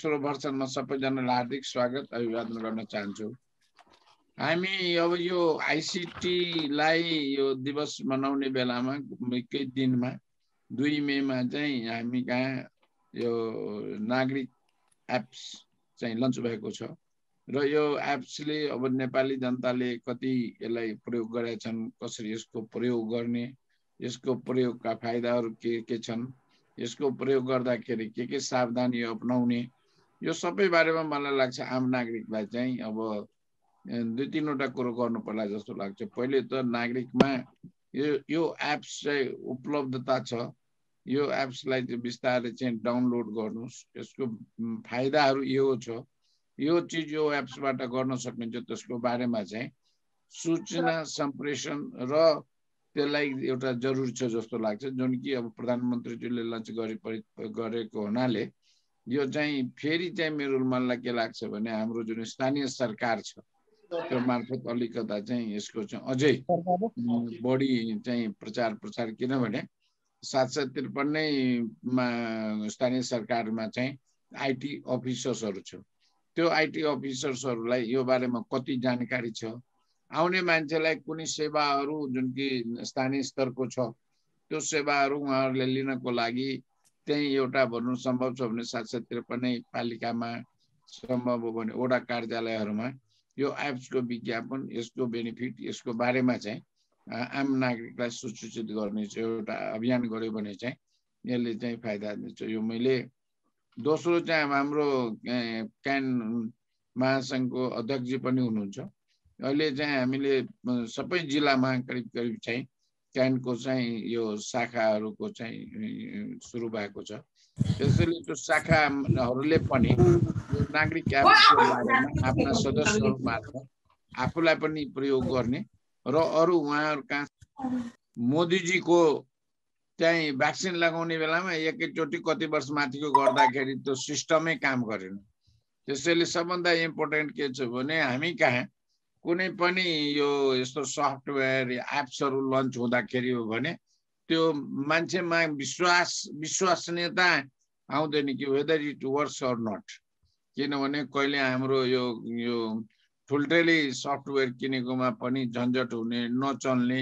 दोस्रो भर्सनमा सबैजनालाई हार्दिक स्वागत अभिवादन गर्न चाहन्छु हामी अब यो आइसिटीलाई यो दिवस मनाउने बेलामा केही दिनमा दुई मेमा चाहिँ हामी कहाँ यो नागरिक एप्स चाहिँ लन्च भएको छ र यो एप्सले अब नेपाली जनताले कति यसलाई प्रयोग गरेछन् कसरी यसको प्रयोग गर्ने यसको प्रयोगका फाइदाहरू के के छन् यसको प्रयोग गर्दाखेरि के के सावधानी अप्नाउने यो सबै बारेमा मलाई लाग्छ आम नागरिकलाई चाहिँ अब दुई तिनवटा कुरो गर्नु पर्ला जस्तो लाग्छ पहिले त नागरिकमा यो यो एप्स चाहिँ उपलब्धता छ यो एप्सलाई चाहिँ बिस्तारै चाहिँ डाउनलोड गर्नुहोस् यसको फाइदाहरू यो छ यो चिज यो एप्सबाट गर्न सकिन्छ त्यसको बारेमा चाहिँ सूचना सम्प्रेषण र त्यसलाई एउटा जरुरी छ जस्तो लाग्छ जुन कि अब प्रधानमन्त्रीज्यूले लन्च गरे गरेको हुनाले यो चाहिँ फेरि चाहिँ मेरो मनलाई के लाग्छ भने हाम्रो जुन स्थानीय सरकार छ त्यो मार्फत अलिकता चाहिँ यसको चाहिँ अझै बढी चाहिँ प्रचार प्रसार किनभने सात सय त्रिपन्नैमा स्थानीय सरकारमा चाहिँ आइटी अफिसर्सहरू छ त्यो आइटी अफिसर्सहरूलाई यो बारेमा कति जानकारी छ आउने मान्छेलाई कुनै सेवाहरू जुन कि स्थानीय स्तरको छ त्यो सेवाहरू उहाँहरूले लिनको लागि त्यहीँ एउटा भन्नु सम्भव छ भने साथसाथतिर पनि पालिकामा सम्भव हो भने वडा कार्यालयहरूमा यो एप्सको विज्ञापन यसको बेनिफिट यसको बारेमा चाहिँ आम नागरिकलाई सुसूचित गर्ने चाहिँ एउटा अभियान गऱ्यो भने चाहिँ यसले चाहिँ फाइदा दिन्छ यो मैले दोस्रो चाहिँ हाम्रो क्यान महासङ्घको अध्यक्ष पनि हुनुहुन्छ अहिले चाहिँ हामीले सबै जिल्लामा करिब करिब चाहिँ क्यानको चाहिँ यो शाखाहरूको चाहिँ सुरु भएको छ त्यसैले त्यो शाखाहरूले पनि नागरिक एपको आफ्ना आफ्ना सदस्यहरूमार्फ आफूलाई पनि प्रयोग गर्ने र अरू उहाँहरू कहाँ मोदीजीको चाहिँ भ्याक्सिन लगाउने बेलामा एकैचोटि कति वर्ष माथिको गर्दाखेरि त्यो सिस्टमै काम गरेन त्यसैले सबभन्दा इम्पोर्टेन्ट के छ भने हामी कहाँ कुनै पनि यो यस्तो सफ्टवेयर या एप्सहरू लन्च हुँदाखेरि हो भने त्यो मान्छेमा विश्वास विश्वसनीयता आउँदैन कि whether it works or not किनभने कहिले हाम्रो यो यो ठुल्ठेली सफ्टवेयर किनेकोमा पनि झन्झट हुने नचल्ने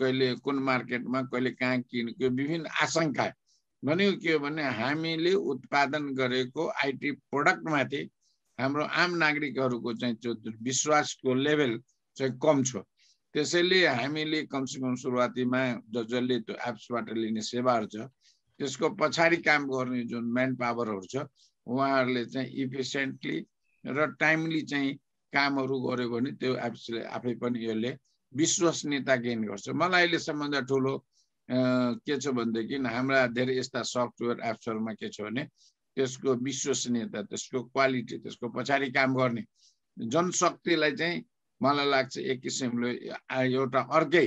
कहिले कुन मार्केटमा कहिले कहाँ किनेको विभिन्न आशङ्का भनेको के हो भने हामीले उत्पादन गरेको आइटी प्रडक्टमाथि हाम्रो आम नागरिकहरूको चाहिँ त्यो विश्वासको लेभल चाहिँ कम छ त्यसैले हामीले कमसेकम सुरुवातीमा ज जसले त्यो एप्सबाट लिने सेवाहरू छ त्यसको पछाडि काम गर्ने जुन म्यान पावरहरू छ उहाँहरूले चाहिँ इफिसियन्टली र टाइमली चाहिँ कामहरू गऱ्यो भने त्यो एप्सले आफै पनि यसले विश्वसनीयता गेन गर्छ मलाई अहिले सबभन्दा ठुलो के छ भनेदेखि हाम्रा धेरै यस्ता सफ्टवेयर एप्सहरूमा के छ भने त्यसको विश्वसनीयता त्यसको क्वालिटी त्यसको पछाडि काम गर्ने जनशक्तिलाई चाहिँ मलाई लाग्छ एक किसिमले एउटा अर्कै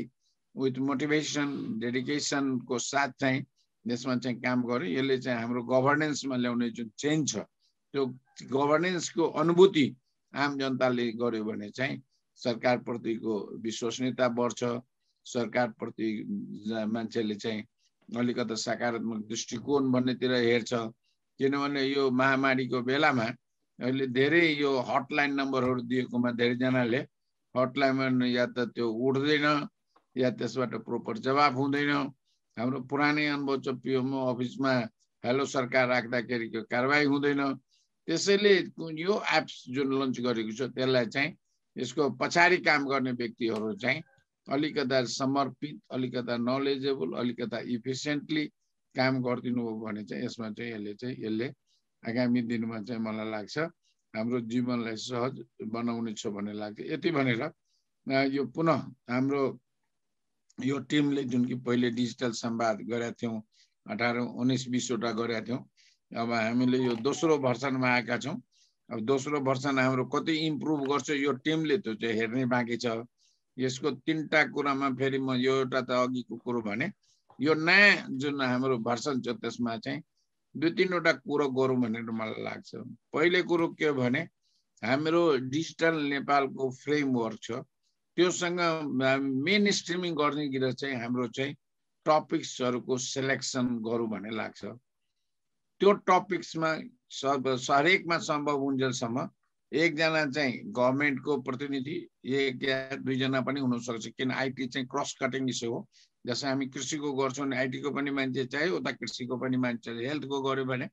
विथ मोटिभेसन डेडिकेसनको साथ चाहिँ यसमा चाहिँ काम गर्यो यसले चाहिँ हाम्रो गभर्नेन्समा ल्याउने जुन चेन्ज छ त्यो गभर्नेन्सको अनुभूति आम जनताले गर्यो भने चाहिँ सरकारप्रतिको विश्वसनीयता बढ्छ सरकारप्रति मान्छेले चाहिँ अलिकता सकारात्मक दृष्टिकोण भन्नेतिर हेर्छ किनभने यो महामारीको बेलामा अहिले धेरै यो हटलाइन नम्बरहरू दिएकोमा धेरैजनाले हटलाइनमा या त त्यो उठ्दैन या त्यसबाट प्रोपर जवाब हुँदैन हाम्रो पुरानै अनुभव छ पिएमओ अफिसमा हेलो सरकार राख्दाखेरि कारवाही हुँदैन त्यसैले यो एप्स जुन लन्च गरेको छ त्यसलाई चाहिँ यसको पछाडि काम गर्ने व्यक्तिहरू चाहिँ अलिकता समर्पित अलिकता नलेजेबल अलिकता इफिसियन्टली काम गरिदिनु हो भने चाहिँ यसमा चाहिँ यसले चाहिँ यसले आगामी दिनमा चाहिँ मलाई लाग्छ हाम्रो जीवनलाई सहज बनाउने छ भन्ने लाग्छ यति भनेर यो पुनः हाम्रो यो टिमले जुन कि पहिले डिजिटल सम्वाद गरेका थियौँ अठार उन्नाइस बिसवटा गरेका थियौँ अब हामीले यो दोस्रो भर्सनमा आएका छौँ अब दोस्रो भर्सन हाम्रो कति इम्प्रुभ गर्छ यो टिमले त्यो चाहिँ हेर्ने बाँकी छ यसको तिनवटा कुरामा फेरि म यो एउटा त अघिको कुरो भने यो नयाँ जुन हाम्रो भर्सन छ त्यसमा चाहिँ दुई तिनवटा कुरो गरौँ भनेर मलाई लाग्छ पहिलो कुरो के भने हाम्रो डिजिटल नेपालको फ्रेमवर्क छ त्योसँग मेन स्ट्रिमिङ गर्ने गरेर चाहिँ हाम्रो चाहिँ टपिक्सहरूको सेलेक्सन गरौँ भन्ने लाग्छ त्यो टपिक्समा सब हरेकमा सम्भव हुन्जेलसम्म एकजना चाहिँ गभर्मेन्टको प्रतिनिधि एक या दुईजना पनि हुनसक्छ किन आइटी चाहिँ क्रस कटिङ इस्यु हो जस हामी कृषिको गर्छौँ भने आइटीको पनि मान्छे चाहियो उता कृषिको पनि मान्छे हेल्थको गऱ्यो भने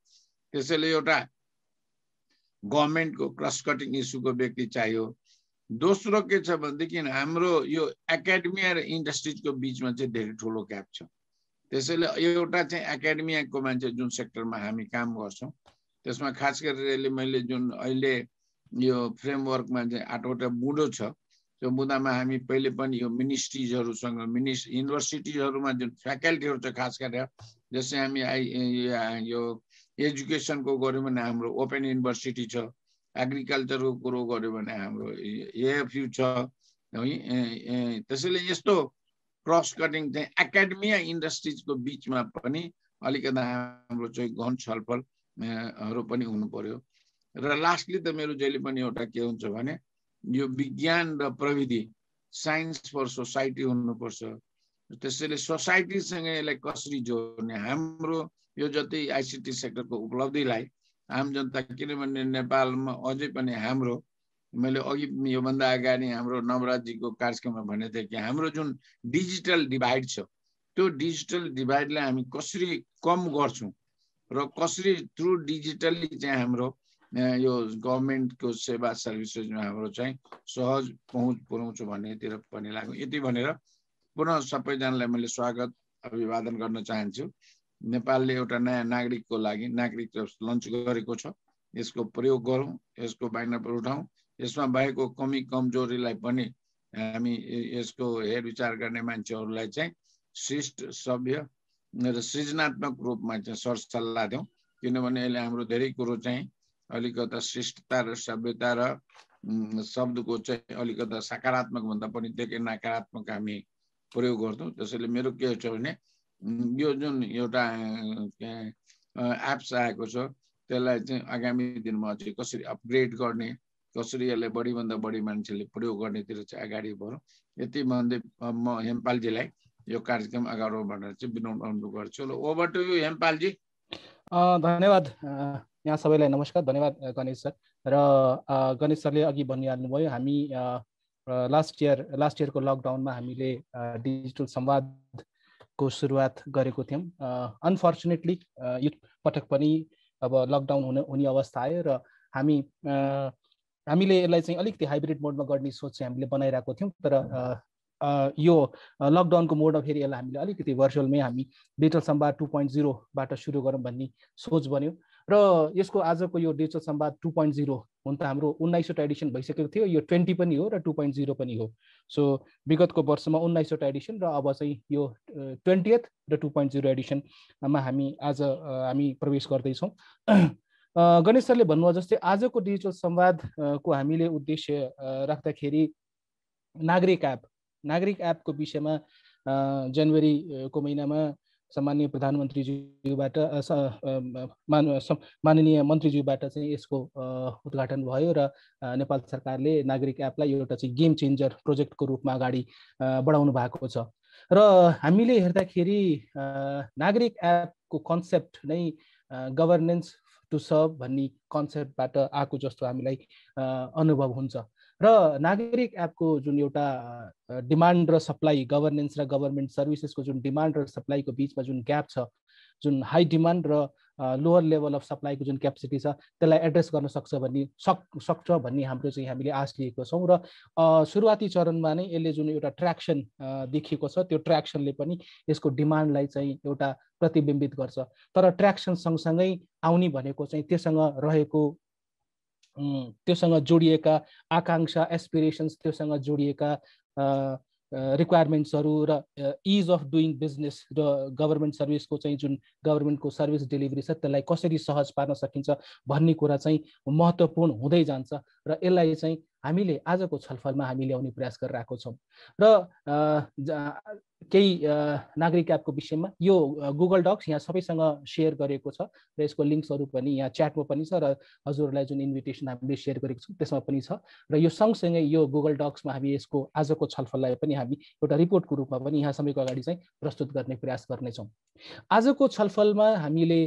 त्यसैले एउटा गभर्मेन्टको क्रस कटिङ इस्युको व्यक्ति चाहियो दोस्रो के छ भनेदेखि हाम्रो यो एकाडेमिया र इन्डस्ट्रिजको बिचमा चाहिँ धेरै ठुलो ग्याप छ त्यसैले एउटा चाहिँ एकाडेमियाको मान्छे जुन सेक्टरमा हामी काम गर्छौँ त्यसमा खास गरेर मैले जुन अहिले यो फ्रेमवर्कमा चाहिँ आठवटा बुडो छ त्यो मुद्दामा हामी पहिले पनि यो मिनिस्ट्रिजहरूसँग मिनिस् युनिभर्सिटिजहरूमा जुन फ्याकल्टीहरू छ खास गरेर जस्तै हामी आई यो एजुकेसनको गऱ्यौँ भने हाम्रो ओपन युनिभर्सिटी छ एग्रिकल्चरको कुरो गऱ्यो भने हाम्रो एएफयु छ है त्यसैले यस्तो क्रस कटिङ चाहिँ एकाडेमिया इन्डस्ट्रिजको बिचमा पनि अलिकति हाम्रो चाहिँ गहन छलफलहरू पनि हुनु पऱ्यो र लास्टली त मेरो जहिले पनि एउटा के हुन्छ भने यो विज्ञान र प्रविधि साइन्स फर सोसाइटी हुनुपर्छ त्यसैले सोसाइटीसँग यसलाई कसरी जोड्ने हाम्रो यो जति आइसिटी सेक्टरको उपलब्धिलाई आम जनता किनभने नेपालमा अझै पनि हाम्रो मैले अघि योभन्दा अगाडि हाम्रो नवराजीको कार्यक्रममा भनेको थिएँ कि हाम्रो जुन डिजिटल डिभाइड छ त्यो डिजिटल डिभाइडलाई हामी कसरी कम गर्छौँ र कसरी थ्रु डिजिटल्ली चाहिँ हाम्रो यो गभर्मेन्टको सेवा सर्भिसेसमा हाम्रो चाहिँ सहज पहुँच पुऱ्याउँछु भन्नेतिर पनि लाग्यो यति भनेर पुनः सबैजनालाई मैले स्वागत अभिवादन गर्न चाहन्छु नेपालले एउटा नयाँ नागरिकको लागि नागरिक लन्च गरेको छ यसको प्रयोग गरौँ यसको बाहिर उठाउँ यसमा भएको कमी कमजोरीलाई पनि हामी यसको हेरविचार गर्ने मान्छेहरूलाई चाहिँ शिष्ट सभ्य र सृजनात्मक रूपमा चाहिँ सरसल्लाह दिउँ किनभने यसले हाम्रो धेरै कुरो चाहिँ अलिकता श्रेष्ठता र सभ्यता र शब्दको चाहिँ अलिकता सकारात्मक भन्दा पनि धेरै नकारात्मक हामी प्रयोग गर्छौँ त्यसैले मेरो के छ भने यो जुन एउटा एप्स आएको छ त्यसलाई चाहिँ आगामी दिनमा चाहिँ कसरी अपग्रेड गर्ने कसरी यसलाई बढीभन्दा बढी मान्छेले प्रयोग गर्नेतिर चाहिँ अगाडि बढौँ यति भन्दै म हेमपालजीलाई यो कार्यक्रम अगाडि भनेर चाहिँ अनुरोध गर्छु ल ओभर टु यु हेमपालजी धन्यवाद यहाँ सबैलाई नमस्कार धन्यवाद गणेश सर र गणेश सरले अघि भनिहाल्नुभयो हामी लास्ट इयर लास्ट इयरको लकडाउनमा हामीले डिजिटल संवादको सुरुवात गरेको थियौँ अनफर्चुनेटली यो पटक पनि अब लकडाउन हुन हुने अवस्था आयो र हामी हामीले यसलाई चाहिँ अलिकति हाइब्रिड मोडमा गर्ने सोच चाहिँ हामीले बनाइरहेको थियौँ तर यो लकडाउनको मोडमा फेरि यसलाई हामीले अलिकति भर्चुअलमै हामी डिजिटल सम्वाद टु पोइन्ट जिरोबाट सुरु गरौँ भन्ने सोच बन्यो र यसको आजको यो डिजिटल सम्वाद टु पोइन्ट जिरो हुन त हाम्रो उन्नाइसवटा एडिसन भइसकेको थियो यो ट्वेन्टी पनि हो र टु पोइन्ट जिरो पनि हो सो विगतको वर्षमा उन्नाइसवटा एडिसन र अब चाहिँ यो ट्वेन्टिएथ र टु पोइन्ट जिरो एडिसनमा हामी आज हामी प्रवेश गर्दैछौँ गणेश सरले भन्नुभयो जस्तै आजको डिजिटल सम्वादको हामीले उद्देश्य राख्दाखेरि नागरिक एप नागरिक एपको विषयमा जनवरीको महिनामा सामान्य प्रधानमन्त्रीज्यूबाट माननीय मन्त्रीज्यूबाट चाहिँ यसको उद्घाटन भयो र नेपाल सरकारले नागरिक एपलाई एउटा चाहिँ गेम चेन्जर प्रोजेक्टको रूपमा अगाडि बढाउनु भएको छ र हामीले हेर्दाखेरि नागरिक एपको कन्सेप्ट नै गभर्नेन्स टु सर्भ भन्ने कन्सेप्टबाट आएको जस्तो हामीलाई अनुभव हुन्छ र नागरिक एपको जुन एउटा डिमान्ड र सप्लाई गभर्नेन्स र गभर्मेन्ट सर्भिसेसको जुन डिमान्ड र सप्लाईको बिचमा जुन ग्याप छ जुन हाई डिमान्ड र लोवर लेभल अफ सप्लाईको जुन क्यापेसिटी छ त्यसलाई एड्रेस गर्न सक्छ भन्ने सक सक्छ भन्ने हाम्रो चाहिँ हामीले आश लिएको छौँ र सुरुवाती चरणमा नै यसले जुन एउटा ट्र्याक्सन देखिएको छ त्यो ट्र्याक्सनले पनि यसको डिमान्डलाई चाहिँ एउटा प्रतिबिम्बित गर्छ तर ट्र्याक्सन सँगसँगै आउने भनेको चाहिँ त्योसँग रहेको त्योसँग जोडिएका आकाङ्क्षा एसपिरेसन्स त्योसँग जोडिएका रिक्वायरमेन्ट्सहरू र इज अफ डुइङ बिजनेस र गभर्मेन्ट सर्भिसको चाहिँ जुन गभर्मेन्टको सर्भिस डेलिभरी छ त्यसलाई कसरी सहज पार्न सकिन्छ भन्ने कुरा चाहिँ महत्त्वपूर्ण हुँदै जान्छ र यसलाई चाहिँ हामीले आजको छलफलमा हामी ल्याउने प्रयास गरिरहेको छौँ र केही नागरिक एपको विषयमा यो गुगल डक्स यहाँ सबैसँग सेयर गरेको छ र यसको लिङ्क्सहरू पनि यहाँ च्याटमा पनि छ र हजुरहरूलाई जुन इन्भिटेसन हामीले सेयर गरेको छौँ त्यसमा पनि छ र यो सँगसँगै यो गुगल डक्समा हामी यसको आजको छलफललाई पनि हामी एउटा रिपोर्टको रूपमा पनि यहाँ समयको अगाडि चाहिँ प्रस्तुत गर्ने प्रयास गर्नेछौँ आजको छलफलमा हामीले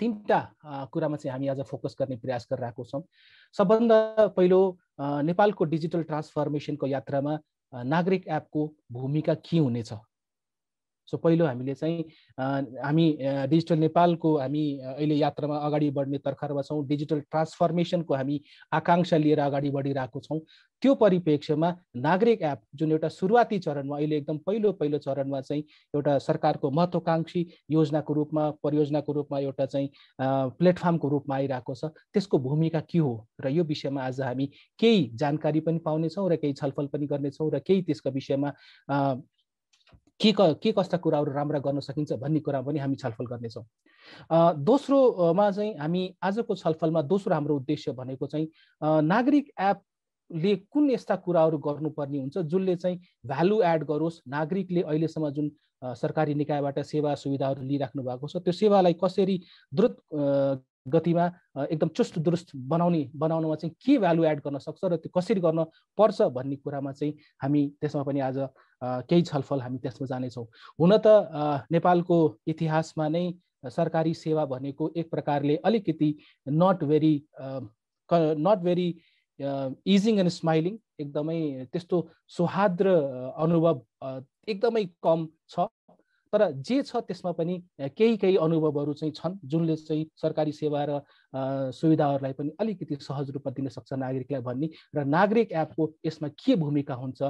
तिनवटा कुरामा चाहिँ हामी आज फोकस गर्ने प्रयास गरिरहेको छौँ सबभन्दा पहिलो नेपालको डिजिटल ट्रान्सफर्मेसनको यात्रामा नागरिक एपको भूमिका के हुनेछ सो पहिलो हामीले चाहिँ हामी डिजिटल नेपालको हामी अहिले यात्रामा अगाडि बढ्ने तर्खरमा छौँ डिजिटल ट्रान्सफर्मेसनको हामी आकाङ्क्षा लिएर अगाडि बढिरहेको छौँ त्यो परिप्रेक्ष्यमा नागरिक एप जुन एउटा सुरुवाती चरणमा अहिले एकदम पहिलो पहिलो चरणमा चाहिँ एउटा सरकारको महत्त्वकाङ्क्षी योजनाको रूपमा परियोजनाको रूपमा एउटा चाहिँ प्लेटफर्मको रूपमा आइरहेको छ त्यसको भूमिका के हो र यो विषयमा आज हामी केही जानकारी पनि पाउनेछौँ र केही छलफल पनि गर्नेछौँ र केही त्यसको विषयमा के क के कस्ता कुराहरू राम्रा गर्न सकिन्छ भन्ने कुरा पनि हामी छलफल गर्नेछौँ दोस्रोमा चाहिँ हामी आजको छलफलमा दोस्रो हाम्रो उद्देश्य भनेको चाहिँ नागरिक एपले कुन यस्ता कुराहरू गर्नुपर्ने हुन्छ जसले चाहिँ भ्यालु एड गरोस् नागरिकले अहिलेसम्म जुन सरकारी निकायबाट सेवा सुविधाहरू लिइराख्नु भएको छ त्यो सेवालाई कसरी द्रुत गतिमा एकदम चुस्त दुरुस्त बनाउने बनाउनमा चाहिँ के भ्यालु एड गर्न सक्छ र त्यो कसरी गर्न पर्छ भन्ने कुरामा चाहिँ हामी त्यसमा पनि आज केही छलफल हामी त्यसमा जानेछौँ हुन त नेपालको इतिहासमा नै सरकारी सेवा भनेको एक प्रकारले अलिकति not very not very easing and smiling एकदमै त्यस्तो सुहाद्र अनुभव एकदमै कम छ तर जे छ त्यसमा पनि केही केही अनुभवहरू चाहिँ छन् जुनले चाहिँ सरकारी सेवा र सुविधाहरूलाई पनि अलिकति सहज रूपमा दिन सक्छ नागरिकलाई भन्ने र नागरिक एपको यसमा के भूमिका हुन्छ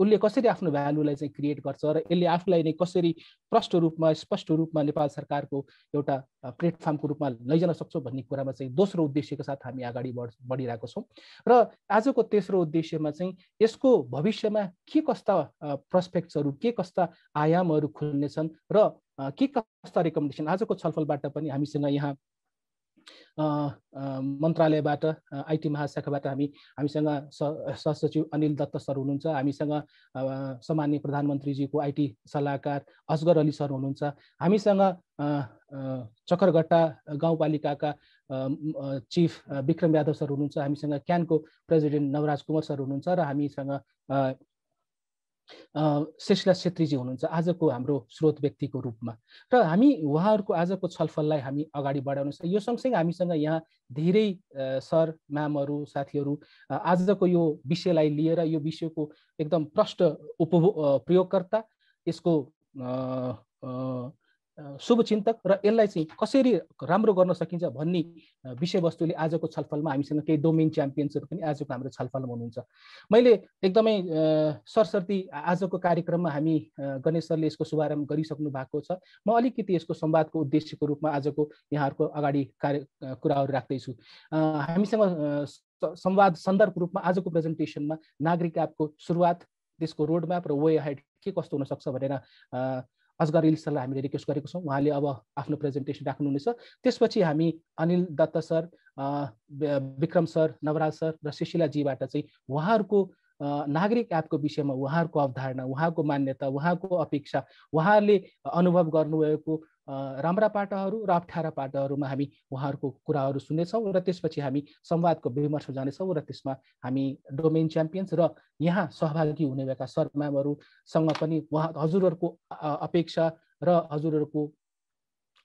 उसले कसरी आफ्नो भ्यालुलाई चाहिँ क्रिएट गर्छ र यसले आफूलाई नै कसरी प्रष्ट रूपमा स्पष्ट रूपमा नेपाल सरकारको एउटा प्लेटफर्मको रूपमा लैजान सक्छौँ भन्ने कुरामा चाहिँ दोस्रो उद्देश्यको साथ हामी अगाडि बढ बढिरहेको छौँ र आजको तेस्रो उद्देश्यमा चाहिँ यसको भविष्यमा के कस्ता प्रस्पेक्ट्सहरू के कस्ता आयामहरू खुल्नेछन् र के कस्ता रेकमेन्डेसन आजको छलफलबाट पनि हामीसँग यहाँ मन्त्रालयबाट आइटी महाशाखाबाट हामी हामीसँग स सहसचिव अनिल दत्त सर हुनुहुन्छ हामीसँग सामान्य प्रधानमन्त्रीजीको आइटी सल्लाहकार असगर अली सर हुनुहुन्छ हामीसँग चक्करघट्टा गाउँपालिकाका चिफ विक्रम यादव सर हुनुहुन्छ हामीसँग क्यानको प्रेसिडेन्ट नवराज कुमार सर हुनुहुन्छ र हामीसँग शेषला छेत्रीजी हुनुहुन्छ आजको हाम्रो स्रोत व्यक्तिको रूपमा र हामी उहाँहरूको आजको छलफललाई हामी अगाडि बढाउनु छ यो सँगसँगै हामीसँग यहाँ धेरै सर म्यामहरू साथीहरू आजको यो विषयलाई लिएर यो विषयको एकदम प्रष्ट उप प्रयोगकर्ता यसको शुभचिन्तक र यसलाई चाहिँ कसरी राम्रो गर्न सकिन्छ भन्ने विषयवस्तुले आजको छलफलमा हामीसँग केही डोमेन च्याम्पियन्सहरू पनि आजको हाम्रो छलफलमा हुनुहुन्छ मैले एकदमै सरस्वती आजको कार्यक्रममा हामी गणेश सरले यसको शुभारम्भ गरिसक्नु भएको छ म अलिकति यसको संवादको उद्देश्यको रूपमा आजको यहाँहरूको अगाडि कार्य कुराहरू राख्दैछु हामीसँग संवाद सन्दर्भ रूपमा आजको प्रेजेन्टेसनमा नागरिक एपको सुरुवात त्यसको रोडम्याप र वे हाइट के कस्तो हुनसक्छ भनेर अजगर इल सरलाई हामीले रिक्वेस्ट गरेको छौँ उहाँले अब आफ्नो प्रेजेन्टेसन राख्नुहुनेछ त्यसपछि हामी Anil Datta sir Bikram sir Nawaraj sir र सुशीलाजीबाट चाहिँ उहाँहरूको नागरिक एपको विषयमा उहाँहरूको अवधारणा उहाँको मान्यता उहाँको अपेक्षा उहाँहरूले अनुभव गर्नुभएको राम्रा पाटाहरू र अप्ठ्यारा पाटाहरूमा हामी उहाँहरूको कुराहरू सुन्नेछौँ र त्यसपछि हामी संवादको विमर्श जानेछौँ र त्यसमा हामी डोमेन च्याम्पियन्स र यहाँ सहभागी हुने भएका म्यामहरूसँग पनि उहाँ हजुरहरूको अपेक्षा र हजुरहरूको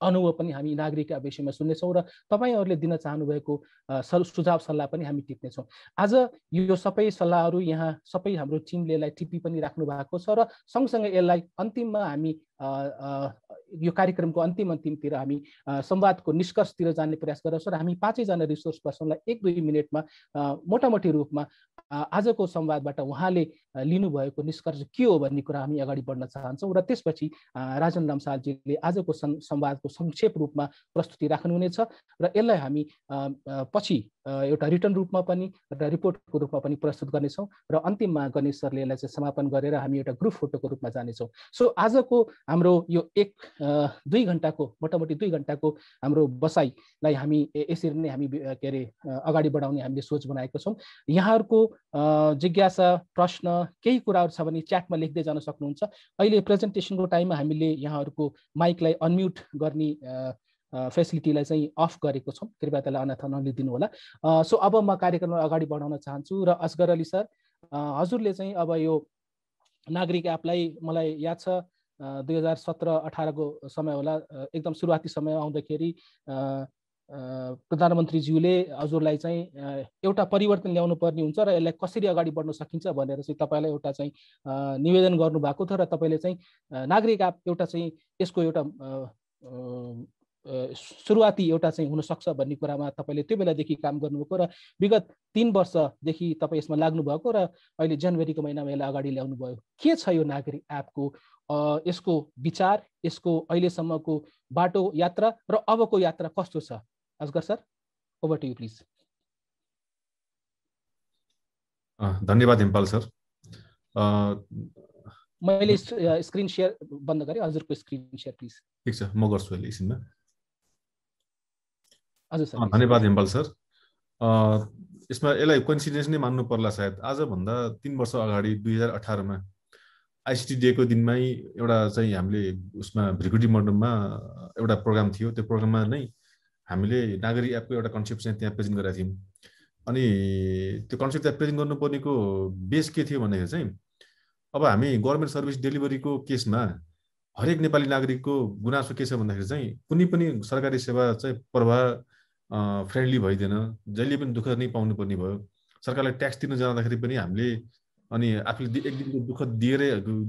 अनुभव पनि हामी नागरिकका विषयमा सुन्नेछौँ र तपाईँहरूले दिन चाहनुभएको सुझाव सल्लाह पनि हामी टिप्नेछौँ आज यो सबै सल्लाहहरू यहाँ सबै हाम्रो टिमले यसलाई टिपी पनि राख्नु भएको छ र सँगसँगै यसलाई अन्तिममा हामी यो कार्यक्रमको अन्तिम अन्तिमतिर हामी संवादको निष्कर्षतिर जाने प्रयास गर्दछौँ र हामी पाँचैजना रिसोर्स पर्सनलाई एक दुई मिनटमा मोटामोटी रूपमा आजको संवादबाट उहाँले लिनुभएको निष्कर्ष के हो भन्ने कुरा हामी अगाडि बढ्न चाहन्छौँ र त्यसपछि राजन रामसालजीले आजको संवादको संक्षेप रूपमा प्रस्तुति राख्नुहुनेछ र यसलाई हामी पछि एउटा रिटर्न रूपमा पनि र रिपोर्टको रूपमा पनि प्रस्तुत गर्नेछौँ र अन्तिममा गणेश सरले यसलाई चाहिँ समापन गरेर हामी एउटा ग्रुप फोटोको रूपमा जानेछौँ सो आजको हाम्रो यो एक दुई घन्टाको मोटामोटी दुई घन्टाको हाम्रो बसाइलाई हामी यसरी नै हामी के अरे अगाडि बढाउने हामीले सोच बनाएको छौँ यहाँहरूको जिज्ञासा प्रश्न केही कुराहरू छ भने च्याटमा लेख्दै जान सक्नुहुन्छ अहिले प्रेजेन्टेसनको टाइममा हामीले यहाँहरूको माइकलाई अनम्युट गर्ने फेसिलिटीलाई चाहिँ अफ गरेको छौँ कृपया त्यसलाई अनाथ नलिदिनु होला सो अब म कार्यक्रमलाई अगाडि बढाउन चाहन्छु र असगर अली सर हजुरले चाहिँ अब यो नागरिक एपलाई मलाई याद छ दुई हजार सत्र अठारको समय होला एकदम सुरुवाती समय आउँदाखेरि प्रधानमन्त्रीज्यूले हजुरलाई चाहिँ एउटा परिवर्तन ल्याउनु पर्ने हुन्छ र यसलाई कसरी अगाडि बढ्न सकिन्छ भनेर चाहिँ तपाईँलाई एउटा चाहिँ निवेदन गर्नुभएको थियो र तपाईँले चाहिँ नागरिक एउटा चाहिँ यसको एउटा सुरुवाती एउटा चाहिँ हुनसक्छ भन्ने कुरामा तपाईँले त्यो बेलादेखि काम गर्नुभएको र विगत तिन वर्षदेखि तपाईँ यसमा लाग्नुभएको र अहिले जनवरीको महिनामा यसलाई अगाडि ल्याउनु भयो के छ यो नागरिक एपको यसको विचार यसको अहिलेसम्मको बाटो यात्रा र अबको यात्रा कस्तो छ Azgar sir over to you please धन्यवाद हिमपाल सर मैले स्क्रिन सेयर बन्द गरेँ हजुरको स्क्रिन सेयर प्लिज ठिक छ म गर्छु अहिले एकछिनमा हजुर धन्यवाद हेम्बल सर यसमा यसलाई कन्सिडेन्स नै मान्नु पर्ला सायद आजभन्दा तिन वर्ष अगाडि दुई हजार अठारमा आइसिटी डेको दिनमै एउटा चाहिँ हामीले उसमा भ्रिकुटी मण्डपमा एउटा प्रोग्राम थियो त्यो प्रोग्राममा नै हामीले नागरिक एपको एउटा कन्सेप्ट चाहिँ त्यहाँ प्रेजेन्ट गरेका थियौँ अनि त्यो कन्सेप्ट त्यहाँ प्रेजेन्ट गर्नुपर्नेको बेस के थियो भन्दाखेरि चाहिँ अब हामी गभर्मेन्ट सर्भिस डेलिभरीको केसमा हरेक नेपाली नागरिकको गुनासो के छ भन्दाखेरि चाहिँ कुनै पनि सरकारी सेवा चाहिँ प्रवाह फ्रेन्डली भइदिएन जहिले पनि दुःख नै पाउनुपर्ने भयो सरकारलाई ट्याक्स तिर्न जाँदाखेरि पनि हामीले अनि आफूले एक दिनको दुःख दिएरै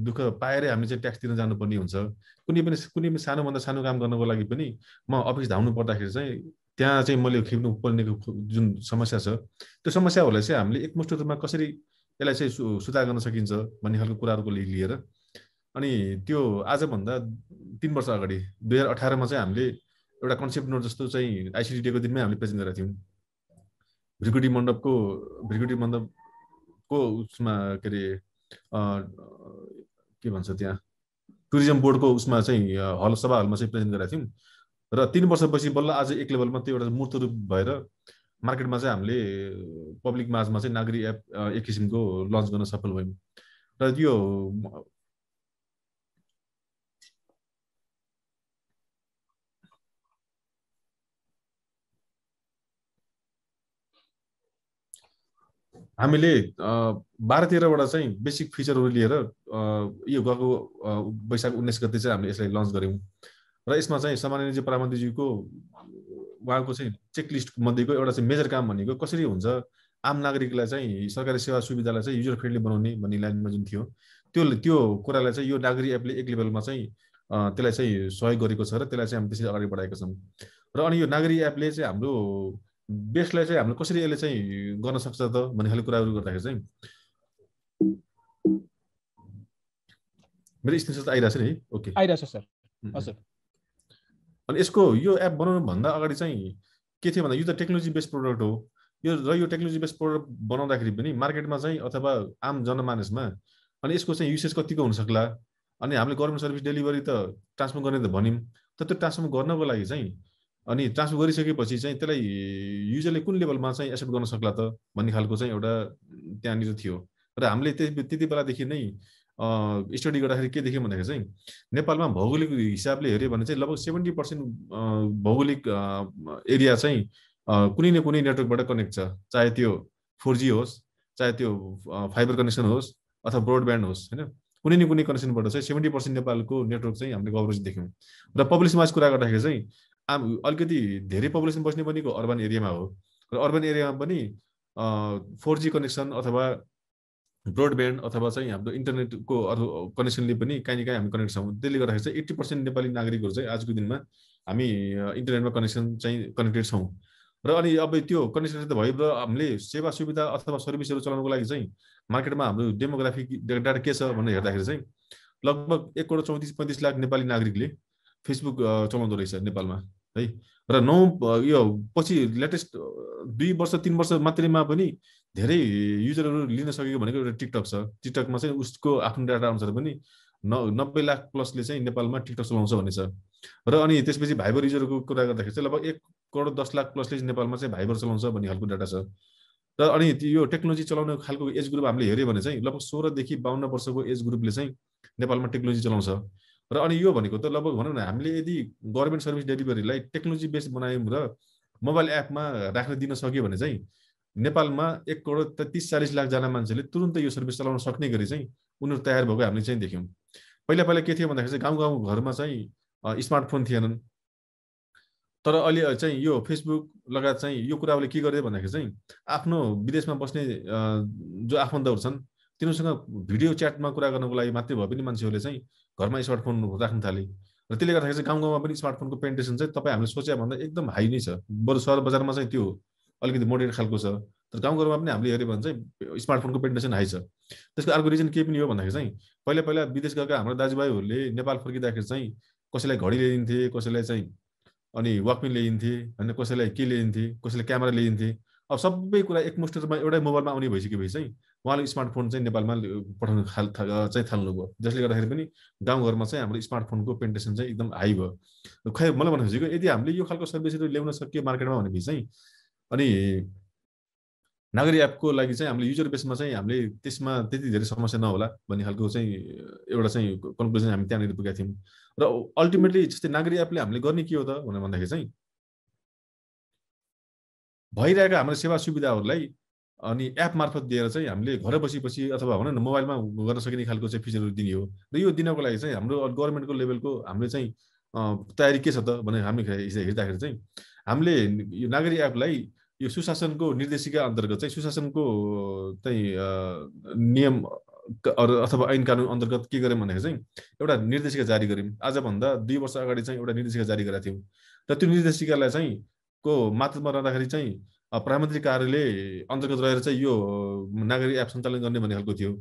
दुःख पाएरै हामी चाहिँ ट्याक्स तिर्न जानुपर्ने हुन्छ कुनै पनि कुनै पनि सानोभन्दा सानो काम गर्नको लागि पनि म अफिस धाउनु पर्दाखेरि चाहिँ त्यहाँ चाहिँ मैले खेप्नु पर्ने जुन समस्या छ त्यो समस्याहरूलाई चाहिँ हामीले एकमुष्ट रूपमा कसरी यसलाई चाहिँ सुधार गर्न सकिन्छ भन्ने खालको कुराहरूको लिएर अनि त्यो आजभन्दा तिन वर्ष अगाडि दुई हजार अठारमा चाहिँ हामीले एउटा कन्सेप्ट नोट जस्तो चाहिँ आइसिडी डेको e दिनमै हामीले प्रेजेन्ट गरेका थियौँ भ्रिकुटी मण्डपको भ्रिकुटी मण्डपको उसमा के अरे के भन्छ त्यहाँ टुरिज्म बोर्डको उसमा चाहिँ हल सभा हलमा चाहिँ प्रेजेन्ट गरेका थियौँ र तिन वर्षपछि बल्ल आज एक लेभलमा त्यो एउटा मूर्त रूप भएर मार्केटमा चाहिँ हामीले पब्लिक माझमा चाहिँ नागरिक एप एक किसिमको लन्च गर्न सफल भयौँ र यो हामीले बाह्र तेह्रवटा चाहिँ बेसिक फिचरहरू लिएर यो गएको वैशाख उन्नाइस गते चाहिँ हामीले यसलाई लन्च गऱ्यौँ र यसमा चाहिँ सामान्यजी परामन्तीज्यूको उहाँको चाहिँ चेकलिस्ट मध्येको एउटा चाहिँ मेजर काम भनेको कसरी हुन्छ आम नागरिकलाई चाहिँ सरकारी सेवा सुविधालाई चाहिँ युजर फ्रेन्डली बनाउने भन्ने लाइनमा जुन थियो त्यो त्यो कुरालाई चाहिँ यो नागरिक एपले एक लेभलमा चाहिँ त्यसलाई चाहिँ सहयोग गरेको छ र त्यसलाई चाहिँ हामी त्यसरी अगाडि बढाएका छौँ र अनि यो नागरिक एपले चाहिँ हाम्रो बेसलाई चाहिँ हामीले कसरी यसले चाहिँ गर्न सक्छ त भन्ने खालि कुराहरू गर्दाखेरि चाहिँ मेरो स्क्रिनसट आइरहेको छ नि ओके आइरहेको सर हजुर अनि यसको यो एप बनाउनुभन्दा अगाडि चाहिँ के थियो भन्दा यो त टेक्नोलोजी बेस्ड प्रोडक्ट हो यो र यो टेक्नोलोजी बेस्ड प्रोडक्ट बनाउँदाखेरि पनि मार्केटमा चाहिँ अथवा आम जनमानसमा अनि यसको चाहिँ युसेज कतिको हुनसक्ला अनि हामीले गभर्मेन्ट सर्भिस डेलिभरी त ट्रान्सफर गर्ने त भन्यौँ तर त्यो ट्रान्सफर्म गर्नको लागि चाहिँ अनि ट्रान्सफर गरिसकेपछि चाहिँ त्यसलाई युजरले कुन लेभलमा चाहिँ एक्सेप्ट गर्न सक्ला त भन्ने खालको चाहिँ एउटा त्यहाँनिर थियो र हामीले त्यस त्यति बेलादेखि नै स्टडी गर्दाखेरि के देख्यौँ भन्दाखेरि चाहिँ नेपालमा भौगोलिक हिसाबले हेऱ्यो भने चाहिँ लगभग सेभेन्टी पर्सेन्ट भौगोलिक एरिया चाहिँ कुनै न कुनै नेटवर्कबाट कनेक्ट छ चाहे त्यो फोर जी होस् चाहे त्यो फाइबर कनेक्सन होस् अथवा ब्रोडब्यान्ड होस् होइन कुनै न कुनै कनेक्सनबाट चाहिँ सेभेन्टी पर्सेन्ट नेपालको नेटवर्क चाहिँ हामीले कभरेज देख्यौँ र पब्लिसमाइज कुरा गर्दाखेरि चाहिँ आम अलिकति धेरै पपुलेसन बस्ने भनेको अर्बन एरियामा हो र अर्बन एरियामा पनि फोर जी कनेक्सन अथवा ब्रोडब्यान्ड अथवा चाहिँ हाम्रो इन्टरनेटको अरू कनेक्सनले पनि कहीँ न हामी कनेक्ट छौँ त्यसले गर्दाखेरि चाहिँ एट्टी पर्सेन्ट नेपाली नागरिकहरू चाहिँ आजको दिनमा हामी इन्टरनेटमा कनेक्सन चाहिँ कनेक्टेड छौँ र अनि अब त्यो कनेक्सन त भयो र हामीले सेवा सुविधा अथवा सर्भिसहरू चलाउनुको लागि चाहिँ मार्केटमा हाम्रो डेमोग्राफिक डाटा के छ भनेर हेर्दाखेरि चाहिँ लगभग एक करोड चौतिस पैँतिस लाख नेपाली नागरिकले फेसबुक चलाउँदो रहेछ नेपालमा है र नौ यो पछि लेटेस्ट दुई वर्ष तिन वर्ष मात्रैमा पनि धेरै युजरहरू लिन सकेको भनेको एउटा टिकटक छ टिकटकमा चाहिँ उसको आफ्नो डाटा अनुसार पनि न नब्बे लाख प्लसले चाहिँ नेपालमा टिकटक चलाउँछ भन्ने छ र अनि त्यसपछि भाइबर युजरको कुरा गर्दाखेरि चाहिँ लगभग एक करोड दस लाख प्लसले चाहिँ नेपालमा चाहिँ भाइबर चलाउँछ भन्ने खालको डाटा छ र अनि यो टेक्नोलोजी चलाउने खालको एज ग्रुप हामीले हेऱ्यो भने चाहिँ लगभग सोह्रदेखि बाहन्न वर्षको एज ग्रुपले चाहिँ नेपालमा टेक्नोलोजी चलाउँछ र अनि यो भनेको त लगभग भनौँ न हामीले यदि गभर्मेन्ट सर्भिस डेलिभरीलाई टेक्नोलोजी बेस्ड बनायौँ र मोबाइल एपमा राख्न दिन सक्यो भने चाहिँ नेपालमा एक करोड त तिस चालिस लाखजना मान्छेले तुरन्त यो सर्भिस चलाउन सक्ने गरी चाहिँ उनीहरू तयार भएको हामीले चाहिँ देख्यौँ पहिला पहिला के थियो भन्दाखेरि चाहिँ गाउँ गाउँ घरमा चाहिँ स्मार्टफोन थिएनन् तर अहिले चाहिँ यो फेसबुक लगायत चाहिँ यो कुराहरूले के गर्यो भन्दाखेरि चाहिँ आफ्नो विदेशमा बस्ने जो आफन्तहरू छन् तिनीहरूसँग भिडियो च्याटमा कुरा गर्नको लागि मात्रै भए पनि मान्छेहरूले चाहिँ घरमा स्मार्टफोन राख्न थालेँ र त्यसले गर्दाखेरि चाहिँ गाउँ गाउँमा पनि स्मार्टफोनको पेन्टेसन चाहिँ तपाईँ हामीले सोचे भन्दा एकदम हाई नै छ बरु सहर बजारमा चाहिँ त्यो अलिकति मोडेट खालको छ तर गाउँघरमा पनि हामीले हेऱ्यो भने चाहिँ स्मार्टफोनको पेन्टेसन हाई छ त्यसको अर्को रिजन के पनि हो भन्दाखेरि चाहिँ पहिला पहिला विदेश गएका हाम्रो दाजुभाइहरूले नेपाल फर्किँदाखेरि चाहिँ कसैलाई घडी ल्याइदिन्थे कसैलाई चाहिँ अनि वाकमिन ल्याइदिन्थे होइन कसैलाई के ल्याइदिन्थे कसैलाई क्यामेरा ल्याइदिन्थे अब सबै कुरा एकमुष्ट रूपमा एउटै मोबाइलमा आउने भइसक्यो भए चाहिँ उहाँले स्मार्टफोन चाहिँ नेपालमा पठाउनु थाल चाहिँ थाल्नुभयो जसले गर्दाखेरि पनि गाउँघरमा चाहिँ हाम्रो स्मार्टफोनको पेन्टेसन चाहिँ एकदम हाई भयो खै मलाई भन्नु खोजेको यदि हामीले यो खालको सर्भिसहरू ल्याउन सक्यो मार्केटमा भनेपछि चाहिँ अनि नागरी एपको लागि चाहिँ हामीले युजर बेसमा चाहिँ हामीले त्यसमा त्यति धेरै समस्या नहोला भन्ने खालको चाहिँ एउटा चाहिँ कन्क्लुजन हामी त्यहाँनिर पुगेका थियौँ र अल्टिमेटली जस्तै नागरिक एपले हामीले गर्ने के हो त भनेर भन्दाखेरि चाहिँ भइरहेका हाम्रो सेवा सुविधाहरूलाई अनि एप मार्फत दिएर चाहिँ हामीले घर बसी अथवा भनौँ न मोबाइलमा गर्न सकिने खालको चाहिँ फिचरहरू दिने हो र यो दिनको लागि चाहिँ हाम्रो गभर्मेन्टको लेभलको हामीले चाहिँ तयारी के छ त भने हामी हेर्दाखेरि चाहिँ हामीले यो नागरिक एपलाई यो सुशासनको निर्देशिका अन्तर्गत चाहिँ सुशासनको चाहिँ नियम अथवा ऐन कानुन अन्तर्गत के गऱ्यौँ भन्दाखेरि चाहिँ एउटा निर्देशिका जारी गऱ्यौँ आजभन्दा दुई वर्ष अगाडि चाहिँ एउटा निर्देशिका जारी गरेका थियौँ र त्यो निर्देशिकालाई चाहिँ को मातृत्वमा रहँदाखेरि चाहिँ प्रधानमन्त्री कार्यालय अन्तर्गत रहेर चाहिँ यो नागरिक एप सञ्चालन गर्ने भन्ने खालको थियो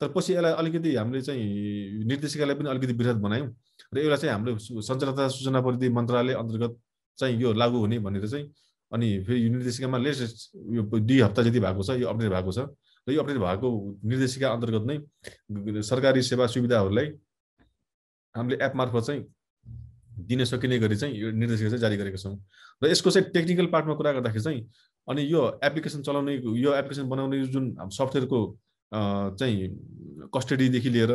तर पछि यसलाई अलिकति हामीले चाहिँ निर्देशिकालाई पनि अलिकति वृहत बनायौँ र यसलाई चाहिँ हाम्रो सञ्चार तथा सूचना प्रविधि मन्त्रालय अन्तर्गत चाहिँ यो लागू हुने भनेर चाहिँ अनि फेरि यो निर्देशिकामा लेटेस्ट यो दुई हप्ता जति भएको छ यो अपडेट भएको छ र यो अपडेट भएको निर्देशिका अन्तर्गत नै सरकारी सेवा सुविधाहरूलाई हामीले एप मार्फत चाहिँ दिन सकिने गरी चाहिँ यो निर्देशिका चाहिँ जारी गरेका छौँ र यसको चाहिँ टेक्निकल पार्टमा कुरा गर्दाखेरि चाहिँ अनि यो एप्लिकेसन चलाउने यो एप्लिकेसन बनाउने जुन सफ्टवेयरको चाहिँ कस्टडीदेखि लिएर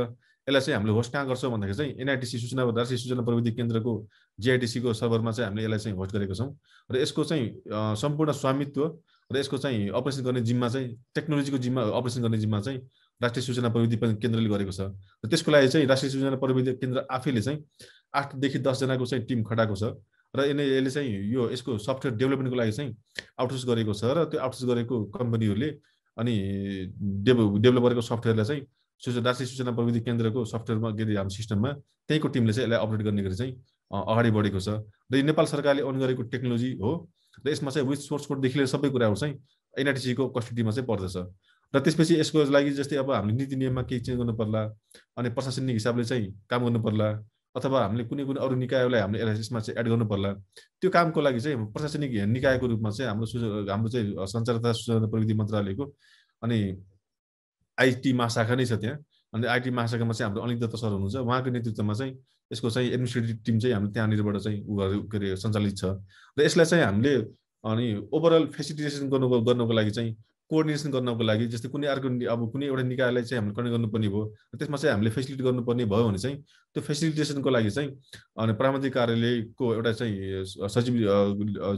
यसलाई चाहिँ हामीले होस्ट कहाँ गर्छौँ भन्दाखेरि चाहिँ एनआइटिसी सूचना राष्ट्रिय सूचना प्रविधि केन्द्रको जिआइटिसीको सर्भरमा चाहिँ हामीले यसलाई चाहिँ होस्ट गरेको छौँ र यसको चाहिँ सम्पूर्ण स्वामित्व र यसको चाहिँ अपरेसन गर्ने जिम्मा चाहिँ टेक्नोलोजीको जिम्मा अपरेसन गर्ने जिम्मा चाहिँ राष्ट्रिय सूचना प्रविधि केन्द्रले गरेको छ र त्यसको लागि चाहिँ राष्ट्रिय सूचना प्रविधि केन्द्र आफैले चाहिँ आठदेखि दसजनाको चाहिँ टिम खटाएको छ र यसले यसले चाहिँ यो यसको सफ्टवेयर डेभलपमेन्टको लागि चाहिँ आउटसोर्स गरेको छ र त्यो आउटसोर्स गरेको कम्पनीहरूले अनि डेभ डेभलप गरेको सफ्टवेयरलाई चाहिँ सूचना राष्ट्रिय सूचना प्रविधि केन्द्रको सफ्टवेयरमा के अरे हाम्रो सिस्टममा त्यहीँको टिमले चाहिँ यसलाई अपडेट गर्ने गरी चाहिँ अगाडि बढेको छ र यो नेपाल सरकारले अन गरेको टेक्नोलोजी हो र यसमा चाहिँ विथ सोर्स कोडदेखि लिएर सबै कुराहरू चाहिँ एनआरटिसीको कस्टडीमा चाहिँ पर्दछ र त्यसपछि यसको लागि जस्तै अब हामीले नीति नियममा केही चेन्ज गर्नु पर्ला अनि प्रशासनिक हिसाबले चाहिँ काम गर्नु पर्ला अथवा हामीले कुनै कुनै अरू निकायलाई हामीले एलआइसिएसमा चाहिँ एड गर्नु पर्ला त्यो कामको लागि चाहिँ प्रशासनिक निकायको रूपमा चाहिँ हाम्रो हाम्रो चाहिँ सञ्चार तथा सूचना प्रविधि मन्त्रालयको अनि आइटी महाशाखा नै छ त्यहाँ अनि आइटी महाशाखामा चाहिँ हाम्रो अनिक दत्त सर हुनुहुन्छ उहाँको नेतृत्वमा चाहिँ यसको चाहिँ एडमिनिस्ट्रेटिभ टिम चाहिँ हाम्रो त्यहाँनिरबाट चाहिँ उ के अरे सञ्चालित छ र यसलाई चाहिँ हामीले अनि ओभरअल फेसिलिटेसन गर्नु गर्नुको लागि चाहिँ कोअर्डिनेसन गर्नको लागि जस्तै कुनै अर्को अब कुनै एउटा निकायलाई चाहिँ हामीले कनेक्ट गर्नुपर्ने भयो त्यसमा चाहिँ हामीले फेसिलिटी गर्नुपर्ने भयो भने चाहिँ त्यो फेसिलिटेसनको लागि चाहिँ अनि प्राविधिक कार्यालयको एउटा चाहिँ सचिव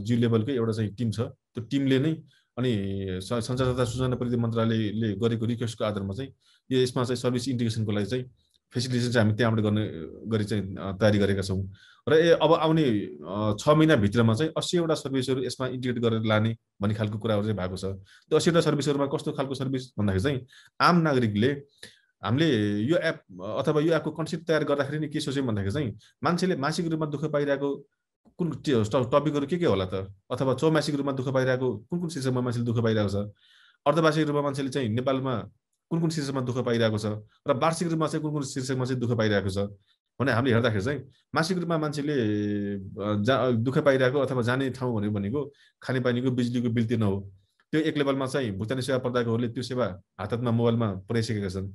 जी लेभलकै एउटा चाहिँ टिम छ त्यो टिमले नै अनि सञ्चार तथा सूचना प्रविधि मन्त्रालयले गरेको रिक्वेस्टको आधारमा चाहिँ यो यसमा चाहिँ सर्भिस इन्टिग्रेसनको लागि चाहिँ फेसिलिटेसन चाहिँ हामी त्यहाँबाट गर्ने गरी चाहिँ तयारी गरेका छौँ र ए अब आउने छ महिनाभित्रमा चाहिँ अस्सीवटा सर्भिसहरू यसमा इन्टिग्रेट गरेर लाने भन्ने खालको कुराहरू चाहिँ भएको छ त्यो अस्सीवटा सर्भिसहरूमा कस्तो खालको सर्भिस भन्दाखेरि चाहिँ आम नागरिकले हामीले यो एप अथवा यो एपको कन्सेप्ट तयार गर्दाखेरि नै के सोच्यौँ भन्दाखेरि चाहिँ मान्छेले मासिक रूपमा दुःख पाइरहेको कुन टपिकहरू के के होला त अथवा चौमासिक रूपमा दुःख पाइरहेको कुन कुन शीर्षकमा मान्छेले दुःख पाइरहेको छ अर्धवासिक रूपमा मान्छेले चाहिँ नेपालमा कुन कुन शीर्षकमा दुःख पाइरहेको छ र वार्षिक रूपमा चाहिँ कुन कुन शीर्षकमा चाहिँ दुःख पाइरहेको छ भने हामीले हेर्दाखेरि चाहिँ मासिक रूपमा मान्छेले जा दुःख पाइरहेको अथवा जाने ठाउँ भनेको भनेको खानेपानीको बिजुलीको बिल तिर्न हो त्यो एक लेभलमा चाहिँ भुक्तानी सेवा प्रदायकहरूले त्यो सेवा हात हातमा मोबाइलमा पुऱ्याइसकेका छन्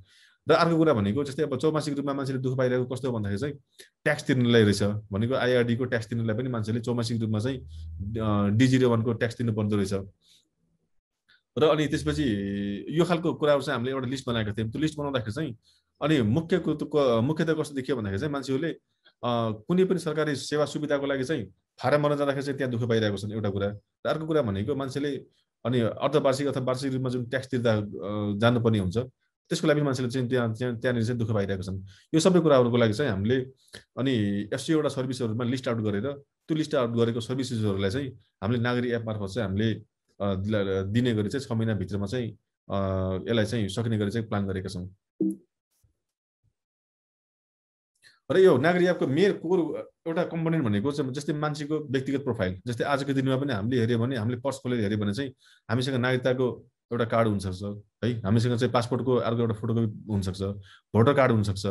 र अर्को कुरा भनेको जस्तै अब चौमासिक रूपमा मान्छेले दुःख पाइरहेको कस्तो भन्दाखेरि चाहिँ ट्याक्स तिर्नलाई रहेछ भनेको आइआरडीको ट्याक्स तिर्नलाई पनि मान्छेले चौमासिक रूपमा चाहिँ जिरो वानको ट्याक्स तिर्नु पर्दो रहेछ र अनि त्यसपछि यो खालको कुराहरू चाहिँ हामीले एउटा लिस्ट बनाएको थियौँ त्यो लिस्ट बनाउँदाखेरि चाहिँ अनि मुख्य मुख्यतः कस्तो देखियो भन्दाखेरि चाहिँ मान्छेहरूले कुनै पनि सरकारी सेवा सुविधाको लागि चाहिँ फारम भर्न जाँदाखेरि चाहिँ त्यहाँ दुःख पाइरहेको छन् एउटा कुरा र अर्को कुरा भनेको मान्छेले अनि अर्धवार्षिक अथवा वार्षिक रूपमा जुन ट्याक्स तिर्दा जानुपर्ने हुन्छ त्यसको लागि मान्छेले चाहिँ त्यहाँ त्यहाँ त्यहाँनिर चाहिँ दुःख पाइरहेको छन् यो सबै कुराहरूको लागि चाहिँ हामीले अनि एउटा सर्भिसहरूमा लिस्ट आउट गरेर त्यो लिस्ट आउट गरेको सर्भिसेसहरूलाई चाहिँ हामीले नागरिक एप मार्फत चाहिँ हामीले दिने गरी चाहिँ छ महिनाभित्रमा चाहिँ यसलाई चाहिँ सक्ने गरी चाहिँ प्लान गरेका छौँ र यो नागरिक एपको मेयर कोर एउटा कम्पोनेन्ट भनेको चाहिँ जस्तै मान्छेको व्यक्तिगत प्रोफाइल जस्तै आजको दिनमा पनि हामीले हेऱ्यौँ भने हामीले पर्स खोलेर हेऱ्यौँ भने चाहिँ हामीसँग नागरिकताको एउटा कार्ड हुनसक्छ है हामीसँग चाहिँ पासपोर्टको अर्को एउटा फोटोकपी हुनसक्छ भोटर कार्ड हुनसक्छ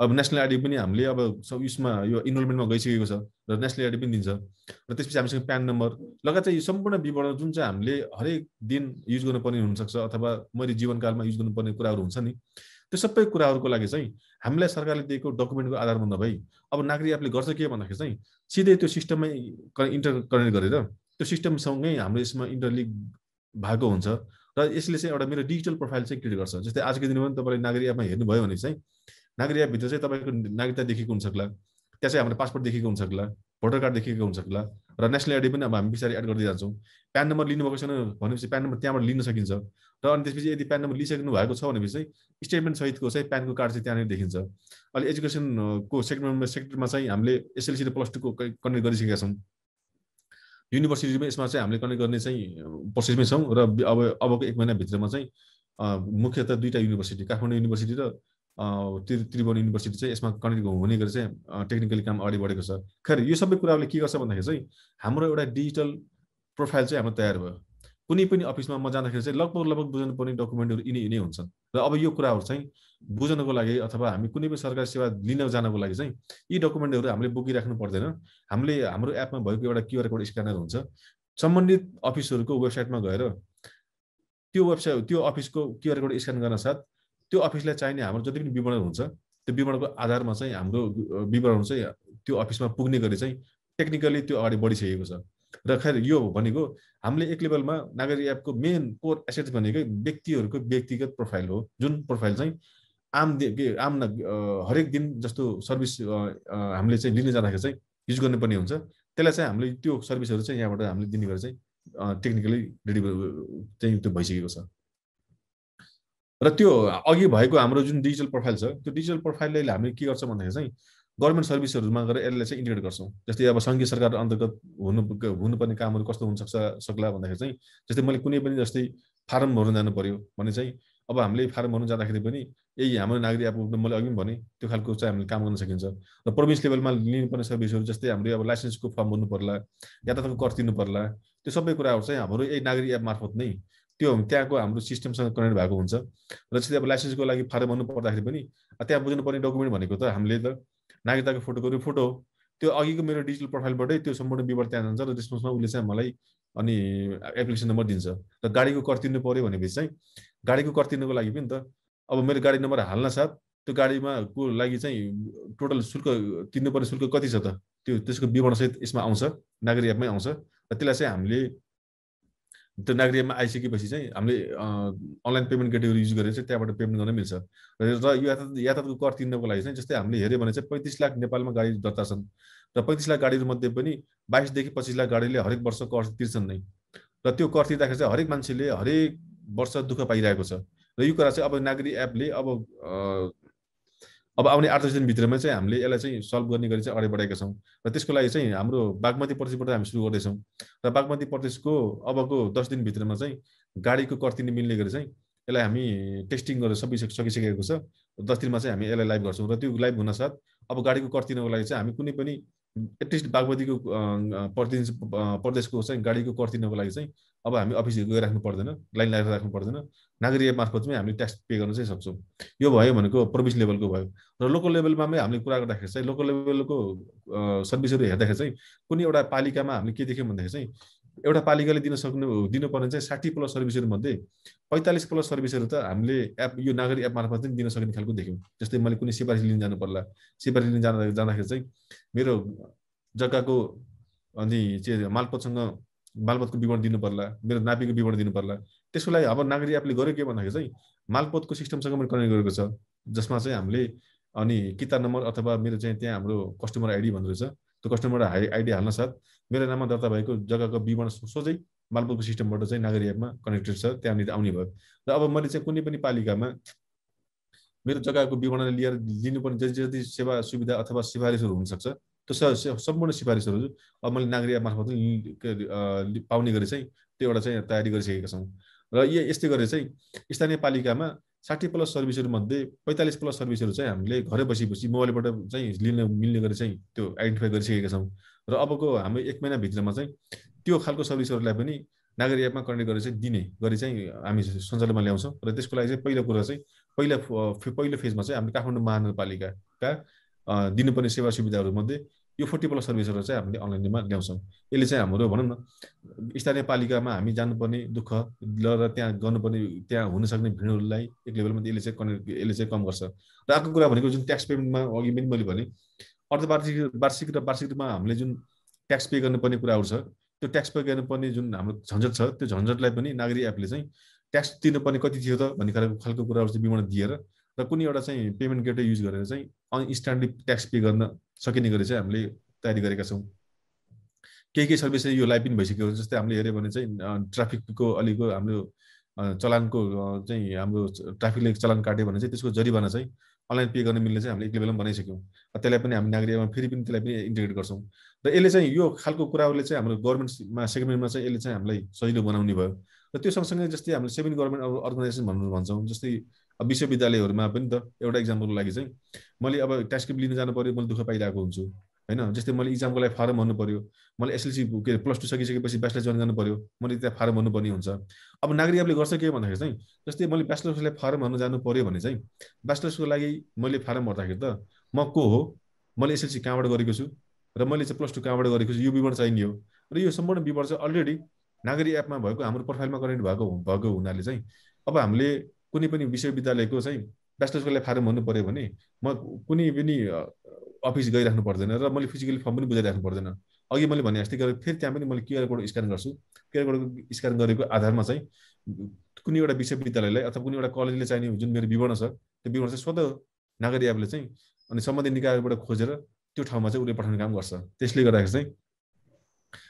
अब नेसनल आइडी पनि हामीले अब सब उसमा यो इनरोलमेन्टमा गइसकेको छ र नेसनल आइडी पनि दिन्छ र त्यसपछि हामीसँग प्यान नम्बर लगातार यो सम्पूर्ण विवरण जुन चाहिँ हामीले हरेक दिन युज गर्नुपर्ने हुनसक्छ अथवा मैले जीवनकालमा युज गर्नुपर्ने कुराहरू हुन्छ नि त्यो सबै कुराहरूको लागि चाहिँ हामीलाई सरकारले दिएको डकुमेन्टको आधारमा नभई अब नागरिक एपले गर्छ के भन्दाखेरि चाहिँ सिधै त्यो सिस्टममै इन्टर कनेक्ट गरेर त्यो सिस्टमसँगै हाम्रो यसमा इन्टरलिङ्क भएको हुन्छ र यसले चाहिँ एउटा मेरो डिजिटल प्रोफाइल चाहिँ क्रिएट गर्छ जस्तै आजको दिनमा पनि तपाईँले नागरिक एपमा हेर्नुभयो भने चाहिँ नागरिकभित्र चाहिँ तपाईँको नागरिकता देखेको हुनसक्ला त्यहाँ चाहिँ हाम्रो पासपोर्ट हुन्छ हुनसक्ला भोटर कार्ड हुन्छ हुनसक्ला र नेसनल आइडी पनि अब हामी पछाडि एड गर्दै जान्छौँ प्यान नम्बर लिनुभएको छैन भनेपछि प्यान नम्बर त्यहाँबाट लिन सकिन्छ र अनि त्यसपछि यदि प्यान नम्बर लिइसक्नु भएको छ भनेपछि चाहिँ स्टेटमेन्ट सहितको चाहिँ प्यानको कार्ड चाहिँ त्यहाँनिर देखिन्छ अहिले एजुकेसनको सेक्टरमा सेक्टरमा चाहिँ हामीले एसएलसी र प्लस टूको कनेक्ट गरिसकेका छौँ युनिभर्सिटीमा यसमा चाहिँ हामीले कनेक्ट गर्ने चाहिँ प्रोसेसमै छौँ र अब अबको एक महिनाभित्रमा चाहिँ मुख्यतः दुईवटा युनिभर्सिटी काठमाडौँ युनिभर्सिटी र त्रि त्रिभुवन युनिभर्सिटी चाहिँ यसमा कनेक्ट हुने गरेर चाहिँ टेक्निकली काम अगाडि बढेको छ खैर यो सबै कुराहरूले के गर्छ भन्दाखेरि चाहिँ हाम्रो एउटा डिजिटल प्रोफाइल चाहिँ हाम्रो तयार भयो कुनै पनि अफिसमा म जाँदाखेरि चाहिँ लगभग लगभग बुझ्नुपर्ने डकुमेन्टहरू यिनी यिनै हुन्छन् र अब यो कुराहरू चाहिँ बुझ्नको लागि अथवा हामी कुनै पनि सरकारी सेवा लिन जानको लागि चाहिँ यी डकुमेन्टहरू हामीले बोकिराख्नु पर्दैन हामीले हाम्रो एपमा भएको एउटा क्युआर कोड स्क्यानर हुन्छ सम्बन्धित अफिसहरूको वेबसाइटमा गएर त्यो वेबसाइट त्यो अफिसको क्युआर कोड स्क्यान गर्न साथ त्यो अफिसलाई चाहिने हाम्रो जति पनि विवरण हुन्छ त्यो विवरणको आधारमा चाहिँ हाम्रो विवरण चाहिँ त्यो अफिसमा पुग्ने गरी चाहिँ टेक्निकली त्यो अगाडि बढिसकेको छ र खैर यो भनेको हामीले एक लेभलमा नागरिक एपको मेन कोर एसेट भनेकै व्यक्तिहरूको व्यक्तिगत प्रोफाइल हो जुन प्रोफाइल चाहिँ आम के आम हरेक दिन जस्तो सर्भिस हामीले चाहिँ लिन जाँदाखेरि चाहिँ युज गर्नुपर्ने हुन्छ त्यसलाई चाहिँ हामीले त्यो सर्भिसहरू चाहिँ यहाँबाट हामीले दिने गरेर चाहिँ टेक्निकली रेडी चाहिँ त्यो भइसकेको छ र त्यो अघि भएको हाम्रो जुन डिजिटल प्रोफाइल छ त्यो डिजिटल प्रोफाइलले हामीले के गर्छौँ भन्दाखेरि चाहिँ गभर्मेन्ट सर्भिसहरूमा गएर यसलाई चाहिँ इन्टिग्रेट गर्छौँ जस्तै अब सङ्घीय सरकार अन्तर्गत हुनु हुनुपर्ने कामहरू कस्तो हुनसक्छ सक्ला भन्दाखेरि चाहिँ जस्तै मैले कुनै पनि जस्तै फारम भर्नु जानु पऱ्यो भने चाहिँ अब हामीले फारम भर्नु जाँदाखेरि पनि यही हाम्रो नागरिक एप मैले अघि पनि भनेँ त्यो खालको चाहिँ हामीले काम गर्न सकिन्छ र प्रोभिन्स लेभलमा लिनुपर्ने सर्भिसहरू जस्तै हाम्रो अब लाइसेन्सको फर्म भर्नु पर्ला यातायातको कर तिर्नु पर्ला त्यो सबै कुराहरू चाहिँ हाम्रो यही नागरिक एप मार्फत नै त्यो त्यहाँको हाम्रो सिस्टमसँग कनेक्ट भएको हुन्छ र जस्तै अब लाइसेन्सको लागि फारम भन्नु पर्दाखेरि पनि त्यहाँ बुझ्नुपर्ने डकुमेन्ट भनेको त हामीले त नागरिकताको फोटोको फोटो त्यो अघिको मेरो डिजिटल प्रोफाइलबाटै त्यो सम्पूर्ण विवरण त्यहाँ जान्छ र त्यसमा उसले चाहिँ मलाई अनि एप्लिकेसन नम्बर दिन्छ र गाडीको कर तिर्नु पऱ्यो भनेपछि चाहिँ गाडीको कर तिर्नुको लागि पनि त अब मेरो गाडी नम्बर हाल्न साथ त्यो गाडीमा को लागि चाहिँ टोटल शुल्क तिर्नुपर्ने शुल्क कति छ त त्यो त्यसको विवरणसहित यसमा आउँछ नागरिक एपमै आउँछ र त्यसलाई चाहिँ हामीले त्यो नागरिकमा आइसकेपछि चाहिँ हामीले अनलाइन पेमेन्ट क्याटेगोरी युज गरेर चाहिँ त्यहाँबाट पेमेन्ट गर्न मिल्छ र यातायात यातायातको कर तिर्नको लागि चाहिँ जस्तै हामीले हेऱ्यो भने चाहिँ पैँतिस लाख नेपालमा गाडी दर्ता छन् र पैँतिस लाख गाडीहरूमध्ये पनि बाइसदेखि पच्चिस लाख गाडीले हरेक वर्ष कर तिर्छन् नै र त्यो कर तिर्दाखेरि चाहिँ हरेक मान्छेले हरेक वर्ष दुःख पाइरहेको छ र यो कुरा चाहिँ अब नागरिक एपले अब अब आउने आठ दस दिनभित्रमा चाहिँ हामीले यसलाई चाहिँ सल्भ गर्ने गरी चाहिँ अगाडि बढाएका छौँ र त्यसको लागि चाहिँ हाम्रो बागमती प्रदेशबाट हामी सुरु गर्दैछौँ र बागमती प्रदेशको अबको दस दिनभित्रमा चाहिँ गाडीको कर्तिनी मिल्ने गरी चाहिँ यसलाई हामी टेस्टिङ गरेर सबै सकिसकेको छ दस दिनमा चाहिँ हामी यसलाई लाइभ गर्छौँ र त्यो लाइभ हुनासाथ अब गाडीको कर्तिनको लागि चाहिँ हामी कुनै पनि एटलिस्ट बागमतीको प्रदेश प्रदेशको चाहिँ गाडीको कर्तिनको लागि चाहिँ अब हामी अफिस गइराख्नु पर्दैन लाइन लगाएर राख्नु पर्दैन नागरिक मार्फत चाहिँ हामीले ट्याक्स पे गर्न चाहिँ सक्छौँ यो भयो भनेको प्रोभिन्स लेभलको भयो र लोकल लेभलमा पनि हामीले कुरा गर्दाखेरि चाहिँ लोकल लेभलको सर्भिसहरू हेर्दाखेरि चाहिँ कुनै एउटा पालिकामा हामीले के देख्यौँ भन्दाखेरि चाहिँ एउटा पालिकाले दिन सक्नु दिनुपर्ने चाहिँ साठी प्लस सर्भिसहरूमध्ये पैँतालिस प्लस सर्भिसहरू त हामीले एप यो नागरिक एप मार्फत चाहिँ दिन सक्ने खालको देख्यौँ जस्तै मैले कुनै सिफारिस लिन जानु पर्ला सिफारिस लिन जाँदा जाँदाखेरि चाहिँ मेरो जग्गाको अनि चाहिँ मालपतसँग मालपोतको विवरण दिनु पर्ला मेरो नापीको विवरण दिनु पर्ला त्यसको लागि अब नागरिक एपले गर्यो के भन्दाखेरि चाहिँ मालपोतको सिस्टमसँग पनि कनेक्ट गरेको छ जसमा चाहिँ हामीले अनि किता नम्बर अथवा मेरो चाहिँ त्यहाँ हाम्रो कस्टमर आइडी भन्दो रहेछ त्यो कस्टमर हाई आइडी हाल्न साथ मेरो नाममा दर्ता भएको जग्गाको विवरण सोझै मालपोतको सिस्टमबाट चाहिँ नागरिक एपमा कनेक्टेड छ त्यहाँनिर आउने भयो र अब मैले चाहिँ कुनै पनि पालिकामा मेरो जग्गाको विवरणलाई लिएर लिनुपर्ने जति जति सेवा सुविधा अथवा सिफारिसहरू हुनसक्छ त्यो सम्पूर्ण सिफारिसहरू अब मैले नागरिक मार्फत पाउने गरी चाहिँ त्यो एउटा चाहिँ तयारी गरिसकेका छौँ र यो यस्तै गरेर चाहिँ स्थानीय पालिकामा साठी प्लस सर्भिसहरूमध्ये पैँतालिस प्लस सर्भिसहरू चाहिँ हामीले घरै बसी बसी मोबाइलबाट चाहिँ लिन मिल्ने गरी चाहिँ त्यो आइडेन्टिफाई गरिसकेका छौँ र अबको हाम्रो एक महिनाभित्रमा चाहिँ त्यो खालको सर्भिसहरूलाई पनि नागरिक एपमा कनेक्ट गरेर चाहिँ दिने गरी चाहिँ हामी सञ्चालनमा ल्याउँछौँ र त्यसको लागि चाहिँ पहिलो कुरा चाहिँ पहिला पहिलो फेजमा चाहिँ हामी काठमाडौँ महानगरपालिकाका दिनुपर्ने सेवा सुविधाहरूमध्ये यो फोर्टी प्लस सर्भिसहरू चाहिँ हामीले अनलाइनमा ल्याउँछौँ यसले चाहिँ हाम्रो भनौँ न स्थानीय पालिकामा हामी जानुपर्ने दुःख र त्यहाँ गर्नुपर्ने त्यहाँ हुनसक्ने भिडहरूलाई एक लेभलमा यसले चाहिँ कनेक्ट यसले चाहिँ कम गर्छ र अर्को कुरा भनेको जुन ट्याक्स पेमेन्टमा अघि पनि मैले भने अर्धवार्षिक वार्षिक र वार्षिक रूपमा हामीले जुन ट्याक्स पे गर्नुपर्ने कुराहरू छ त्यो ट्याक्स पे गर्नुपर्ने जुन हाम्रो झन्झट छ त्यो झन्झटलाई पनि नागरिक एपले चाहिँ ट्याक्स तिर्नुपर्ने कति थियो त भन्ने खालको खालको कुराहरू चाहिँ विवरण दिएर र कुनै एउटा चाहिँ पेमेन्ट गेटवे युज गरेर चाहिँ इन्स्टान्टली ट्याक्स पे गर्न सकिने गरी चाहिँ हामीले तयारी गरेका छौँ केही केही सर्भिस यो लाइभ पनि भइसक्यो जस्तै हामीले हेऱ्यो भने चाहिँ ट्राफिकको अलिको हाम्रो चलानको चाहिँ हाम्रो ट्राफिकले चलान काट्यो भने चाहिँ त्यसको जरिवाना चाहिँ अनलाइन पे गर्न मिल्ने चाहिँ हामीले एक लेभलमा बनाइसक्यौँ त्यसलाई पनि हामी नागरिकमा फेरि पनि त्यसलाई पनि इन्टिग्रेट गर्छौँ र यसले चाहिँ यो खालको कुराहरूले चाहिँ हाम्रो गभर्मेन्टमा सेगमेन्टमा चाहिँ यसले चाहिँ हामीलाई सजिलो बनाउने भयो र त्यो सँगसँगै जस्तै हामीले सेभेन गभर्मेन्ट अर्गनाइजेसन भनेर भन्छौँ जस्तै विश्वविद्यालयहरूमा पनि त एउटा इक्जामको लागि चाहिँ मैले अब ट्यास्क्रिप्ट लिन जानु पऱ्यो मैले दुःख पाइरहेको हुन्छु होइन जस्तै मैले इक्जामको लागि फारम भर्नु पऱ्यो मैले एसएलसी के अरे प्लस टू सकिसकेपछि ब्याचलर जोइन जानु पऱ्यो मैले त्यहाँ फारम भर्नुपर्ने हुन्छ अब नागरिक एपले गर्छ के भन्दाखेरि चाहिँ जस्तै मैले ब्याचलर्सको लागि फारम भर्नु जानु पऱ्यो भने चाहिँ ब्याचलर्सको लागि मैले फारम भर्दाखेरि त म को हो मैले एसएलसी कहाँबाट गरेको छु र मैले चाहिँ प्लस टू कहाँबाट गरेको छु यो विवरण चाहिने हो र यो सम्पूर्ण विवरण चाहिँ अलरेडी नागरिक एपमा भएको हाम्रो प्रोफाइलमा कनेक्ट भएको भएको हुनाले चाहिँ अब हामीले कुनै पनि विश्वविद्यालयको चाहिँ ब्याचलर्सको लागि फारम भन्नु पऱ्यो भने म कुनै पनि अफिस गइराख्नु पर्दैन र मैले फिजिकली फर्म पनि बुझाइराख्नु पर्दैन अघि मैले भने जस्तै गरेर फेरि त्यहाँ पनि मैले क्युआर कोड स्क्यान गर्छु क्युआर कोडको स्क्यान गरेको आधारमा चाहिँ कुनै एउटा विश्वविद्यालयलाई अथवा कुनै एउटा कलेजले चाहिने जुन मेरो विवरण छ त्यो विवरण चाहिँ स्वतः नागरिक एपले चाहिँ अनि सम्बन्धित निकायबाट खोजेर त्यो ठाउँमा चाहिँ उसले पठाउने काम गर्छ त्यसले गर्दाखेरि चाहिँ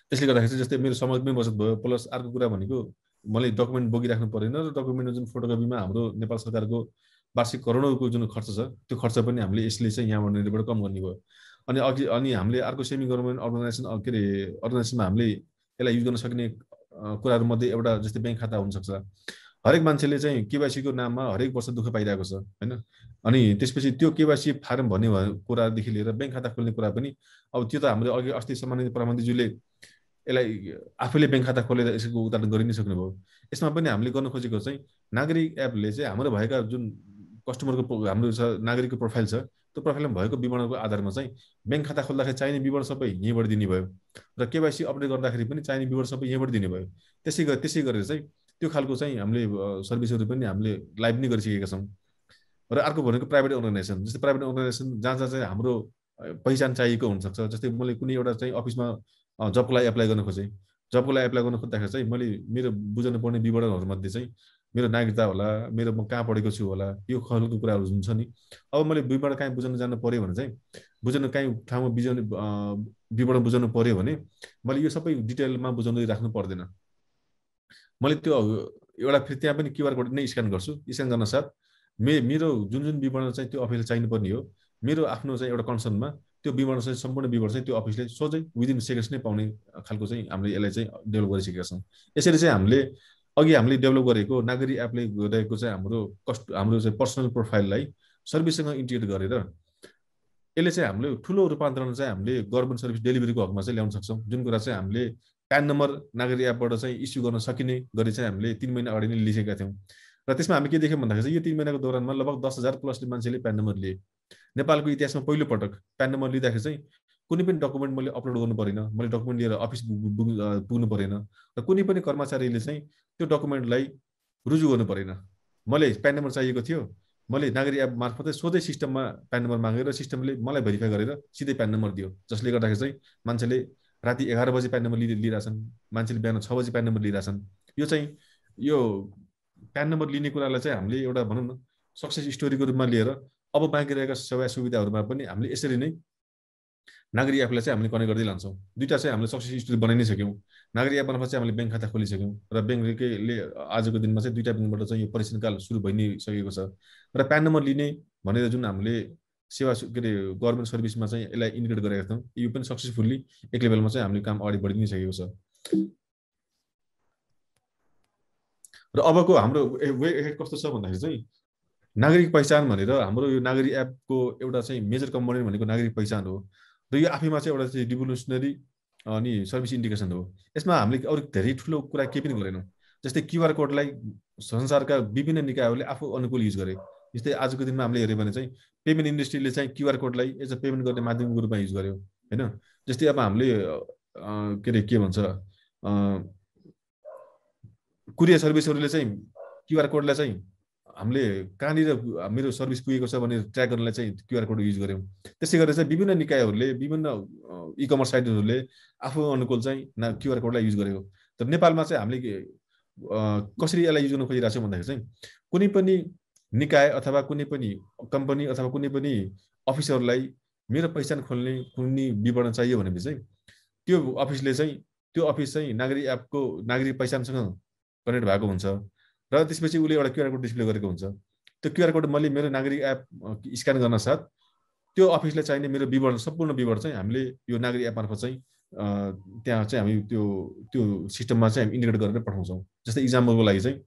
त्यसले गर्दाखेरि चाहिँ जस्तै मेरो समाजमै बचत भयो प्लस अर्को कुरा भनेको मैले डकुमेन्ट बोकिराख्नु परेन र डकुमेन्ट जुन फोटोकपीमा हाम्रो नेपाल सरकारको वार्षिक करोडौँको जुन खर्च छ त्यो खर्च पनि हामीले यसले चाहिँ यहाँबाट निर्भर कम गर्ने भयो अनि अघि अनि हामीले अर्को सेमी गभर्मेन्ट अर्गनाइजेसन के अरे अर्गनाइजेसनमा हामीले यसलाई युज गर्न सक्ने कुराहरूमध्ये एउटा जस्तै ब्याङ्क खाता हुनसक्छ हरेक मान्छेले चाहिँ केवाइसीको नाममा हरेक वर्ष दुःख पाइरहेको छ होइन अनि त्यसपछि त्यो केवाइसी फारम भन्ने कुरादेखि लिएर ब्याङ्क खाता खोल्ने कुरा पनि अब त्यो त हामीले अघि अस्ति सम्मानित प्रधानमन्त्रीज्यूले यसलाई आफैले ब्याङ्क खाता खोलेर यसको उदाहरण गरि नै सक्नुभयो यसमा पनि हामीले गर्न खोजेको चाहिँ नागरिक एपले चाहिँ हाम्रो भएका जुन कस्टमरको हाम्रो छ नागरिकको प्रोफाइल छ त्यो प्रोफाइलमा भएको विवरणको आधारमा चाहिँ ब्याङ्क खाता खोल्दाखेरि चाहिने विवरण सबै यहीँबाट दिने भयो र केवाइसी अपडेट गर्दाखेरि पनि चाहिने विवरण सबै यहीँबाट दिने भयो त्यसै गरी त्यसै गरेर चाहिँ त्यो खालको चाहिँ हामीले सर्भिसहरू पनि हामीले लाइभ नै गरिसकेका छौँ र अर्को भनेको प्राइभेट अर्गनाइजेसन जस्तै प्राइभेट अर्गनाइजेसन जहाँ जहाँ चाहिँ हाम्रो पहिचान चाहिएको हुनसक्छ जस्तै मैले कुनै एउटा चाहिँ अफिसमा जबको लागि एप्लाई गर्न खोजेँ जबको लागि एप्लाई गर्न खोज्दाखेरि चाहिँ मैले मेरो बुझ्नु पर्ने विवरणहरूमध्ये चाहिँ मेरो नागरिकता होला मेरो म कहाँ पढेको छु होला यो खालको कुराहरू हुन्छ नि अब मैले विवरण कहीँ बुझाउनु जानु पऱ्यो भने चाहिँ बुझाउनु कहीँ ठाउँमा बुझाउनु विवरण बुझाउनु पऱ्यो भने मैले यो सबै डिटेलमा बुझाउनु राख्नु पर्दैन मैले त्यो एउटा फेरि त्यहाँ पनि क्युआर कोड नै स्क्यान गर्छु स्क्यान गर्न साथ मे मेरो जुन जुन विवरण चाहिँ त्यो चाहिनु चाहिनुपर्ने हो मेरो आफ्नो चाहिँ एउटा कन्सर्नमा त्यो विवरण चाहिँ सम्पूर्ण विवरण चाहिँ त्यो अफिसले सोझै विदिन सेकेन्ड्स नै पाउने खालको चाहिँ हामीले यसलाई चाहिँ डेभलप गरिसकेका छौँ यसरी चाहिँ हामीले अघि हामीले डेभलप गरेको नागरिक एपले गरेको चाहिँ हाम्रो कस्ट हाम्रो चाहिँ पर्सनल प्रोफाइललाई सर्भिससँग इन्टिग्रेट गरेर यसले चाहिँ हामीले ठुलो रूपान्तरण चाहिँ हामीले गभर्मेन्ट सर्भिस डेलिभरीको हकमा चाहिँ ल्याउन सक्छौँ जुन कुरा चाहिँ हामीले प्यान नम्बर नागरिक एपबाट चाहिँ इस्यु गर्न सकिने गरी चाहिँ हामीले तिन महिना अगाडि नै लिसेका थियौँ र त्यसमा हामी के देख्यौँ भन्दाखेरि चाहिँ यो तिन महिनाको दौरानमा लगभग दस हजार प्लसले मान्छेले प्यान नम्बर लिए नेपालको इतिहासमा पहिलोपटक प्यान नम्बर लिँदाखेरि चाहिँ कुनै पनि डकुमेन्ट मैले अपलोड गर्नु परेन मैले डकुमेन्ट लिएर अफिस पुग्नु परेन र कुनै पनि कर्मचारीले चाहिँ त्यो डकुमेन्टलाई रुजु गर्नु परेन मैले प्यान नम्बर चाहिएको थियो मैले नागरिक एप मार्फतै सोधै सिस्टममा प्यान नम्बर मागेर सिस्टमले मलाई भेरिफाई गरेर सिधै प्यान नम्बर दियो जसले गर्दाखेरि चाहिँ मान्छेले राति एघार बजी प्यान नम्बर लि लिइरहेछन् मान्छेले बिहान छ बजी प्यान नम्बर लिइरहेछन् यो चाहिँ यो प्यान नम्बर लिने कुरालाई चाहिँ हामीले एउटा भनौँ न सक्सेस स्टोरीको रूपमा लिएर अब बाँकी रहेका सेवा सुविधाहरूमा पनि हामीले यसरी नै नागरिक एपलाई चाहिँ हामीले कनेक्ट गर्दै लान्छौँ दुइटा चाहिँ हामीले सक्सेस स्टोरी बनाइ नै सक्यौँ नागरिक एप बनाएपछि हामीले ब्याङ्क खाता खोलिसक्यौँ र ब्याङ्कले आजको दिनमा चाहिँ दुईवटा ब्याङ्कबाट चाहिँ यो परीक्षणकाल सुरु भइ नै सकेको छ र प्यान नम्बर लिने भनेर जुन हामीले सेवा के अरे गभर्मेन्ट सर्भिसमा चाहिँ यसलाई इन्डिकेट गरेका थियौँ यो पनि सक्सेसफुल्ली एक लेभलमा चाहिँ हामीले काम अगाडि बढि नै सकेको छ र अबको हाम्रो वे कस्तो छ भन्दाखेरि चाहिँ नागरिक पहिचान भनेर हाम्रो यो नागरिक एपको एउटा चाहिँ मेजर कम्पोनेन्ट भनेको नागरिक पहिचान हो र यो आफैमा चाहिँ एउटा चाहिँ रिभोल्युसनरी अनि सर्भिस इन्डिकेसन हो यसमा हामीले अरू धेरै ठुलो कुरा केही पनि गरेनौँ जस्तै क्युआर कोडलाई संसारका विभिन्न निकायहरूले आफू अनुकूल युज गरे जस्तै आजको दिनमा हामीले हेऱ्यौँ भने चाहिँ पेमेन्ट इन्डस्ट्रीले चाहिँ क्युआर कोडलाई एज अ पेमेन्ट गर्ने माध्यमको रूपमा युज गर्यो होइन जस्तै अब हामीले के अरे के भन्छ कुरियर सर्भिसहरूले चाहिँ क्युआर कोडलाई चाहिँ हामीले कहाँनिर मेरो सर्भिस पुगेको छ भने ट्र्याक गर्नलाई चाहिँ क्युआर कोड युज गऱ्यौँ त्यसै गरेर चाहिँ विभिन्न निकायहरूले विभिन्न इ कमर्स साइटहरूले आफू अनुकूल चाहिँ ना क्युआर कोडलाई युज गरेको तर नेपालमा चाहिँ हामीले कसरी यसलाई युज गर्न खोजिरहेको छौँ भन्दाखेरि चाहिँ कुनै पनि निकाय अथवा कुनै पनि कम्पनी अथवा कुनै पनि अफिसरलाई मेरो पहिचान खोल्ने कुनै विवरण चाहियो भने चाहिँ त्यो अफिसले चाहिँ त्यो अफिस चाहिँ नागरिक एपको नागरिक पहिचानसँग कनेक्ट भएको हुन्छ र त्यसपछि उसले एउटा क्युआर कोड डिस्प्ले गरेको हुन्छ त्यो क्युआर कोड मैले मेरो नागरिक एप स्क्यान गर्न साथ त्यो अफिसलाई चाहिने मेरो विवरण सम्पूर्ण विवरण चाहिँ हामीले यो नागरिक एप मार्फत चाहिँ त्यहाँ चाहिँ हामी त्यो त्यो सिस्टममा चाहिँ हामी इन्डिकेट गरेर पठाउँछौँ जस्तै इक्जाम्पलको लागि चाहिँ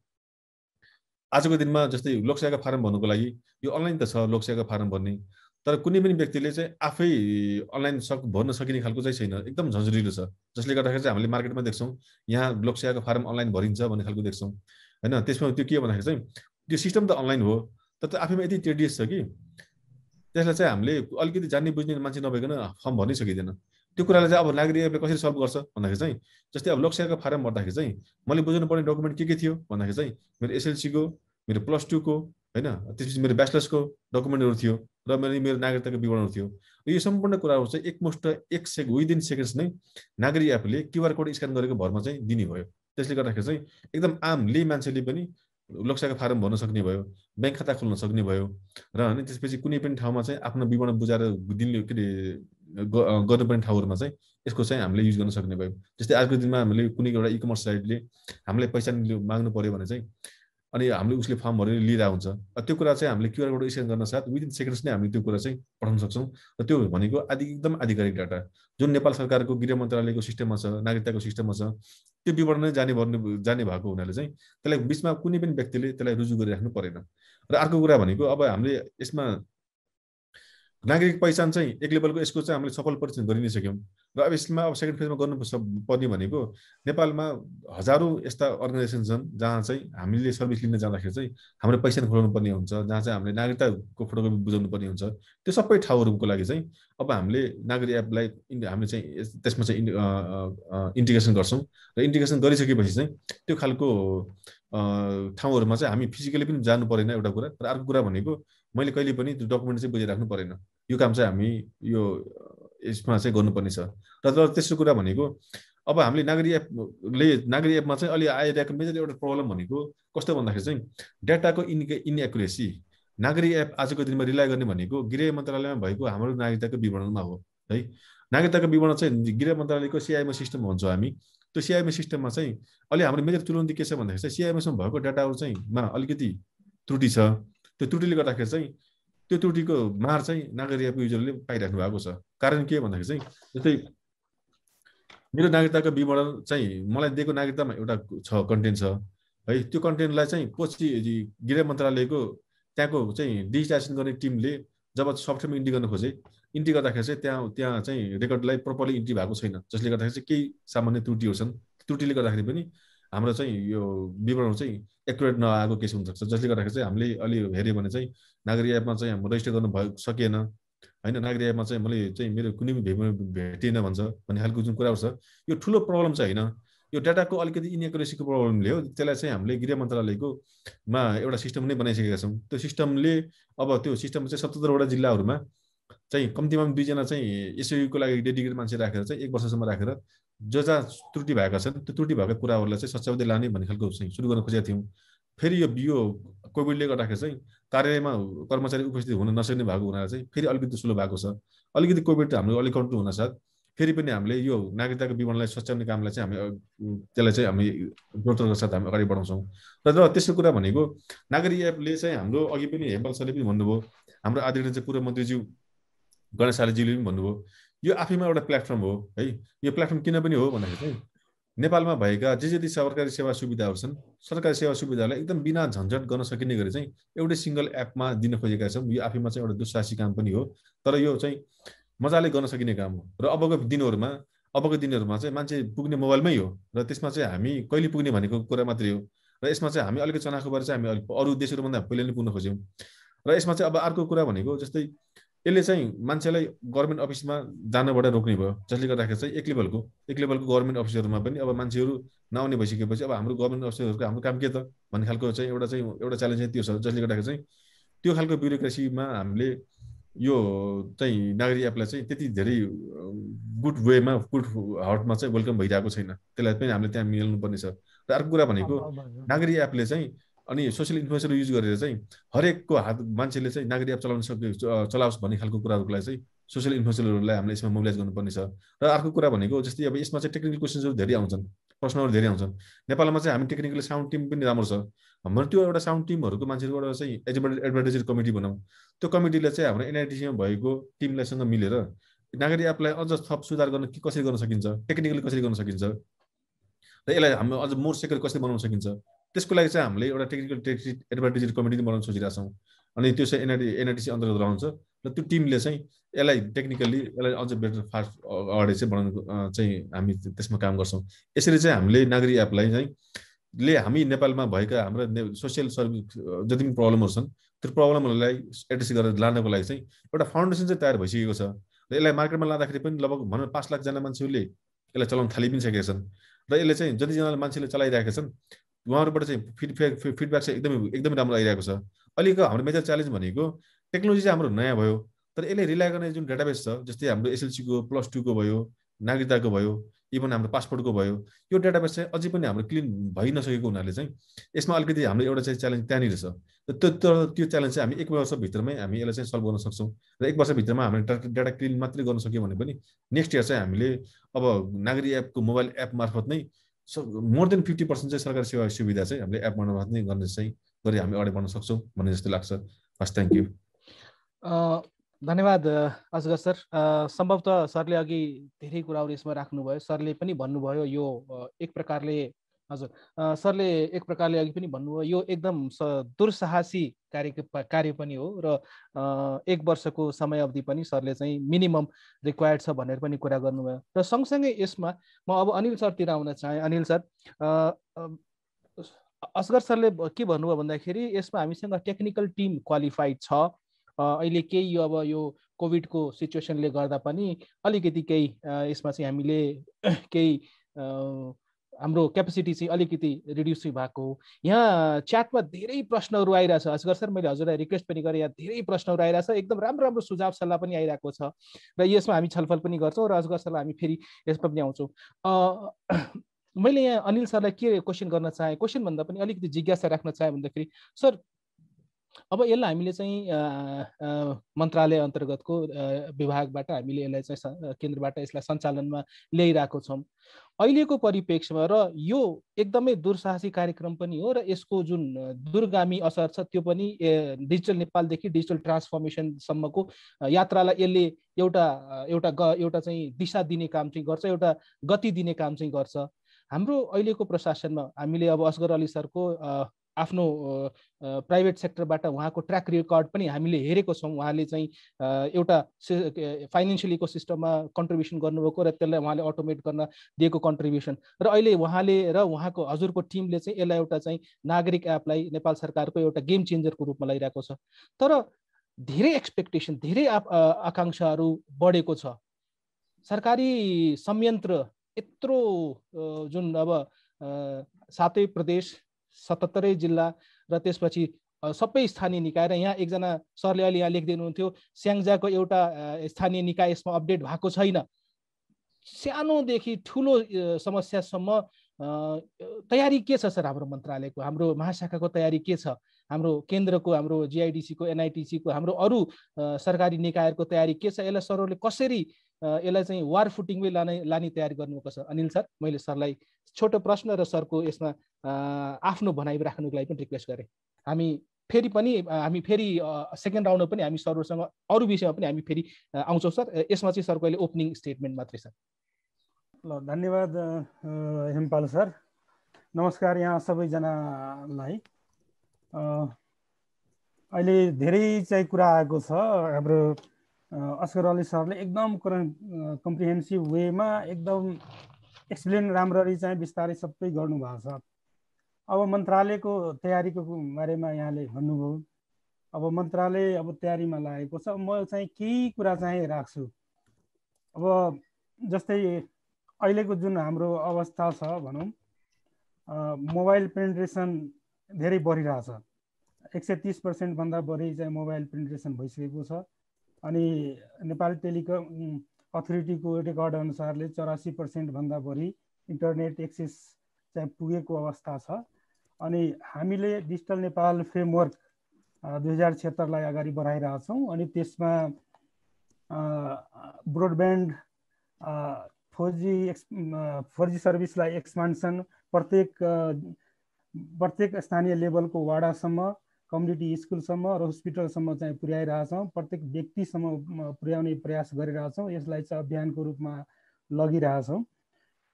आजको दिनमा जस्तै लोकसेवाको फारम भन्नुको लागि यो अनलाइन त छ लोकसेवाको फारम भर्ने तर कुनै पनि व्यक्तिले चाहिँ आफै अनलाइन सक भर्न सकिने खालको चाहिँ छैन एकदम झन्झरिलो छ जसले गर्दाखेरि चाहिँ हामीले मार्केटमा देख्छौँ यहाँ लोकसेवाको फारम अनलाइन भरिन्छ भन्ने खालको देख्छौँ होइन त्यसमा त्यो के भन्दाखेरि चाहिँ त्यो सिस्टम त अनलाइन हो तर आफैमा यति टेडिएस छ कि त्यसलाई चाहिँ हामीले अलिकति जान्ने बुझ्ने मान्छे नभइकन फर्म भर्नै सकिँदैन त्यो कुरालाई चाहिँ अब नागरिकले कसरी सल्भ गर्छ भन्दाखेरि चाहिँ जस्तै अब लोकसेवाको फारम भर्दाखेरि चाहिँ मैले बुझ्नु पर्ने डकुमेन्ट के के थियो भन्दाखेरि चाहिँ मेरो एसएलसीको मेरो प्लस टूको होइन त्यसपछि मेरो ब्याचलर्सको डकुमेन्टहरू थियो र मेरो मेरो नागरिकताको विवरणहरू थियो यो सम्पूर्ण कुराहरू चाहिँ एकमुष्ट एक सेक विदिन सेकेन्ड्स नै नागरिक एपले क्युआर कोड स्क्यान गरेको भरमा चाहिँ दिने भयो त्यसले गर्दाखेरि चाहिँ एकदम आम ले मान्छेले पनि लोकसाको फारम भर्न सक्ने भयो ब्याङ्क खाता खोल्न सक्ने भयो र अनि त्यसपछि कुनै पनि ठाउँमा चाहिँ आफ्नो विवरण बुझाएर दिने के अरे गर्नुपर्ने ठाउँहरूमा चाहिँ यसको चाहिँ हामीले युज गर्न सक्ने भयो जस्तै आजको दिनमा हामीले कुनै एउटा इकमर्स साइटले हामीलाई पैसा माग्नु पऱ्यो भने चाहिँ अनि हामीले उसले फर्महरू लिएर हुन्छ त्यो कुरा चाहिँ हामीले क्युआर कोड स्क्यान गर्न साथ विदिन सेकेन्ड्स नै हामीले त्यो कुरा चाहिँ पठाउन सक्छौँ र त्यो भनेको आदि एकदम आधिकारिक डाटा जुन नेपाल सरकारको गृह मन्त्रालयको सिस्टममा छ नागरिकताको सिस्टममा छ त्यो विवरण नै जाने भन्नु जाने भएको हुनाले चाहिँ त्यसलाई बिचमा कुनै पनि व्यक्तिले त्यसलाई रुजु गरिराख्नु परेन र अर्को कुरा भनेको अब हामीले यसमा नागरिक पहिचान चाहिँ एक लेभलको यसको चाहिँ हामीले सफल परीक्षण गरि नै सक्यौँ र अब यसमा अब सेकेन्ड फेजमा गर्नु पर्ने भनेको नेपालमा हजारौँ यस्ता अर्गनाइजेसन छन् जहाँ चाहिँ हामीले सर्भिस लिन जाँदाखेरि चाहिँ हाम्रो पहिचान खोलाउनु पर्ने हुन्छ जहाँ चाहिँ हामीले नागरिकताको फोटोकपी बुझाउनु पर्ने हुन्छ त्यो सबै ठाउँहरूको लागि चाहिँ अब हामीले नागरिक एपलाई हामीले चाहिँ त्यसमा चाहिँ इन्टिग्रेसन गर्छौँ र इन्टिग्रेसन गरिसकेपछि चाहिँ त्यो खालको ठाउँहरूमा चाहिँ हामी फिजिकली पनि जानु परेन एउटा कुरा र अर्को कुरा भनेको मैले कहिले पनि त्यो डकुमेन्ट चाहिँ बुझिराख्नु परेन यो काम चाहिँ हामी यो यसमा चाहिँ गर्नुपर्ने छ र तेस्रो कुरा भनेको अब हामीले नागरिक एपले नागरिक एपमा चाहिँ अहिले आइरहेको मेजर एउटा प्रब्लम भनेको कस्तो भन्दाखेरि चाहिँ डाटाको इन इनएकुरेसी नागरिक एप आजको दिनमा रिलाइ गर्ने भनेको गृह मन्त्रालयमा भएको हाम्रो नागरिकताको विवरणमा हो है नागरिकताको विवरण चाहिँ गृह मन्त्रालयको सिआइएमओ सिस्टम भन्छौँ हामी त्यो सिआइएमओ सिस्टममा चाहिँ अहिले हाम्रो मेजर चुनौती के छ भन्दाखेरि चाहिँ सिआइएमएसमा भएको डाटाहरू चाहिँ मा अलिकति त्रुटि छ त्यो त्रुटिले गर्दाखेरि चाहिँ त्यो त्रुटिको मार चाहिँ नागरिक एप युजरले पाइराख्नु भएको छ कारण के भन्दाखेरि चाहिँ जस्तै मेरो नागरिकताको विवरण चाहिँ मलाई दिएको नागरिकतामा एउटा छ कन्टेन्ट छ है त्यो कन्टेन्टलाई चाहिँ पछि गृह मन्त्रालयको त्यहाँको चाहिँ डिजिटाइजेसन गर्ने टिमले जब सफ्टवेयरमा इन्ट्री गर्न खोजे इन्ट्री गर्दाखेरि चाहिँ त्यहाँ त्यहाँ चाहिँ रेकर्डलाई प्रपरली इन्ट्री भएको छैन जसले गर्दाखेरि चाहिँ केही सामान्य त्रुटिहरू छन् त्रुटिले गर्दाखेरि पनि हाम्रो चाहिँ यो विवरण चाहिँ एकुरेट नआएको केस हुनसक्छ जसले गर्दाखेरि चाहिँ हामीले अलि हेऱ्यो भने चाहिँ नागरिक एपमा चाहिँ हाम्रो रेजिस्टर गर्नु भयो सकिएन होइन नागरिक एपमा चाहिँ मैले चाहिँ मेरो कुनै पनि भेटिएन भन्छ भन्ने खालको जुन कुराहरू छ यो ठुलो प्रब्लम चाहिँ होइन यो डाटाको अलिकति इनएकुरेसीको प्रब्लमले हो त्यसलाई चाहिँ हामीले गृह मन्त्रालयको मा एउटा सिस्टम नै बनाइसकेका छौँ त्यो सिस्टमले अब त्यो सिस्टम चाहिँ सतहत्तरवटा जिल्लाहरूमा चाहिँ कम्तीमा दुईजना चाहिँ एसयुको लागि डेडिकेट मान्छे राखेर चाहिँ एक वर्षसम्म राखेर जो जहाँ त्रुटि भएका छन् त्यो त्रुटि भएका कुराहरूलाई चाहिँ सच्याउँदै लाने भन्ने खालको चाहिँ सुरु गर्न खोजेका थियौँ फेरि यो बियो कोभिडले गर्दाखेरि चाहिँ कार्यालयमा कर्मचारी उपस्थित हुन नसक्ने भएको हुनाले चाहिँ फेरि अलिकति सुलो भएको छ अलिकति कोभिड हाम्रो अलिक कन्ट्रोल हुनसाथ फेरि पनि हामीले यो नागरिकताको विवरणलाई सच्याउने कामलाई चाहिँ हामी त्यसलाई चाहिँ हामी जोडतोडको साथ हामी अगाडि बढाउँछौँ र त्यस्तो कुरा भनेको नागरिक एपले चाहिँ हाम्रो अघि पनि हेमपाल सरले पनि भन्नुभयो हाम्रो आदरणीय चाहिँ पूर्व मन्त्रीज्यू गणेश शालीज्यूले पनि भन्नुभयो यो आफैमा एउटा प्लेटफर्म हो है यो प्लेटफर्म किन पनि हो भन्दाखेरि चाहिँ नेपालमा भएका जे जति सरकारी सेवा सुविधाहरू छन् सरकारी सेवा सुविधाहरूलाई एकदम बिना झन्झट गर्न सकिने गरी चाहिँ एउटै सिङ्गल एपमा दिन खोजेका छौँ यो आफैमा चाहिँ एउटा दुस्साहसी काम पनि हो तर यो चाहिँ मजाले गर्न सकिने काम हो र अबको दिनहरूमा अबको दिनहरूमा चाहिँ मान्छे पुग्ने मोबाइलमै हो र त्यसमा चाहिँ हामी कहिले पुग्ने भनेको कुरा मात्रै हो र यसमा चाहिँ हामी अलिकति चनाखो भएर चाहिँ हामी अलिक अरू देशहरूभन्दा पहिले नै पुग्न खोज्यौँ र यसमा चाहिँ अब अर्को कुरा भनेको जस्तै यसले चाहिँ मान्छेलाई गभर्मेन्ट अफिसमा जानबाट रोक्ने भयो जसले गर्दाखेरि चाहिँ एक लेभलको एक लेभलको गभर्मेन्ट अफिसहरूमा पनि अब मान्छेहरू नआउने भइसकेपछि अब हाम्रो गभर्मेन्ट अफिसरहरूको हाम्रो काम के त भन्ने खालको चाहिँ एउटा चाहिँ एउटा च्यालेन्ज चाहिँ त्यो छ जसले गर्दाखेरि चाहिँ त्यो खालको ब्युरोक्रेसीमा हामीले यो चाहिँ नागरिक एपलाई चाहिँ त्यति धेरै गुड वेमा गुड हर्टमा चाहिँ वेलकम भइरहेको छैन त्यसलाई पनि हामीले त्यहाँ मिल्नुपर्ने छ र अर्को कुरा भनेको नागरिक एपले चाहिँ अनि सोसियल इन्फ्लुएन्सर युज गरेर चाहिँ हरेकको हात मान्छेले चाहिँ नागरिक एप चलाउन सक्ने चलाओस् भन्ने खालको कुराहरूलाई चाहिँ सोसियल इन्फ्लुएन्सरहरूलाई हामीले यसमा मोबिलाइज गर्नुपर्ने छ र अर्को कुरा भनेको जस्तै अब यसमा चाहिँ टेक्निकल क्वेसन्सहरू धेरै आउँछन् प्रश्नहरू धेरै आउँछन् नेपालमा चाहिँ हामी टेक्निकल साउन्ड टिम पनि राम्रो छ हाम्रो त्यो एउटा साउन्ड टिमहरूको मान्छेहरूको एउटा चाहिँ एडभार्ट एडभार्टाइजर कमिटी बनाऊ त्यो कमिटीले चाहिँ हाम्रो एनआइटिसीमा भएको टिमलाईसँग मिलेर नागरिक एपलाई अझ थप सुधार गर्न कसरी गर्न सकिन्छ टेक्निकली कसरी गर्न सकिन्छ र यसलाई हाम्रो अझ मोर सेक्युर कसरी बनाउन सकिन्छ त्यसको लागि चाहिँ हामीले एउटा टेक्निकल टेक्निक एडभार्टिजरी कमिटी पनि बनाउन सोचिरहेको छौँ अनि त्यो चाहिँ एनआरडी एनआरटिसी अन्तर्गत रहन्छ र त्यो टिमले चाहिँ यसलाई टेक्निकल्ली यसलाई अझ बेटर फास्ट अगाडि चाहिँ बनाउनु चाहिँ हामी त्यसमा काम गर्छौँ यसरी चाहिँ हामीले नागरिक एपलाई चाहिँ ले हामी नेपालमा भएका हाम्रा ने, सोसियल सर्भिस जति पनि प्रब्लमहरू छन् त्यो प्रब्लमहरूलाई एड्रेस गरेर लानको लागि चाहिँ एउटा फाउन्डेसन चाहिँ तयार भइसकेको छ र यसलाई मार्केटमा लाँदाखेरि पनि लगभग भनौँ पाँच लाखजना मान्छेहरूले यसलाई चलाउन थालि पनि सकेका छन् र यसले चाहिँ जतिजनाले मान्छेले चलाइरहेका छन् उहाँहरूबाट चाहिँ फिडब्याक फिडब्याक चाहिँ एकदमै एकदमै राम्रो आइरहेको छ अहिलेको हाम्रो मेजर च्यालेन्ज भनेको टेक्नोलोजी चाहिँ हाम्रो नयाँ भयो तर यसले रिलाइ गर्ने जुन डाटाबेस छ जस्तै हाम्रो एसएलसीको प्लस टूको भयो नागरिकताको भयो इभन हाम्रो पासपोर्टको भयो यो डाटाबेस चाहिँ अझै पनि हाम्रो क्लिन भइ नसकेको हुनाले चाहिँ यसमा अलिकति हाम्रो एउटा चाहिँ च्यालेन्ज त्यहाँनिर छ त्यो तर त्यो च्यालेन्ज चाहिँ हामी एक वर्षभित्रमै हामी यसलाई चाहिँ सल्भ गर्न सक्छौँ र एक वर्षभित्रमा हामीले डाटा डाटा क्लिन मात्रै गर्न सक्यौँ भने पनि नेक्स्ट इयर चाहिँ हामीले अब नागरिक एपको मोबाइल एप मार्फत नै so more than fifty percent चाहिँ सरकारी सेवा सुविधा चाहिँ हामीले एप मार्फत नै गर्ने चाहिँ गरी हामी अगाडि बढ्न सक्छौँ भन्ने जस्तो लाग्छ हस् थ्याङ्क यू धन्यवाद अजगर सर सम्भवतः सरले अघि धेरै कुराहरू यसमा राख्नुभयो सरले पनि भन्नुभयो यो एक प्रकारले हजुर सरले एक प्रकारले अघि पनि भन्नुभयो यो एकदम स दुर्साहसी कार्य कार्य पनि हो र एक वर्षको समय अवधि पनि सरले चाहिँ मिनिमम रिक्वायर्ड छ भनेर पनि कुरा गर्नुभयो र सँगसँगै यसमा म अब अनिल सरतिर आउन चाहेँ अनिल सर असगर सरले के भन्नुभयो भन्दाखेरि यसमा हामीसँग टेक्निकल टिम क्वालिफाइड छ अहिले केही यो अब यो कोभिडको सिचुएसनले गर्दा पनि अलिकति केही यसमा चाहिँ हामीले केही हाम्रो क्यापेसिटी चाहिँ अलिकति रिड्युस भएको हो यहाँ च्याटमा धेरै प्रश्नहरू आइरहेछ असगर सर मैले हजुरलाई रिक्वेस्ट पनि गरेँ यहाँ धेरै प्रश्नहरू आइरहेछ एकदम राम्रो राम्रो सुझाव सल्लाह पनि आइरहेको छ र यसमा हामी छलफल पनि गर्छौँ र असगर सरलाई हामी फेरि यसमा पनि आउँछौँ मैले यहाँ अनिल सरलाई के क्वेसन गर्न चाहेँ क्वेसनभन्दा पनि अलिकति जिज्ञासा राख्न चाहेँ भन्दाखेरि सर अब यसलाई हामीले चाहिँ मन्त्रालय अन्तर्गतको विभागबाट हामीले यसलाई चाहिँ केन्द्रबाट यसलाई सञ्चालनमा ल्याइरहेको छौँ अहिलेको परिप्रेक्ष्यमा र यो एकदमै दुर्साहसी कार्यक्रम पनि हो र यसको जुन दुर्गामी असर छ त्यो पनि डिजिटल नेपालदेखि डिजिटल ट्रान्सफर्मेसनसम्मको यात्रालाई यसले एउटा एउटा ग एउटा चाहिँ दिशा दिने काम चाहिँ गर्छ एउटा गति दिने काम चाहिँ गर्छ हाम्रो अहिलेको प्रशासनमा हामीले अब असगर अली सरको आफ्नो प्राइभेट सेक्टरबाट उहाँको ट्र्याक रेकर्ड पनि हामीले हेरेको छौँ उहाँले चाहिँ एउटा फाइनेन्सियल इको सिस्टममा कन्ट्रिब्युसन गर्नुभएको र त्यसलाई उहाँले अटोमेट गर्न दिएको कन्ट्रिब्युसन र अहिले उहाँले र उहाँको हजुरको टिमले चाहिँ यसलाई एउटा चाहिँ नागरिक एपलाई नेपाल सरकारको एउटा गेम चेन्जरको रूपमा लैरहेको छ तर धेरै एक्सपेक्टेसन धेरै आकाङ्क्षाहरू बढेको छ सरकारी संयन्त्र यत्रो जुन अब सातै प्रदेश सतहत्तरै जिल्ला र त्यसपछि सबै स्थानीय निकाय र यहाँ एकजना सरले अहिले यहाँ लेखिदिनु हुन्थ्यो स्याङ्जाको एउटा स्थानीय निकाय यसमा अपडेट भएको छैन सानोदेखि ठुलो समस्यासम्म तयारी के छ सर हाम्रो मन्त्रालयको हाम्रो महाशाखाको तयारी के छ हाम्रो केन्द्रको हाम्रो जिआइडिसीको एनआइटिसीको हाम्रो अरू सरकारी निकायहरूको तयारी के छ यसलाई सरहरूले कसरी यसलाई चाहिँ वार फुटिङमै लाने लाने तयारी गर्नुभएको छ अनिल सर मैले सरलाई छोटो प्रश्न र सरको यसमा आफ्नो भनाइ राख्नुको लागि पनि रिक्वेस्ट गरेँ हामी फेरि पनि हामी फेरि सेकेन्ड राउन्डमा पनि हामी सरहरूसँग अरू विषयमा पनि हामी फेरि आउँछौँ सर यसमा चाहिँ सरको अहिले ओपनिङ स्टेटमेन्ट मात्रै छ ल धन्यवाद हेमपाल सर नमस्कार यहाँ सबैजनालाई अहिले धेरै चाहिँ कुरा आएको छ हाम्रो अस्कर अली सरले एकदम कम्प्रिहेन्सिभ वेमा एकदम एक्सप्लेन राम्ररी चाहिँ बिस्तारै सबै गर्नुभएको छ अब मन्त्रालयको तयारीको बारेमा यहाँले भन्नुभयो अब मन्त्रालय अब तयारीमा लागेको छ म चाहिँ केही कुरा चाहिँ राख्छु अब जस्तै अहिलेको जुन हाम्रो अवस्था छ भनौँ मोबाइल पेन्ट्रेसन धेरै बढिरहेछ एक सय तिस पर्सेन्टभन्दा बढी चाहिँ मोबाइल पेनिट्रेसन भइसकेको छ अनि नेपाल टेलिकम अथोरिटीको रेकर्ड अनुसारले चौरासी पर्सेन्टभन्दा बढी इन्टरनेट एक्सेस चाहिँ पुगेको अवस्था छ अनि हामीले डिजिटल नेपाल फ्रेमवर्क दुई हजार छत्तरलाई अगाडि बढाइरहेछौँ अनि त्यसमा broadband four G X four G सर्भिसलाई एक्सपान्सन प्रत्येक प्रत्येक स्थानीय लेभलको वाडासम्म कम्युनिटी स्कुलसम्म र हस्पिटलसम्म चाहिँ पुर्याइरहेछौँ प्रत्येक व्यक्तिसम्म पुर्याउने प्रयास गरिरहेछौँ यसलाई चाहिँ अभियानको रूपमा लगिरहेछौँ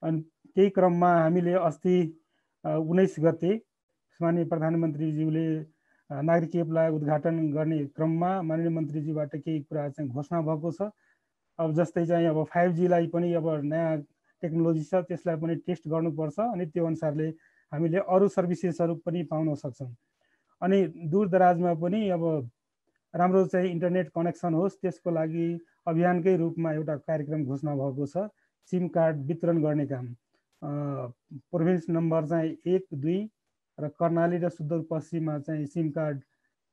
अनि त्यही क्रममा हामीले अस्ति उन्नाइस गते माननीय प्रधानमन्त्रीज्यूले नागरिक एपलाई उद्घाटन गर्ने क्रममा माननीय मन्त्रीज्यूबाट केही कुरा चाहिँ घोषणा भएको छ अब जस्तै चाहिँ अब फाइभ जीलाई पनि अब नयाँ टेक्नोलोजी छ त्यसलाई पनि टेस्ट गर्नुपर्छ अनि त्यो अनुसारले हामीले अरू सर्भिसेसहरू पनि पाउन सक्छौँ अनि दूर दराजमा पनि अब राम्रो चाहिँ इन्टरनेट कनेक्सन होस् त्यसको लागि अभियानकै रूपमा एउटा कार्यक्रम घोषणा भएको छ सिम कार्ड वितरण गर्ने काम प्रोभिन्स नम्बर चाहिँ एक दुई र कर्णाली र सुदूरपश्चिममा चाहिँ सिम कार्ड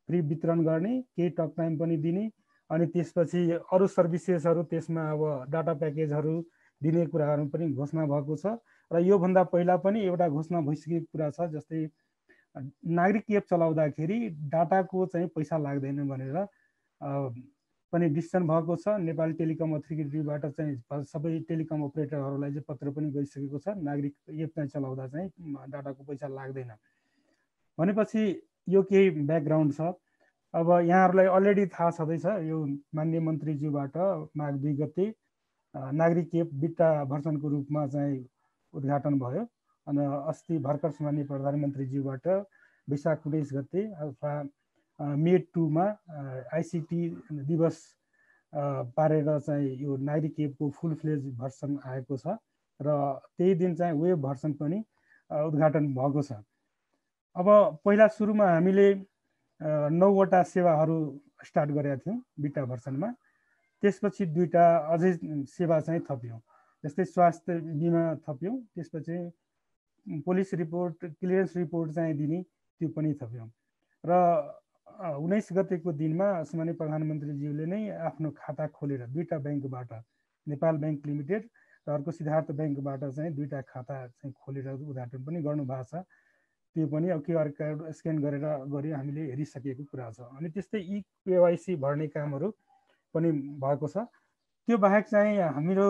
फ्री वितरण गर्ने केही टक टाइम पनि दिने अनि त्यसपछि अरू सर्भिसेसहरू त्यसमा अब डाटा प्याकेजहरू दिने कुराहरू पनि घोषणा भएको छ र योभन्दा पहिला पनि एउटा घोषणा भइसकेको कुरा छ जस्तै नागरिक एप चलाउँदाखेरि डाटाको चाहिँ पैसा लाग्दैन भनेर पनि डिसिसन भएको छ नेपाल टेलिकम अथोरिटीबाट चाहिँ सबै टेलिकम अपरेटरहरूलाई चाहिँ पत्र पनि गइसकेको छ नागरिक एप चाहिँ चलाउँदा चाहिँ डाटाको पैसा लाग्दैन भनेपछि यो केही ब्याकग्राउन्ड छ अब यहाँहरूलाई अलरेडी थाहा छँदैछ यो मान्य मन्त्रीज्यूबाट माघ दुई गते नागरिक एप बिटा भर्सनको रूपमा चाहिँ उद्घाटन भयो अनि अस्ति भर्खर सम्मान्य प्रधानमन्त्रीज्यूबाट वैशाख उन्नाइस गते अथवा मे टूमा आइसिटी दिवस पारेर चाहिँ यो नागरिक एपको फुल फ्लेज भर्सन आएको छ र त्यही दिन चाहिँ वेब भर्सन पनि उद्घाटन भएको छ अब पहिला सुरुमा हामीले नौवटा सेवाहरू स्टार्ट गरेका थियौँ बिटा भर्सनमा त्यसपछि दुईवटा अझै सेवा चाहिँ थप्यौँ जस्तै स्वास्थ्य बिमा थप्यौँ त्यसपछि पुलिस रिपोर्ट क्लियरेन्स रिपोर्ट चाहिँ दिने त्यो पनि थप्यौँ र उन्नाइस गतेको दिनमा मान्य प्रधानमन्त्रीज्यूले नै आफ्नो खाता खोलेर दुईवटा ब्याङ्कबाट नेपाल ब्याङ्क लिमिटेड र अर्को सिद्धार्थ ब्याङ्कबाट चाहिँ दुईवटा खाता चाहिँ खोलेर उद्घाटन पनि गर्नुभएको छ त्यो पनि अब क्युआर कोड स्क्यान गरेर गरी हामीले हेरिसकेको कुरा छ अनि त्यस्तै इ केवाइसी भर्ने कामहरू पनि भएको छ त्यो बाहेक चाहिँ हामीहरू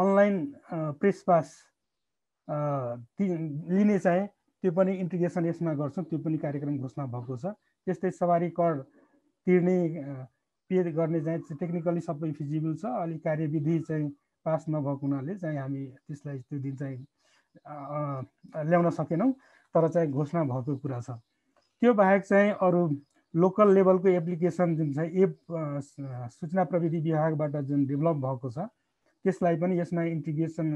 अनलाइन प्रेस पास लिने चाहिँ त्यो पनि इन्टिग्रेसन यसमा गर्छौँ त्यो पनि कार्यक्रम घोषणा भएको छ त्यस्तै सवारी कर तिर्ने पे गर्ने चाहिँ टेक्निकली सबै फिजिबल छ अलिक कार्यविधि चाहिँ पास नभएको हुनाले चाहिँ हामी त्यसलाई त्यो दिन चाहिँ ल्याउन सकेनौँ तर चाहिँ घोषणा भएको कुरा छ त्यो बाहेक चाहिँ अरू लोकल लेभलको एप्लिकेसन जुन छ एप सूचना प्रविधि विभागबाट जुन डेभलप भएको छ त्यसलाई पनि यसमा इन्टिग्रेसन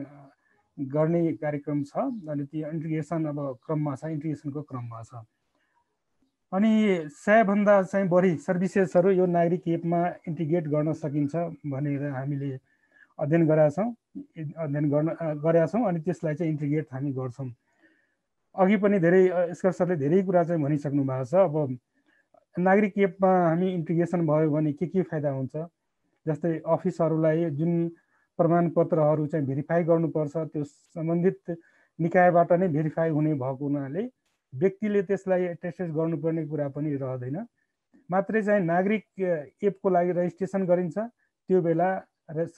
गर्ने कार्यक्रम छ अनि त्यो इन्टिग्रेसन अब क्रममा छ इन्टिग्रेसनको क्रममा छ अनि सयभन्दा चाहिँ बढी सर्भिसेसहरू यो नागरिक एपमा इन्टिग्रेट गर्न सकिन्छ भनेर हामीले अध्ययन गरेका छौँ अध्ययन गर्न गरेका छौँ अनि त्यसलाई चाहिँ इन्टिग्रेट हामी गर्छौँ अघि पनि धेरै सरले धेरै कुरा चाहिँ भनिसक्नु भएको छ अब नागरिक एपमा हामी इन्टिग्रेसन भयो भने के के फाइदा हुन्छ जस्तै अफिसहरूलाई जुन प्रमाणपत्रहरू चाहिँ भेरिफाई गर्नुपर्छ त्यो सम्बन्धित निकायबाट नै भेरिफाई हुने भएको हुनाले व्यक्तिले त्यसलाई एटेस्टेड गर्नुपर्ने कुरा पनि रहँदैन मात्रै चाहिँ नागरिक एपको लागि रेजिस्ट्रेसन गरिन्छ त्यो बेला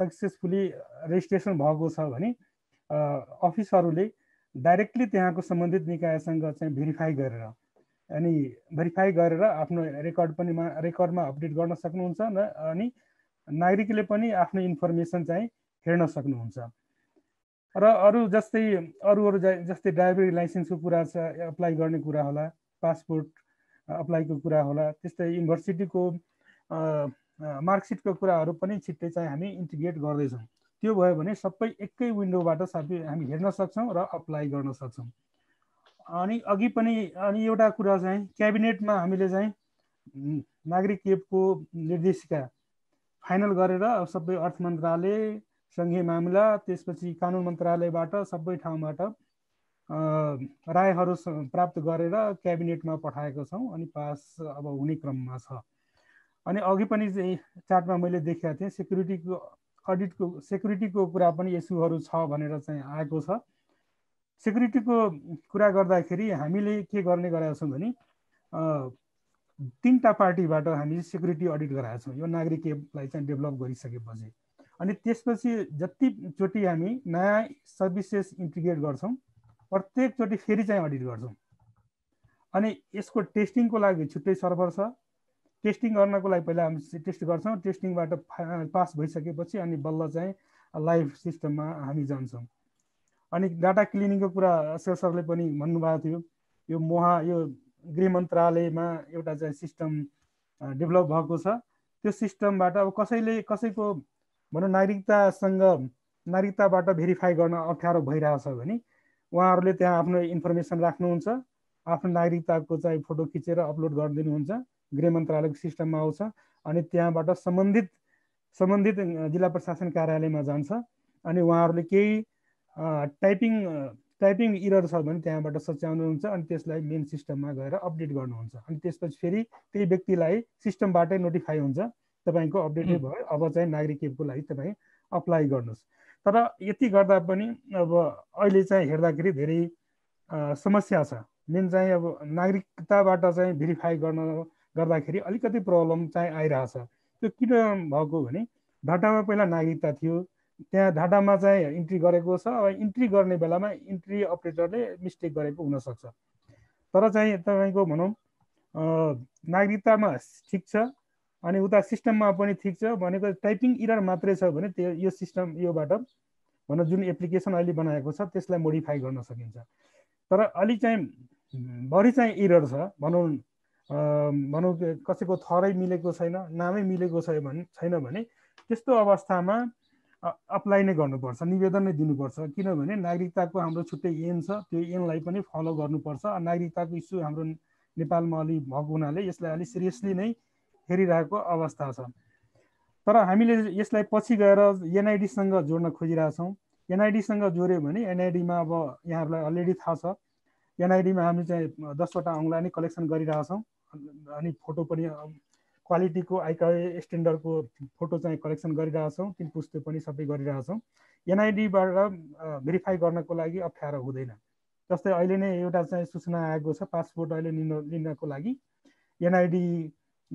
सक्सेसफुली रेजिस्ट्रेसन भएको छ भने अफिसहरूले डाइरेक्टली त्यहाँको सम्बन्धित निकायसँग चाहिँ भेरिफाई गरेर अनि भेरिफाई गरेर आफ्नो रेकर्ड पनि रेकर्डमा अपडेट गर्न सक्नुहुन्छ र अनि नागरिकले पनि आफ्नो इन्फर्मेसन चाहिँ हेर्न सक्नुहुन्छ र अरू जस्तै अरू अरू जस्तै ड्राइभरी लाइसेन्सको कुरा छ अप्लाई गर्ने कुरा होला पासपोर्ट अप्लाईको कुरा होला त्यस्तै युनिभर्सिटीको मार्कसिटको कुराहरू पनि छिट्टै चाहिँ हामी इन्टिग्रेट गर्दैछौँ त्यो भयो भने सबै एकै विन्डोबाट साथी हामी हेर्न सक्छौँ र अप्लाई गर्न सक्छौँ अनि अघि पनि अनि एउटा कुरा चाहिँ क्याबिनेटमा हामीले चाहिँ नागरिक एपको निर्देशिका फाइनल गरेर सबै अर्थ मन्त्रालय सङ्घीय मामला त्यसपछि कानुन मन्त्रालयबाट सबै ठाउँबाट रायहरू प्राप्त गरेर क्याबिनेटमा पठाएको छौँ अनि पास अब हुने क्रममा छ अनि अघि पनि चार्टमा मैले देखेको थिएँ सेक्युरिटीको अडिटको सेक्युरिटीको कुरा पनि इस्युहरू छ भनेर चाहिँ आएको छ सेक्युरिटीको कुरा गर्दाखेरि हामीले के गर्ने गरेका छौँ भने तिनवटा पार्टीबाट हामी सेक्युरिटी अडिट गराएको छौँ यो नागरिक एपलाई चाहिँ डेभलप गरिसकेपछि अनि त्यसपछि जतिचोटि हामी नयाँ सर्भिसेस इन्टिग्रेट गर्छौँ प्रत्येकचोटि फेरि चाहिँ अडिट गर्छौँ अनि यसको टेस्टिङको लागि छुट्टै सर्भर छ टेस्टिङ गर्नको लागि पहिला हामी टेस्ट गर्छौँ टेस्टिङबाट पास भइसकेपछि अनि बल्ल चाहिँ लाइभ सिस्टममा हामी जान्छौँ अनि डाटा क्लिनिङको कुरा सर सरले पनि भन्नुभएको थियो यो मोहा यो गृह मन्त्रालयमा एउटा चाहिँ सिस्टम डेभलप भएको छ त्यो सिस्टमबाट अब कसैले कसैको भनौँ नागरिकतासँग नागरिकताबाट भेरिफाई गर्न अप्ठ्यारो भइरहेछ भने उहाँहरूले त्यहाँ आफ्नो इन्फर्मेसन राख्नुहुन्छ आफ्नो नागरिकताको चाहिँ फोटो खिचेर अपलोड गरिदिनुहुन्छ गृह मन्त्रालयको सिस्टममा आउँछ अनि त्यहाँबाट सम्बन्धित सम्बन्धित जिल्ला प्रशासन कार्यालयमा जान्छ अनि उहाँहरूले केही टाइपिङ टाइपिङ इरर छ भने त्यहाँबाट सच्याउनुहुन्छ अनि त्यसलाई मेन सिस्टममा गएर अपडेट गर्नुहुन्छ अनि त्यसपछि फेरि त्यही व्यक्तिलाई सिस्टमबाटै नोटिफाई हुन्छ तपाईँको अपडेटेड भयो अब चाहिँ नागरिक एपको लागि तपाईँ अप्लाई गर्नुहोस् तर यति गर्दा पनि अब अहिले चाहिँ हेर्दाखेरि धेरै समस्या छ मेन चाहिँ अब नागरिकताबाट चाहिँ भेरिफाई गर्न गर्दाखेरि अलिकति प्रब्लम चाहिँ आइरहेछ त्यो किन भएको भने ढाटामा पहिला नागरिकता थियो त्यहाँ ढाटामा चाहिँ इन्ट्री गरेको छ अब इन्ट्री गर्ने बेलामा इन्ट्री अपरेटरले मिस्टेक गरेको हुनसक्छ तर चाहिँ तपाईँको भनौँ नागरिकतामा ठिक छ अनि उता सिस्टममा पनि ठिक छ भनेको टाइपिङ इरर मात्रै छ भने त्यो यो सिस्टम योबाट भनौँ जुन एप्लिकेसन अहिले बनाएको छ त्यसलाई मोडिफाई गर्न सकिन्छ तर अलि चाहिँ बढी चाहिँ इरर छ भनौँ भनौँ कसैको थरै मिलेको छैन नामै मिलेको छ भने छैन भने त्यस्तो अवस्थामा अप्लाई नै गर्नुपर्छ निवेदन नै दिनुपर्छ किनभने नागरिकताको हाम्रो छुट्टै एन छ त्यो एनलाई पनि फलो गर्नुपर्छ नागरिकताको इस्यु हाम्रो नेपालमा अलि भएको हुनाले यसलाई अलिक सिरियसली नै हेरिरहेको अवस्था छ तर हामीले यसलाई पछि गएर एनआइडीसँग जोड्न खोजिरहेछौँ एनआइडीसँग जोड्यो भने एनआइडीमा अब यहाँहरूलाई अलरेडी थाहा छ एनआइडीमा हामी चाहिँ दसवटा अङ्ला नै कलेक्सन गरिरहेछौँ अनि फोटो पनि क्वालिटीको आइका स्ट्यान्डर्डको फोटो चाहिँ कलेक्सन गरिरहेछौँ तिन पुस्तो पनि सबै गरिरहेछौँ एनआइडीबाट भेरिफाई गर्नको लागि अप्ठ्यारो हुँदैन जस्तै अहिले नै एउटा चाहिँ सूचना आएको छ पासपोर्ट अहिले लिन लिनको लागि एनआइडी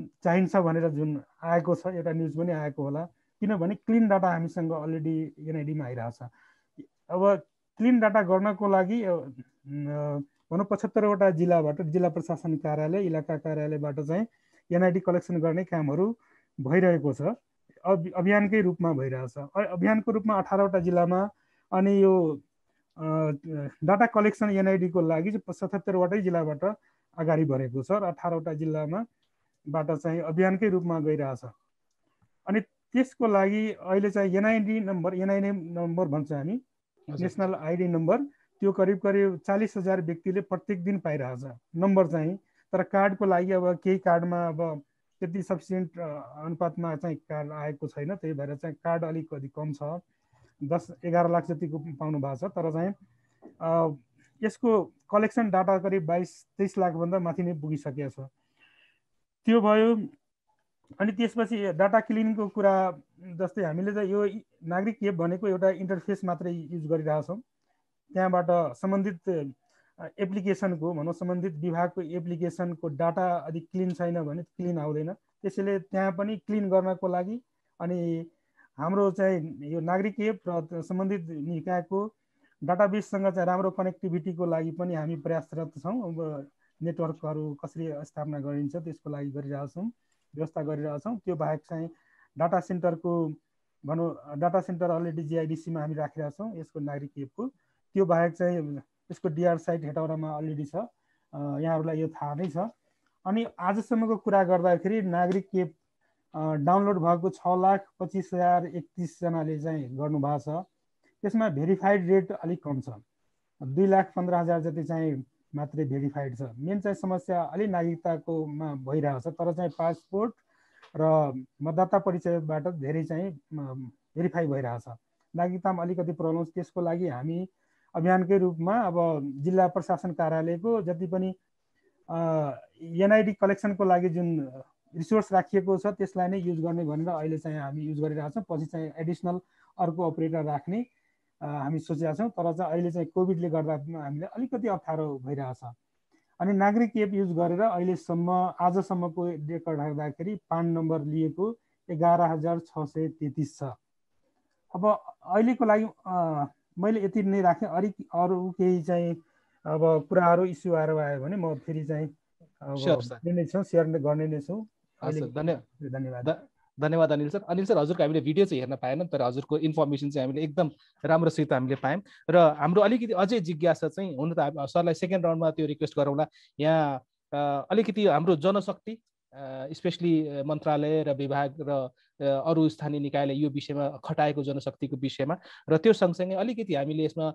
चाहिन्छ भनेर जुन आएको छ एउटा न्युज पनि आएको होला किनभने क्लिन डाटा हामीसँग अलरेडी एनआइडीमा आइरहेछ अब क्लिन डाटा गर्नको लागि भनौँ पचहत्तरवटा जिल्लाबाट जिल्ला प्रशासन कार्यालय इलाका कार्यालयबाट चाहिँ एनआइडी कलेक्सन गर्ने कामहरू भइरहेको छ अभियानकै रूपमा भइरहेछ अभियानको रूपमा अठारवटा जिल्लामा अनि यो डाटा कलेक्सन एनआइडीको लागि चाहिँ सतहत्तरवटै जिल्लाबाट अगाडि बढेको छ र अठारवटा जिल्लामा बाट चाहिँ अभियानकै रूपमा गइरहेछ अनि त्यसको लागि अहिले चाहिँ एनआइडी नम्बर एनआइडी नम्बर भन्छ हामी नेसनल आइडी नम्बर त्यो करिब करिब चालिस हजार व्यक्तिले प्रत्येक दिन पाइरहेछ नम्बर चाहिँ तर कार्डको लागि अब केही कार्डमा अब त्यति सफिसियन्ट अनुपातमा चाहिँ कार्ड आएको छैन त्यही भएर चाहिँ कार्ड अलिक कम छ दस एघार लाख जतिको पाउनु भएको छ तर चाहिँ यसको कलेक्सन डाटा करिब बाइस तेइस लाखभन्दा माथि नै पुगिसकेको छ त्यो भयो अनि त्यसपछि डाटा क्लिनिङको कुरा जस्तै हामीले त यो नागरिक एप भनेको एउटा इन्टरफेस मात्रै युज गरिरहेछौँ त्यहाँबाट सम्बन्धित एप्लिकेसनको भनौँ सम्बन्धित विभागको एप्लिकेसनको डाटा यदि क्लिन छैन भने क्लिन आउँदैन त्यसैले त्यहाँ पनि क्लिन गर्नको लागि अनि हाम्रो चाहिँ यो नागरिक एप र सम्बन्धित निकायको डाटाबेससँग चाहिँ राम्रो कनेक्टिभिटीको लागि पनि हामी प्रयासरत छौँ अब नेटवर्कहरू कसरी स्थापना गरिन्छ त्यसको लागि गरिरहेछौँ व्यवस्था गरिरहेछौँ त्यो बाहेक चाहिँ डाटा सेन्टरको भनौँ डाटा सेन्टर अलरेडी जिआइडिसीमा हामी राखिरहेछौँ यसको नागरिक एपको त्यो बाहेक चाहिँ यसको डिआर साइट हेटौडामा अलरेडी छ यहाँहरूलाई यो थाहा नै छ अनि आजसम्मको कुरा गर्दाखेरि नागरिक एप डाउनलोड भएको छ लाख पच्चिस हजार एकतिसजनाले चाहिँ गर्नुभएको छ त्यसमा भेरिफाइड रेट अलिक कम छ दुई लाख पन्ध्र हजार जति चाहिँ मात्रै भेरिफाइड छ मेन चाहिँ समस्या अलि नागरिकताकोमा भइरहेको छ तर चाहिँ पासपोर्ट र मतदाता परिचयबाट धेरै चाहिँ भेरिफाई छ नागरिकतामा अलिकति प्रब्लम त्यसको लागि हामी अभियानकै रूपमा अब जिल्ला प्रशासन कार्यालयको जति पनि एनआइडी कलेक्सनको लागि जुन रिसोर्स राखिएको छ त्यसलाई नै युज गर्ने भनेर अहिले चाहिँ हामी युज गरिरहेछौँ पछि चाहिँ एडिसनल अर्को अपरेटर राख्ने हामी सोचेका छौँ तर चाहिँ अहिले चाहिँ कोभिडले गर्दा हामीलाई अलिकति अप्ठ्यारो भइरहेछ अनि नागरिक एप युज गरेर अहिलेसम्म आजसम्मको रेकर्ड राख्दाखेरि पान नम्बर लिएको एघार हजार छ सय तेत्तिस छ अब अहिलेको लागि मैले यति नै राखेँ अलिक अरू केही चाहिँ अब कुराहरू इस्यु आएर आयो भने म फेरि चाहिँ गर्ने सेयर गर्ने नै छौँ धन्यवाद धन्यवाद अनिल सर अनिल सर हजुरको हामीले भिडियो चाहिँ हेर्न पाएनौँ तर हजुरको इन्फर्मेसन चाहिँ हामीले एकदम राम्रोसित हामीले पायौँ र हाम्रो अलिकति अझै जिज्ञासा चाहिँ हुन त सरलाई सेकेन्ड राउन्डमा त्यो रिक्वेस्ट गरौँला यहाँ अलिकति हाम्रो जनशक्ति स्पेसली मन्त्रालय र विभाग र अरू स्थानीय निकायले यो विषयमा खटाएको जनशक्तिको विषयमा र त्यो सँगसँगै अलिकति हामीले यसमा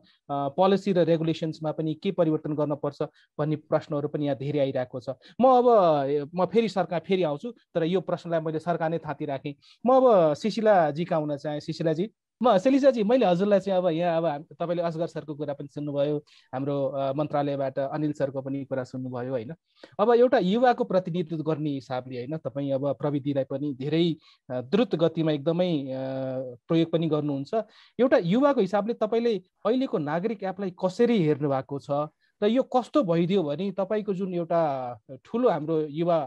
पोलिसी र रेगुलेसन्समा पनि के परिवर्तन गर्नुपर्छ भन्ने प्रश्नहरू पनि यहाँ धेरै आइरहेको छ म अब म फेरि सरकार फेरि आउँछु तर यो प्रश्नलाई मैले सरकार नै थाँती राखेँ म अब सिसिलाजी कहाँ हुन चाहेँ सिसिलाजी म सेलिसाजी मैले हजुरलाई चाहिँ अब यहाँ अब तपाईँले असगर सरको कुरा पनि सुन्नुभयो हाम्रो मन्त्रालयबाट अनिल सरको पनि कुरा सुन्नुभयो होइन अब एउटा युवाको प्रतिनिधित्व गर्ने हिसाबले होइन तपाईँ अब प्रविधिलाई पनि धेरै द्रुत गतिमा एकदमै प्रयोग पनि गर्नुहुन्छ एउटा युवाको हिसाबले तपाईँले अहिलेको नागरिक एपलाई कसरी हेर्नु भएको छ र यो कस्तो भइदियो भने तपाईँको जुन एउटा ठुलो हाम्रो युवा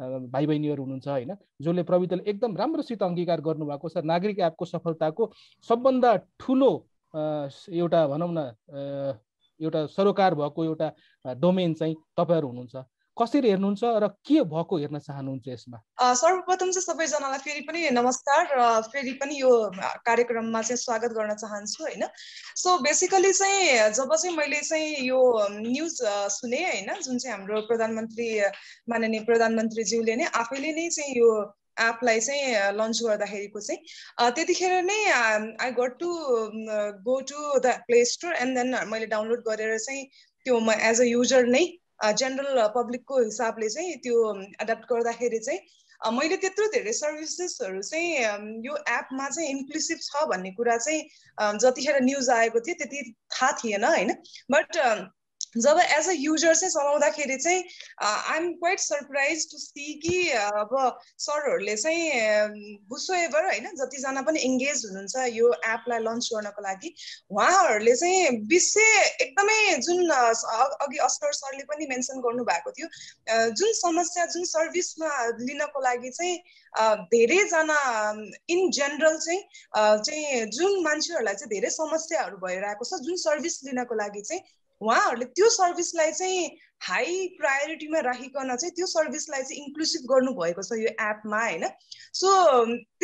भाइ बहिनीहरू हुनुहुन्छ होइन जसले प्रविधिले एकदम राम्रोसित अङ्गीकार गर्नुभएको छ नागरिक एपको सफलताको सबभन्दा ठुलो एउटा भनौँ न एउटा सरोकार भएको एउटा डोमेन चाहिँ तपाईँहरू हुनुहुन्छ कसरी हेर्नुहुन्छ र के भएको हेर्न चाहनुहुन्छ यसमा सर्वप्रथम चाहिँ सबैजनालाई फेरि पनि नमस्कार र फेरि पनि यो कार्यक्रममा चाहिँ स्वागत गर्न चाहन्छु होइन सो बेसिकली चाहिँ जब चाहिँ मैले चाहिँ यो न्युज सुने होइन जुन चाहिँ हाम्रो प्रधानमन्त्री माननीय प्रधानमन्त्रीज्यूले नै आफैले नै चाहिँ यो एपलाई चाहिँ लन्च गर्दाखेरिको चाहिँ त्यतिखेर नै I got to go to the play store and then मैले डाउनलोड गरेर चाहिँ त्यो म एज अ युजर नै जेनरल पब्लिकको हिसाबले चाहिँ त्यो एडप्ट गर्दाखेरि चाहिँ मैले त्यत्रो धेरै सर्भिसेसहरू चाहिँ यो एपमा चाहिँ इन्क्लुसिभ छ भन्ने कुरा चाहिँ जतिखेर न्युज आएको थियो त्यति थाहा थिएन होइन बट जब एज अ युजर चाहिँ चलाउँदाखेरि चाहिँ am quite surprise to see कि अब सरहरूले चाहिँ बुसो एभर होइन जतिजना पनि इङ्गेज हुनुहुन्छ यो एपलाई लन्च गर्नको लागि उहाँहरूले चाहिँ विषय एकदमै जुन अघि अस्कर सरले पनि मेन्सन गर्नुभएको थियो जुन समस्या जुन सर्भिसमा लिनको लागि चाहिँ धेरैजना इन जेनरल चाहिँ चाहिँ जुन मान्छेहरूलाई चाहिँ धेरै समस्याहरू भइरहेको छ जुन सर्भिस लिनको लागि चाहिँ उहाँहरूले त्यो सर्भिसलाई चाहिँ हाई प्रायोरिटीमा राखिकन चाहिँ त्यो सर्भिसलाई चाहिँ इन्क्लुसिभ गर्नुभएको छ यो एपमा होइन सो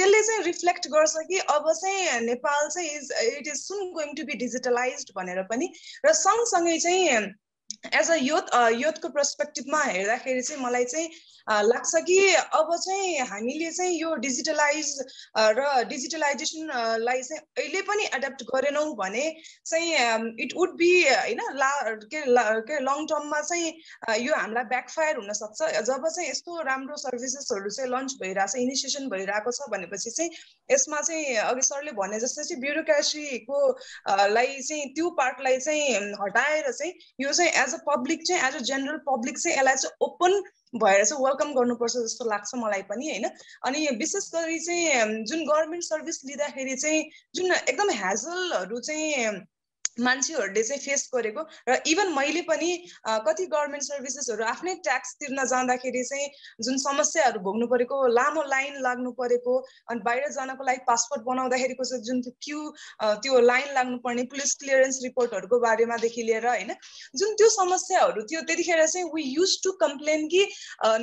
त्यसले चाहिँ रिफ्लेक्ट गर्छ कि अब चाहिँ नेपाल चाहिँ is it is soon going to be digitalize भनेर पनि र सँगसँगै चाहिँ एज अ युथ युथको पर्सपेक्टिभमा हेर्दाखेरि चाहिँ मलाई चाहिँ लाग्छ कि अब चाहिँ हामीले चाहिँ यो डिजिटलाइज र डिजिटलाइजेसनलाई चाहिँ अहिले पनि एडप्ट गरेनौँ भने चाहिँ इट वुड बी होइन ला के के लङ टर्ममा चाहिँ यो हामीलाई ब्याकफायर हुनसक्छ जब चाहिँ यस्तो राम्रो सर्भिसेसहरू चाहिँ लन्च भइरहेछ इनिसिएसन भइरहेको छ भनेपछि चाहिँ यसमा चाहिँ अघि सरले भने जस्तै चाहिँ ब्युरोक्रेसीको लाई चाहिँ त्यो पार्टलाई चाहिँ हटाएर चाहिँ यो चाहिँ एज अ पब्लिक चाहिँ एज अ जेनरल पब्लिक चाहिँ यसलाई चाहिँ ओपन भएर चाहिँ वेलकम गर्नुपर्छ जस्तो लाग्छ मलाई पनि होइन अनि विशेष गरी चाहिँ जुन गभर्मेन्ट सर्भिस लिँदाखेरि चाहिँ जुन एकदम ह्याजलहरू चाहिँ मान्छेहरूले चाहिँ फेस गरेको र इभन मैले पनि कति गभर्मेन्ट सर्भिसेसहरू आफ्नै ट्याक्स तिर्न जाँदाखेरि चाहिँ जुन समस्याहरू भोग्नु परेको लामो लाइन लाग्नु परेको अनि बाहिर जानको लागि पासपोर्ट बनाउँदाखेरिको चाहिँ जुन क्यु त्यो लाइन लाग्नु पर्ने पुलिस क्लियरेन्स रिपोर्टहरूको बारेमादेखि लिएर होइन जुन त्यो समस्याहरू थियो त्यतिखेर चाहिँ वी युज टु कम्प्लेन कि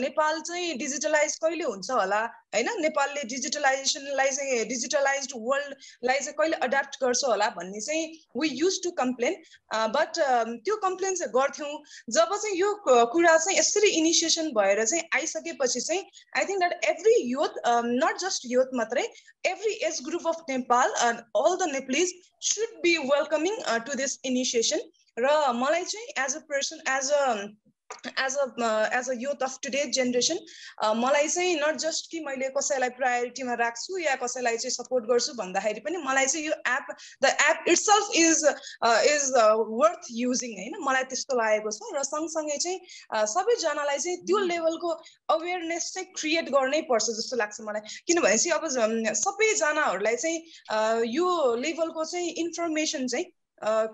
नेपाल चाहिँ डिजिटलाइज कहिले हुन्छ होला होइन नेपालले डिजिटलाइजेसनलाई चाहिँ डिजिटलाइज वर्ल्डलाई चाहिँ कहिले एडाप्ट गर्छ होला भन्ने चाहिँ we use to complain but त्यो कम्प्लेन चाहिँ गर्थ्यौँ जब चाहिँ यो कुरा चाहिँ यसरी इनिसिएसन भएर चाहिँ आइसकेपछि चाहिँ I think that every youth not just youth मात्रै every age group of Nepal and all the Nepalese should be welcoming to this initiation र मलाई चाहिँ as a person as a as a as a youth of today generation मलाई चाहिँ not just कि मैले कसैलाई प्रायोरिटीमा राख्छु या कसैलाई चाहिँ सपोर्ट गर्छु भन्दाखेरि पनि मलाई चाहिँ यो app the app it's self is is worth using होइन मलाई त्यस्तो लागेको छ र सँगसँगै चाहिँ uh, सबैजनालाई चाहिँ त्यो mm. लेभलको अवेरनेस चाहिँ क्रिएट गर्नै पर्छ जस्तो लाग्छ मलाई किनभने चाहिँ अब um, सबैजनाहरूलाई चाहिँ uh, यो लेभलको चाहिँ इन्फर्मेसन चाहिँ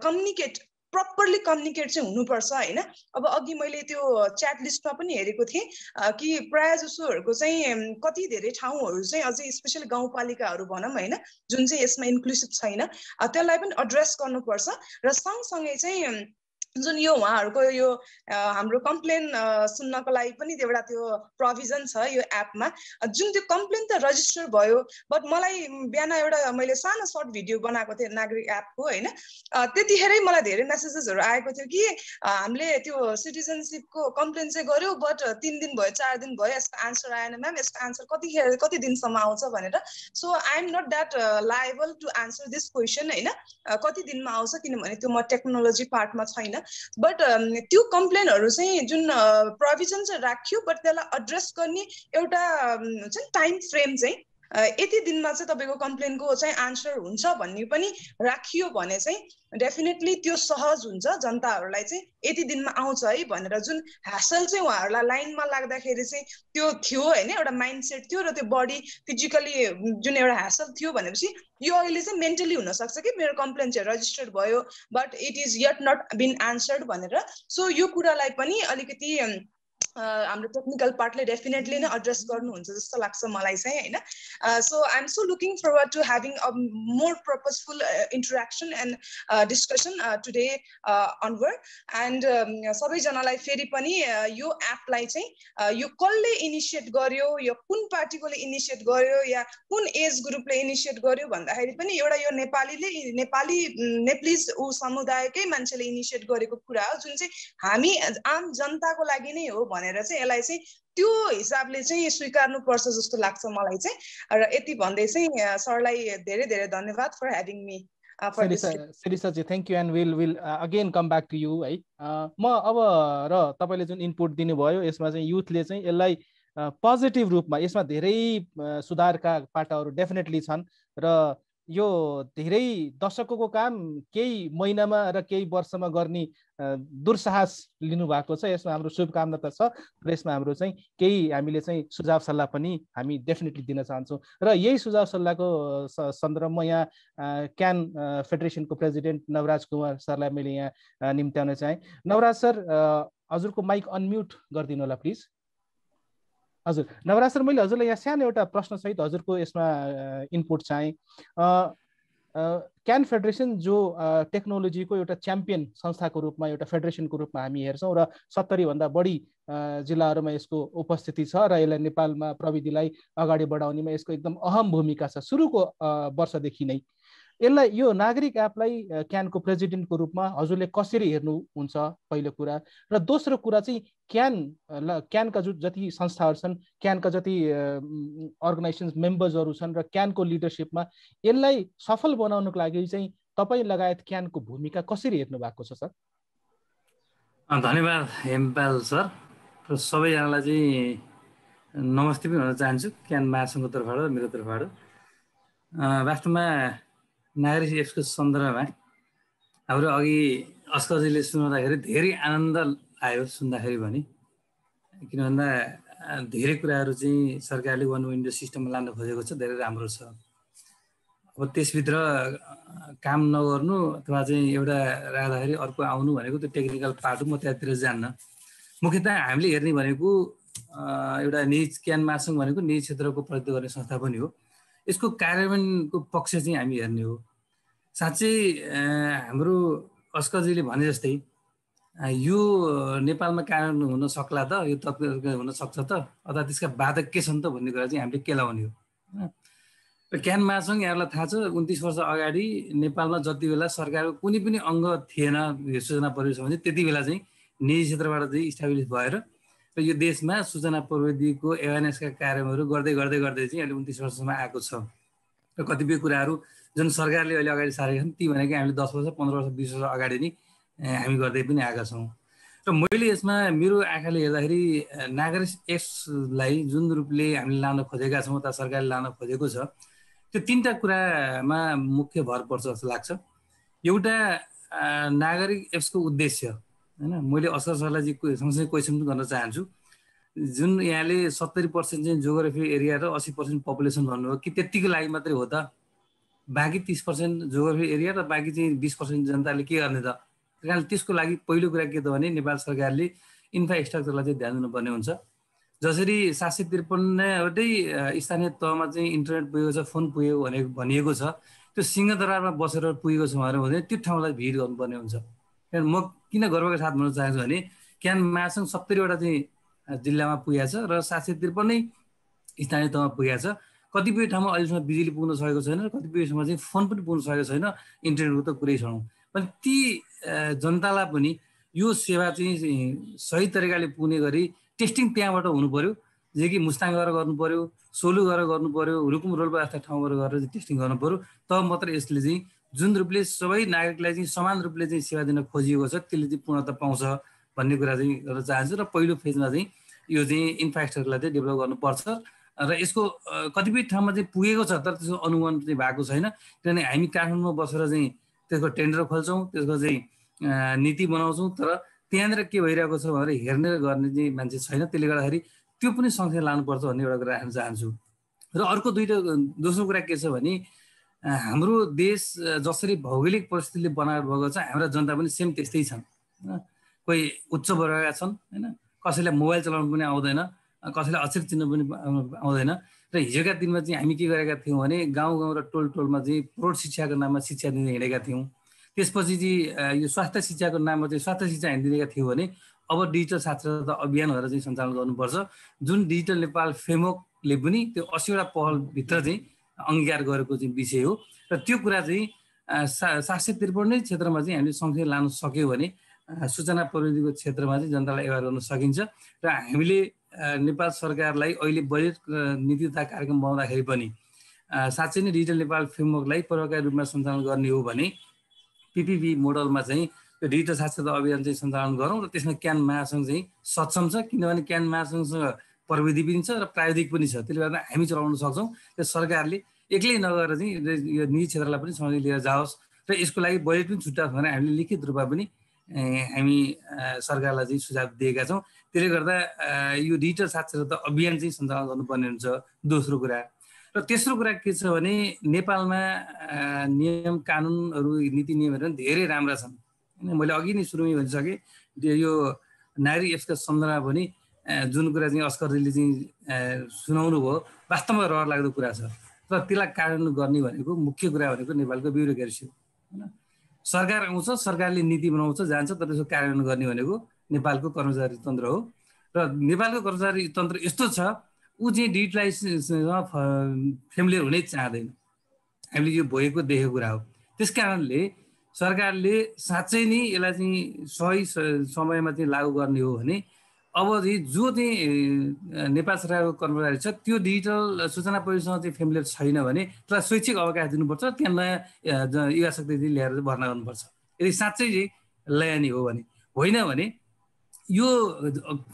कम्युनिकेट uh, प्रपरली कम्युनिकेट चाहिँ हुनुपर्छ होइन अब अघि मैले त्यो च्याट लिस्टमा पनि हेरेको थिएँ कि प्रायः जसोहरूको चाहिँ कति धेरै ठाउँहरू चाहिँ अझै स्पेसली गाउँपालिकाहरू भनौँ होइन जुन चाहिँ यसमा इन्क्लुसिभ छैन त्यसलाई पनि एड्रेस गर्नुपर्छ र सँगसँगै चाहिँ जुन यो उहाँहरूको यो हाम्रो कम्प्लेन सुन्नको लागि पनि एउटा त्यो प्रोभिजन छ यो एपमा जुन त्यो कम्प्लेन त रजिस्टर भयो बट मलाई बिहान एउटा मैले सानो सर्ट भिडियो बनाएको थिएँ नागरिक एपको होइन त्यतिखेरै मलाई धेरै मेसेजेसहरू आएको थियो कि हामीले त्यो सिटिजनसिपको कम्प्लेन चाहिँ गऱ्यौँ बट तिन दिन भयो चार दिन भयो यसको आन्सर आएन म्याम यसको आन्सर कतिखेर कति दिनसम्म आउँछ भनेर so I am not that liable to answer this question होइन कति दिनमा आउँछ किनभने त्यो म टेक्नोलोजी पार्टमा छैन बट um, त्यो कम्प्लेनहरू चाहिँ जुन प्रोभिजन चाहिँ राख्यो बट त्यसलाई एड्रेस गर्ने एउटा हुन्छ नि टाइम फ्रेम चाहिँ यति दिनमा चाहिँ तपाईँको कम्प्लेनको चाहिँ आन्सर हुन्छ भन्ने पनि राखियो भने चाहिँ डेफिनेटली त्यो सहज हुन्छ जनताहरूलाई चाहिँ यति दिनमा आउँछ है भनेर जुन ह्यासल चाहिँ उहाँहरूलाई लाइनमा लाग्दाखेरि चाहिँ त्यो थियो होइन एउटा माइन्ड सेट थियो र त्यो बडी फिजिकली जुन एउटा ह्यासल थियो भनेपछि यो अहिले चाहिँ मेन्टली हुनसक्छ कि मेरो कम्प्लेन चाहिँ रजिस्टर्ड भयो but it is yet not been answered भनेर सो यो कुरालाई पनि अलिकति हाम्रो टेक्निकल पार्टले डेफिनेटली नै एड्रेस गर्नुहुन्छ जस्तो लाग्छ मलाई चाहिँ होइन so I am so looking forward to having a more purposeful interaction and discussion today Anwar and सबैजनालाई फेरि पनि यो एपलाई चाहिँ यो कसले इनिसिएट गर्यो यो कुन पार्टीकोले इनिसिएट गर्यो या कुन एज ग्रुपले इनिसिएट गर्यो भन्दाखेरि पनि एउटा यो नेपालीले नेपाली नेप्लिज ऊ समुदायकै मान्छेले इनिसिएट गरेको कुरा हो जुन चाहिँ हामी आम जनताको लागि नै हो भनेर चाहिँ यसलाई चाहिँ त्यो हिसाबले चाहिँ स्वीकार्नुपर्छ जस्तो लाग्छ मलाई चाहिँ र यति भन्दै चाहिँ सरलाई धेरै धेरै धन्यवाद फर हेभिङ मी सिरिसाजी thank you and will will again come back to you है म अब र तपाईँले जुन इनपुट दिनुभयो यसमा चाहिँ युथले चाहिँ यसलाई पोजिटिभ रूपमा यसमा धेरै सुधारका पाटाहरू डेफिनेटली छन् र यो धेरै दशकको काम केही महिनामा र केही वर्षमा गर्ने दुर्साहस लिनुभएको छ यसमा हाम्रो शुभकामना त छ र यसमा हाम्रो चाहिँ केही हामीले चाहिँ सुझाव सल्लाह पनि हामी डेफिनेटली दिन चाहन्छौँ र यही सुझाव सल्लाहको सन्दर्भमा यहाँ क्यान फेडरेसनको प्रेसिडेन्ट नवराज कुमार सरलाई मैले यहाँ निम्त्याउन चाहेँ नवराज सर हजुरको माइक अनम्युट गरिदिनु होला प्लिज हजुर नवराज सर मैले हजुरलाई यहाँ सानो एउटा प्रश्नसहित हजुरको यसमा इनपुट चाहेँ क्यान फेडरेसन जो टेक्नोलोजीको एउटा च्याम्पियन संस्थाको रूपमा एउटा फेडरेसनको रूपमा हामी हेर्छौँ र सत्तरीभन्दा बढी जिल्लाहरूमा यसको उपस्थिति छ र यसलाई नेपालमा प्रविधिलाई अगाडि बढाउनेमा यसको एकदम अहम भूमिका छ सुरुको वर्षदेखि नै यसलाई यो नागरिक एपलाई क्यानको प्रेजिडेन्टको रूपमा हजुरले कसरी हेर्नुहुन्छ पहिलो कुरा र दोस्रो कुरा चाहिँ क्यान क्यानका जुन जति संस्थाहरू छन् क्यानका जति अर्गनाइजेसन मेम्बर्सहरू छन् र क्यानको लिडरसिपमा यसलाई सफल बनाउनको लागि चाहिँ तपाईँ लगायत क्यानको भूमिका कसरी हेर्नु भएको छ सर धन्यवाद हेमपाल सर र सबैजनालाई चाहिँ नमस्ते पनि भन्न चाहन्छु क्यान महासङ्घको तर्फबाट मेरो तर्फबाट वास्तवमा नागरिक एप्सको सन्दर्भमा हाम्रो अघि अस्करजीले सुनाउँदाखेरि धेरै आनन्द आयो सुन्दाखेरि भने किन भन्दा धेरै कुराहरू चाहिँ सरकारले वान विन्डो सिस्टममा लानु खोजेको छ धेरै राम्रो छ अब त्यसभित्र काम नगर्नु अथवा चाहिँ एउटा राख्दाखेरि अर्को आउनु भनेको त्यो टेक्निकल पार्ट हो म त्यहाँतिर जान्न मुख्यत हामीले हेर्ने भनेको एउटा निज क्यान मासुङ भनेको निजी क्षेत्रको प्रयोग गर्ने संस्था पनि हो यसको कार्यान्वयनको पक्ष चाहिँ हामी हेर्ने हो साँच्चै हाम्रो अस्करजीले भने जस्तै यो नेपालमा कार्यान्वयन हुन सक्ला त यो तत्काल हुन सक्छ त अथवा त्यसका बाधक के छन् त भन्ने कुरा चाहिँ हामीले केलाउने हो होइन क्यान मार्सङ यहाँहरूलाई थाहा छ उन्तिस वर्ष अगाडि नेपालमा जति बेला सरकारको कुनै पनि अङ्ग थिएन यो सूचना परिवेश भने त्यति बेला चाहिँ निजी क्षेत्रबाट चाहिँ इस्टाब्लिस भएर र यो देशमा सूचना प्रविधिको एवेरनेसका कार्यहरू गर्दै गर्दै गर्दै चाहिँ अहिले उन्तिस वर्षसम्म आएको छ र कतिपय कुराहरू जुन सरकारले अहिले अगाडि सारेका छन् ती भनेको हामीले दस वर्ष पन्ध्र वर्ष बिस वर्ष अगाडि नै हामी गर्दै पनि आएका छौँ र मैले यसमा मेरो आँखाले हेर्दाखेरि नागरिक एक्सलाई जुन रूपले हामीले लान खोजेका छौँ त सरकारले लान खोजेको छ त्यो तिनवटा कुरामा मुख्य भर पर्छ जस्तो लाग्छ एउटा नागरिक एप्सको उद्देश्य होइन मैले असर सरलाई सँगसँगै क्वेसन पनि गर्न चाहन्छु जुन यहाँले सत्तरी पर्सेन्ट चाहिँ जियोग्राफी एरिया र अस्सी पर्सेन्ट पपुलेसन भन्नुभयो कि त्यत्तिको लागि मात्रै हो त बाँकी तिस पर्सेन्ट जोग्राफी एरिया र बाँकी चाहिँ बिस पर्सेन्ट जनताले के गर्ने त त्यस कारण त्यसको लागि पहिलो कुरा के त भने नेपाल सरकारले इन्फ्रास्ट्रक्चरलाई चाहिँ ध्यान दिनुपर्ने हुन्छ जसरी सात सय त्रिपन्नवटै स्थानीय तहमा चाहिँ इन्टरनेट पुगेको छ फोन पुग्यो भने भनिएको छ त्यो सिंहदरबारमा बसेर पुगेको छ भनेर भने त्यो ठाउँलाई भिड गर्नुपर्ने हुन्छ म किन गर्वको साथ भन्न चाहन्छु भने क्यान महासङ्घ सत्तरीवटा चाहिँ जिल्लामा पुगेको छ र सात सय त्रिपन्नै स्थानीय तहमा पुगेको छ कतिपय ठाउँमा अहिलेसम्म बिजुली पुग्न सकेको छैन र कतिपय ठाउँमा चाहिँ फोन पनि पुग्न सकेको छैन इन्टरनेटको त कुरै छौँ अनि ती जनतालाई पनि यो सेवा चाहिँ सही तरिकाले पुग्ने गरी टेस्टिङ त्यहाँबाट हुनु पऱ्यो जे कि मुस्ताङ गरेर गर्नु पऱ्यो सोलु गरेर गर्नु पऱ्यो रुकुम रोल्पा जस्ता ठाउँबाट गरेर टेस्टिङ गर्नु पऱ्यो तब मात्र यसले चाहिँ जुन रूपले सबै नागरिकलाई चाहिँ समान रूपले चाहिँ सेवा दिन खोजिएको छ त्यसले चाहिँ पूर्णता पाउँछ भन्ने कुरा चाहिँ गर्न चाहन्छु र पहिलो फेजमा चाहिँ यो चाहिँ इन्फ्रास्ट्रक्चरलाई चाहिँ डेभलप गर्नुपर्छ र यसको कतिपय ठाउँमा चाहिँ पुगेको छ तर त्यसको अनुगमन चाहिँ भएको छैन किनभने हामी काठमाडौँमा बसेर चाहिँ त्यसको टेन्डर खोल्छौँ त्यसको चाहिँ नीति बनाउँछौँ तर त्यहाँनिर के भइरहेको छ भनेर हेर्ने गर्ने चाहिँ मान्छे छैन त्यसले गर्दाखेरि त्यो पनि सँगसँगै लानुपर्छ भन्ने एउटा कुरा राख्न चाहन्छु र अर्को दुइटा दोस्रो कुरा के छ भने हाम्रो देश जसरी भौगोलिक परिस्थितिले बनाएर भएको छ हाम्रा जनता पनि सेम त्यस्तै छन् होइन कोही उच्च वर्गका छन् होइन कसैलाई मोबाइल चलाउनु पनि आउँदैन कसैलाई अक्षर चिन्नु पनि आउँदैन र हिजोका दिनमा चाहिँ हामी के गरेका थियौँ भने गाउँ गाउँ र टोल टोलमा चाहिँ प्रौढ शिक्षाको नाममा शिक्षा दिँदै हिँडेका थियौँ त्यसपछि चाहिँ यो स्वास्थ्य शिक्षाको नाममा चाहिँ स्वास्थ्य शिक्षा हामी दिएका थियौँ भने अब डिजिटल साक्षरता अभियानहरू चाहिँ सञ्चालन गर्नुपर्छ जुन डिजिटल नेपाल फेमोकले पनि त्यो असीवटा पहलभित्र चाहिँ अङ्गीकार गरेको चाहिँ विषय हो र त्यो कुरा चाहिँ सा सात सय त्रिपन्नै क्षेत्रमा चाहिँ हामीले सँगसँगै लानु सक्यौँ भने सूचना प्रविधिको क्षेत्रमा चाहिँ जनतालाई एवार गर्न सकिन्छ र हामीले नेपाल सरकारलाई अहिले बजेट नीति तथा कार्यक्रम बनाउँदाखेरि पनि साँच्चै नै डिजिटल नेपाल फ्रेमवर्कलाई प्रभावकारी रूपमा सञ्चालन गर्ने हो भने पिपिपी मोडलमा चाहिँ त्यो डिजिटल साक्षरता अभियान चाहिँ सञ्चालन गरौँ र त्यसमा क्यान महासङ्घ चाहिँ सक्षम छ किनभने क्यान महासङ्घसँग प्रविधि पनि छ र प्राविधिक पनि छ त्यसले गर्दा हामी चलाउन सक्छौँ र सरकारले एक्लै नगएर चाहिँ यो निजी क्षेत्रलाई पनि सँगै लिएर जाओस् र यसको लागि बजेट पनि छुट्टा भनेर हामीले लिखित रूपमा पनि हामी सरकारलाई चाहिँ सुझाव दिएका छौँ त्यसले गर्दा यो डिजिटल साक्षरता अभियान चाहिँ सञ्चालन गर्नुपर्ने हुन्छ दोस्रो कुरा र तेस्रो कुरा के छ भने नेपालमा नियम कानुनहरू नीति नियमहरू पनि धेरै राम्रा छन् होइन मैले अघि नै सुरुमै भनिसकेँ यो नारी एप्सका सम्बन्धमा पनि जुन कुरा चाहिँ अस्करजीले चाहिँ सुनाउनु भयो वास्तवमा रहर लाग्दो कुरा छ तर त्यसलाई कार्यान्वयन गर्ने भनेको मुख्य कुरा भनेको नेपालको ब्युरोक्रेसी हो होइन सरकार आउँछ सरकारले नीति बनाउँछ जान्छ तर त्यसको कार्यान्वयन गर्ने भनेको नेपालको कर्मचारी तन्त्र हो र नेपालको कर्मचारी तन्त्र यस्तो छ ऊ चाहिँ डिजिटलाइजेसनसँग फेमिलियर हुनै चाहँदैन हामीले यो भएको देखेको कुरा हो त्यस कारणले सरकारले साँच्चै नै यसलाई चाहिँ सही समयमा चाहिँ लागू गर्ने हो भने अब चाहिँ जो चाहिँ नेपाल सरकारको कर्मचारी छ त्यो डिजिटल सूचना प्रविधिसँग चाहिँ फेमिलियर छैन भने त्यसलाई शैक्षिक अवकाश दिनुपर्छ त्यहाँ नयाँ युवा शक्ति ल्याएर भर्ना गर्नुपर्छ यदि साँच्चै चाहिँ लयानी हो भने होइन भने यो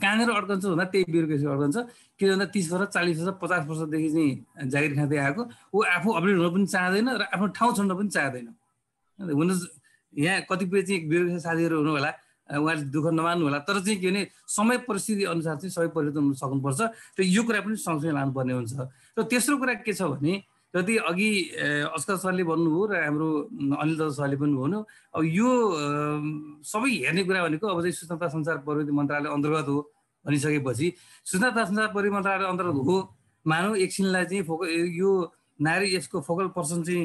कहाँनिर अड्कन्छ भन्दा त्यही ब्युरोक्रेसी अड्कन्छ किन भन्दा तिस वर्ष चालिस वर्ष पचास वर्षदेखि चाहिँ जागिर खाँदै आएको ऊ आफू अपडेट हुन पनि चाहँदैन र आफ्नो ठाउँ छोड्न पनि चाहँदैन हुन यहाँ कतिपय चाहिँ ब्युरोक्रेसी साथीहरू हुनु होला उहाँले दुःख नमान्नु होला तर चाहिँ के भने समय परिस्थिति अनुसार चाहिँ सबै परिवर्तन हुन सक्नुपर्छ र यो कुरा पनि सँगसँगै लानुपर्ने हुन्छ र तेस्रो कुरा के छ भने जति अघि अस्कर सरले भन्नुभयो र हाम्रो अनिल दत्त सरले पनि भन्नु अब यो सबै हेर्ने कुरा भनेको अब चाहिँ सूचना तथा संसार प्रविधि मन्त्रालय अन्तर्गत हो भनिसकेपछि सूचना तथा संसार प्रविधि मन्त्रालय अन्तर्गत हो मानव एकछिनलाई चाहिँ फोकल यो नारी यसको फोकल पर्सन चाहिँ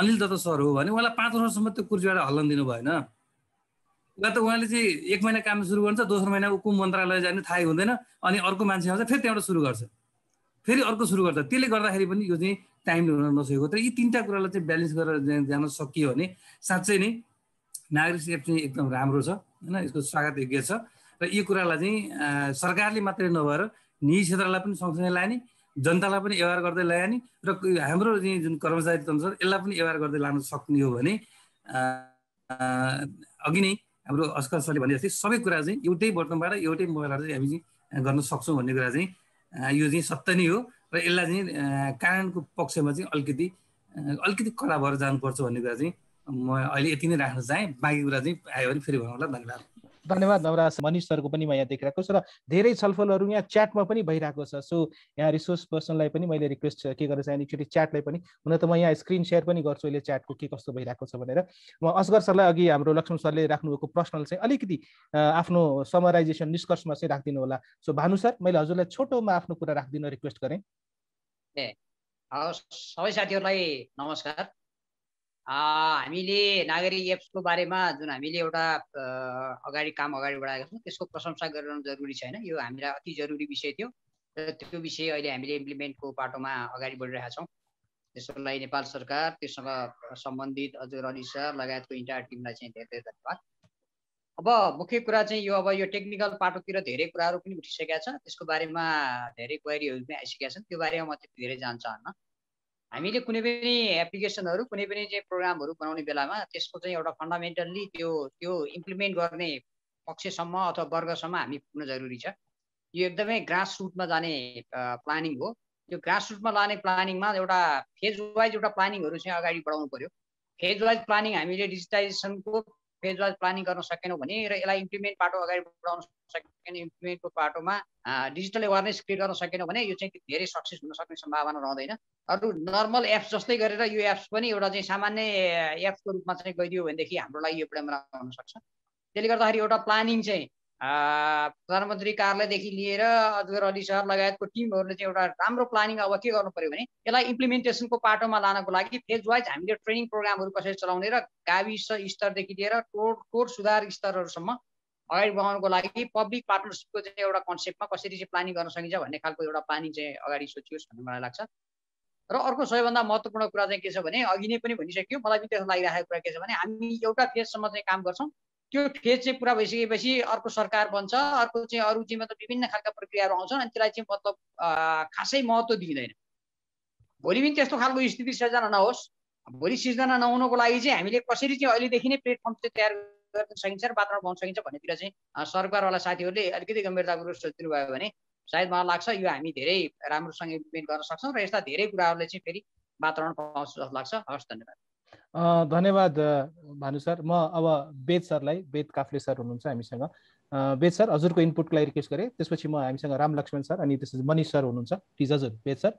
अनिल दत्त सर हो भने उहाँलाई पाँच वर्षसम्म त्यो कुर्सीबाट हल्लन दिनु भएन वा त उहाँले चाहिँ एक महिना काम सुरु गर्छ दोस्रो महिना ऊ मन्त्रालय जाने थाहै हुँदैन अनि अर्को मान्छे आउँछ फेरि त्यहाँबाट सुरु गर्छ फेरि अर्को सुरु गर्छ त्यसले गर्दाखेरि पनि यो चाहिँ टाइमले हुन नसकेको तर यी तिनवटा कुरालाई चाहिँ ब्यालेन्स गरेर जान सकियो भने साँच्चै नै नागरिक एप चाहिँ एकदम राम्रो छ होइन यसको स्वागत योग्य छ र यो कुरालाई चाहिँ सरकारले मात्रै नभएर निजी क्षेत्रलाई पनि सँगसँगै लाने जनतालाई पनि एवार गर्दै ल्याउने र हाम्रो चाहिँ जुन कर्मचारी तन्त्र यसलाई पनि एवार गर्दै लान सक्ने हो भने अघि नै हाम्रो अस्कर सरले भने जस्तै सबै कुरा चाहिँ एउटै बर्तनबाट एउटै मोबाइलबाट चाहिँ हामी चाहिँ गर्न सक्छौँ भन्ने कुरा चाहिँ यो चाहिँ सत्य नै हो र यसलाई चाहिँ कारणको पक्षमा चाहिँ अलिकति अलिकति कडा भएर जानुपर्छ भन्ने कुरा चाहिँ म अहिले यति नै राख्न चाहेँ बाँकी कुरा चाहिँ आयो भने फेरि भनौँला धन्यवाद धन्यवाद नवराज मनिष सरको पनि म यहाँ देखिरहेको छु र धेरै छलफलहरू यहाँ च्याटमा पनि भइरहेको छ सो यहाँ रिसोर्स पर्सनलाई पनि मैले रिक्वेस्ट के गर्न चाहिँ एकचोटि च्याटलाई पनि हुन त म यहाँ स्क्रिन सेयर पनि गर्छु अहिले च्याटको के कस्तो भइरहेको छ भनेर म असगर सरलाई अघि हाम्रो लक्ष्मण सरले राख्नुभएको प्रश्नलाई चाहिँ अलिकति आफ्नो समराइजेसन निष्कर्षमा चाहिँ राखिदिनु होला सो भानु सर मैले हजुरलाई छोटोमा आफ्नो कुरा राखिदिन रिक्वेस्ट गरेँ ए सबै साथीहरूलाई नमस्कार हामीले नागरिक एप्सको बारेमा जुन हामीले एउटा अगाडि काम अगाडि बढाएका छौँ त्यसको प्रशंसा गरिरहनु जरुरी छैन यो हामीलाई अति जरुरी विषय थियो र त्यो विषय अहिले हामीले इम्प्लिमेन्टको बाटोमा अगाडि बढिरहेका छौँ त्यसको नेपाल सरकार त्यससँग सम्बन्धित अझ अली सर लगायतको इन्टायर टिमलाई चाहिँ धेरै धेरै धन्यवाद अब मुख्य कुरा चाहिँ यो अब यो टेक्निकल पाटोतिर धेरै कुराहरू पनि उठिसकेका छ त्यसको बारेमा धेरै क्वारीहरू पनि आइसकेका छन् त्यो बारेमा म त्यति धेरै जान चाहन्न हामीले कुनै पनि एप्लिकेसनहरू कुनै पनि चाहिँ प्रोग्रामहरू बनाउने बेलामा त्यसको चाहिँ एउटा फन्डामेन्टल्ली त्यो त्यो इम्प्लिमेन्ट गर्ने पक्षसम्म अथवा वर्गसम्म हामी पुग्न जरुरी छ यो एकदमै ग्रास रुटमा जाने प्लानिङ हो त्यो ग्रास रुटमा लाने प्लानिङमा एउटा फेज वाइज एउटा प्लानिङहरू चाहिँ अगाडि बढाउनु पऱ्यो फेज वाइज प्लानिङ हामीले डिजिटाइजेसनको फेज वाइज प्लानिङ गर्न सकेनौँ भने र यसलाई इम्प्लिमेन्ट बाटो अगाडि बढाउन सकिने इम्प्लिमेन्टको पाटोमा डिजिटल एवारनेस क्रिएट गर्न सकेन भने यो चाहिँ धेरै सक्सेस हुन सक्ने सम्भावना रहँदैन अरू नर्मल एप्स जस्तै गरेर यो एप्स पनि एउटा चाहिँ सामान्य एप्सको रूपमा चाहिँ गइदियो भनेदेखि हाम्रो लागि यो प्रेम राम्रो हुनसक्छ त्यसले गर्दाखेरि एउटा प्लानिङ चाहिँ प्रधानमन्त्री कार्यालयदेखि लिएर अजगर अली सर लगायतको टिमहरूले चाहिँ एउटा राम्रो प्लानिङ अब के गर्नु पऱ्यो भने यसलाई इम्प्लिमेन्टेसनको पाटोमा लानको लागि फेज वाइज हामीले ट्रेनिङ प्रोग्रामहरू कसरी चलाउने र गाविस स्तरदेखि लिएर कोर कोर सुधार स्तरहरूसम्म अगाडि बढाउनको लागि पब्लिक पार्टनरसिपको चाहिँ एउटा कन्सेप्टमा कसरी चाहिँ प्लानिङ गर्न सकिन्छ भन्ने खालको एउटा प्लानिङ चाहिँ अगाडि सोचियोस् भन्ने मलाई लाग्छ र अर्को सबैभन्दा महत्त्वपूर्ण कुरा चाहिँ के छ भने अघि नै पनि भनिसक्यो मलाई पनि त्यस्तो लागिरहेको कुरा के छ भने हामी एउटा फेजसम्म चाहिँ काम गर्छौँ त्यो फेज चाहिँ पुरा भइसकेपछि अर्को सरकार बन्छ अर्को चाहिँ अरू चाहिँ मतलब विभिन्न खालका प्रक्रियाहरू आउँछन् अनि त्यसलाई चाहिँ मतलब खासै महत्त्व दिइँदैन भोलि पनि त्यस्तो खालको स्थिति सिर्जना नहोस् भोलि सिर्जना नहुनुको लागि चाहिँ हामीले कसरी चाहिँ अहिलेदेखि नै प्लेटफर्म चाहिँ तयार गर्न सकिन्छ र वातावरण बनाउन सकिन्छ भन्नेतिर चाहिँ सरकारवाला साथीहरूले अलिकति गम्भीरतापूर्वक सोचिदिनु भयो भने सायद मलाई लाग्छ यो हामी धेरै राम्रोसँग इम्प्लिमेन्ट गर्न सक्छौँ र यस्ता धेरै कुराहरूले चाहिँ फेरि वातावरण पाउँछ जस्तो लाग्छ हस् धन्यवाद धन्यवाद भानु सर म अब वेद सरलाई वेद काफ्ले सर हुनुहुन्छ हामीसँग वेद सर हजुरको इनपुटलाई रिक्वेस्ट गरेँ त्यसपछि म हामीसँग राम लक्ष्मण सर अनि त्यसपछि मनिष सर हुनुहुन्छ प्लिज हजुर वेद सर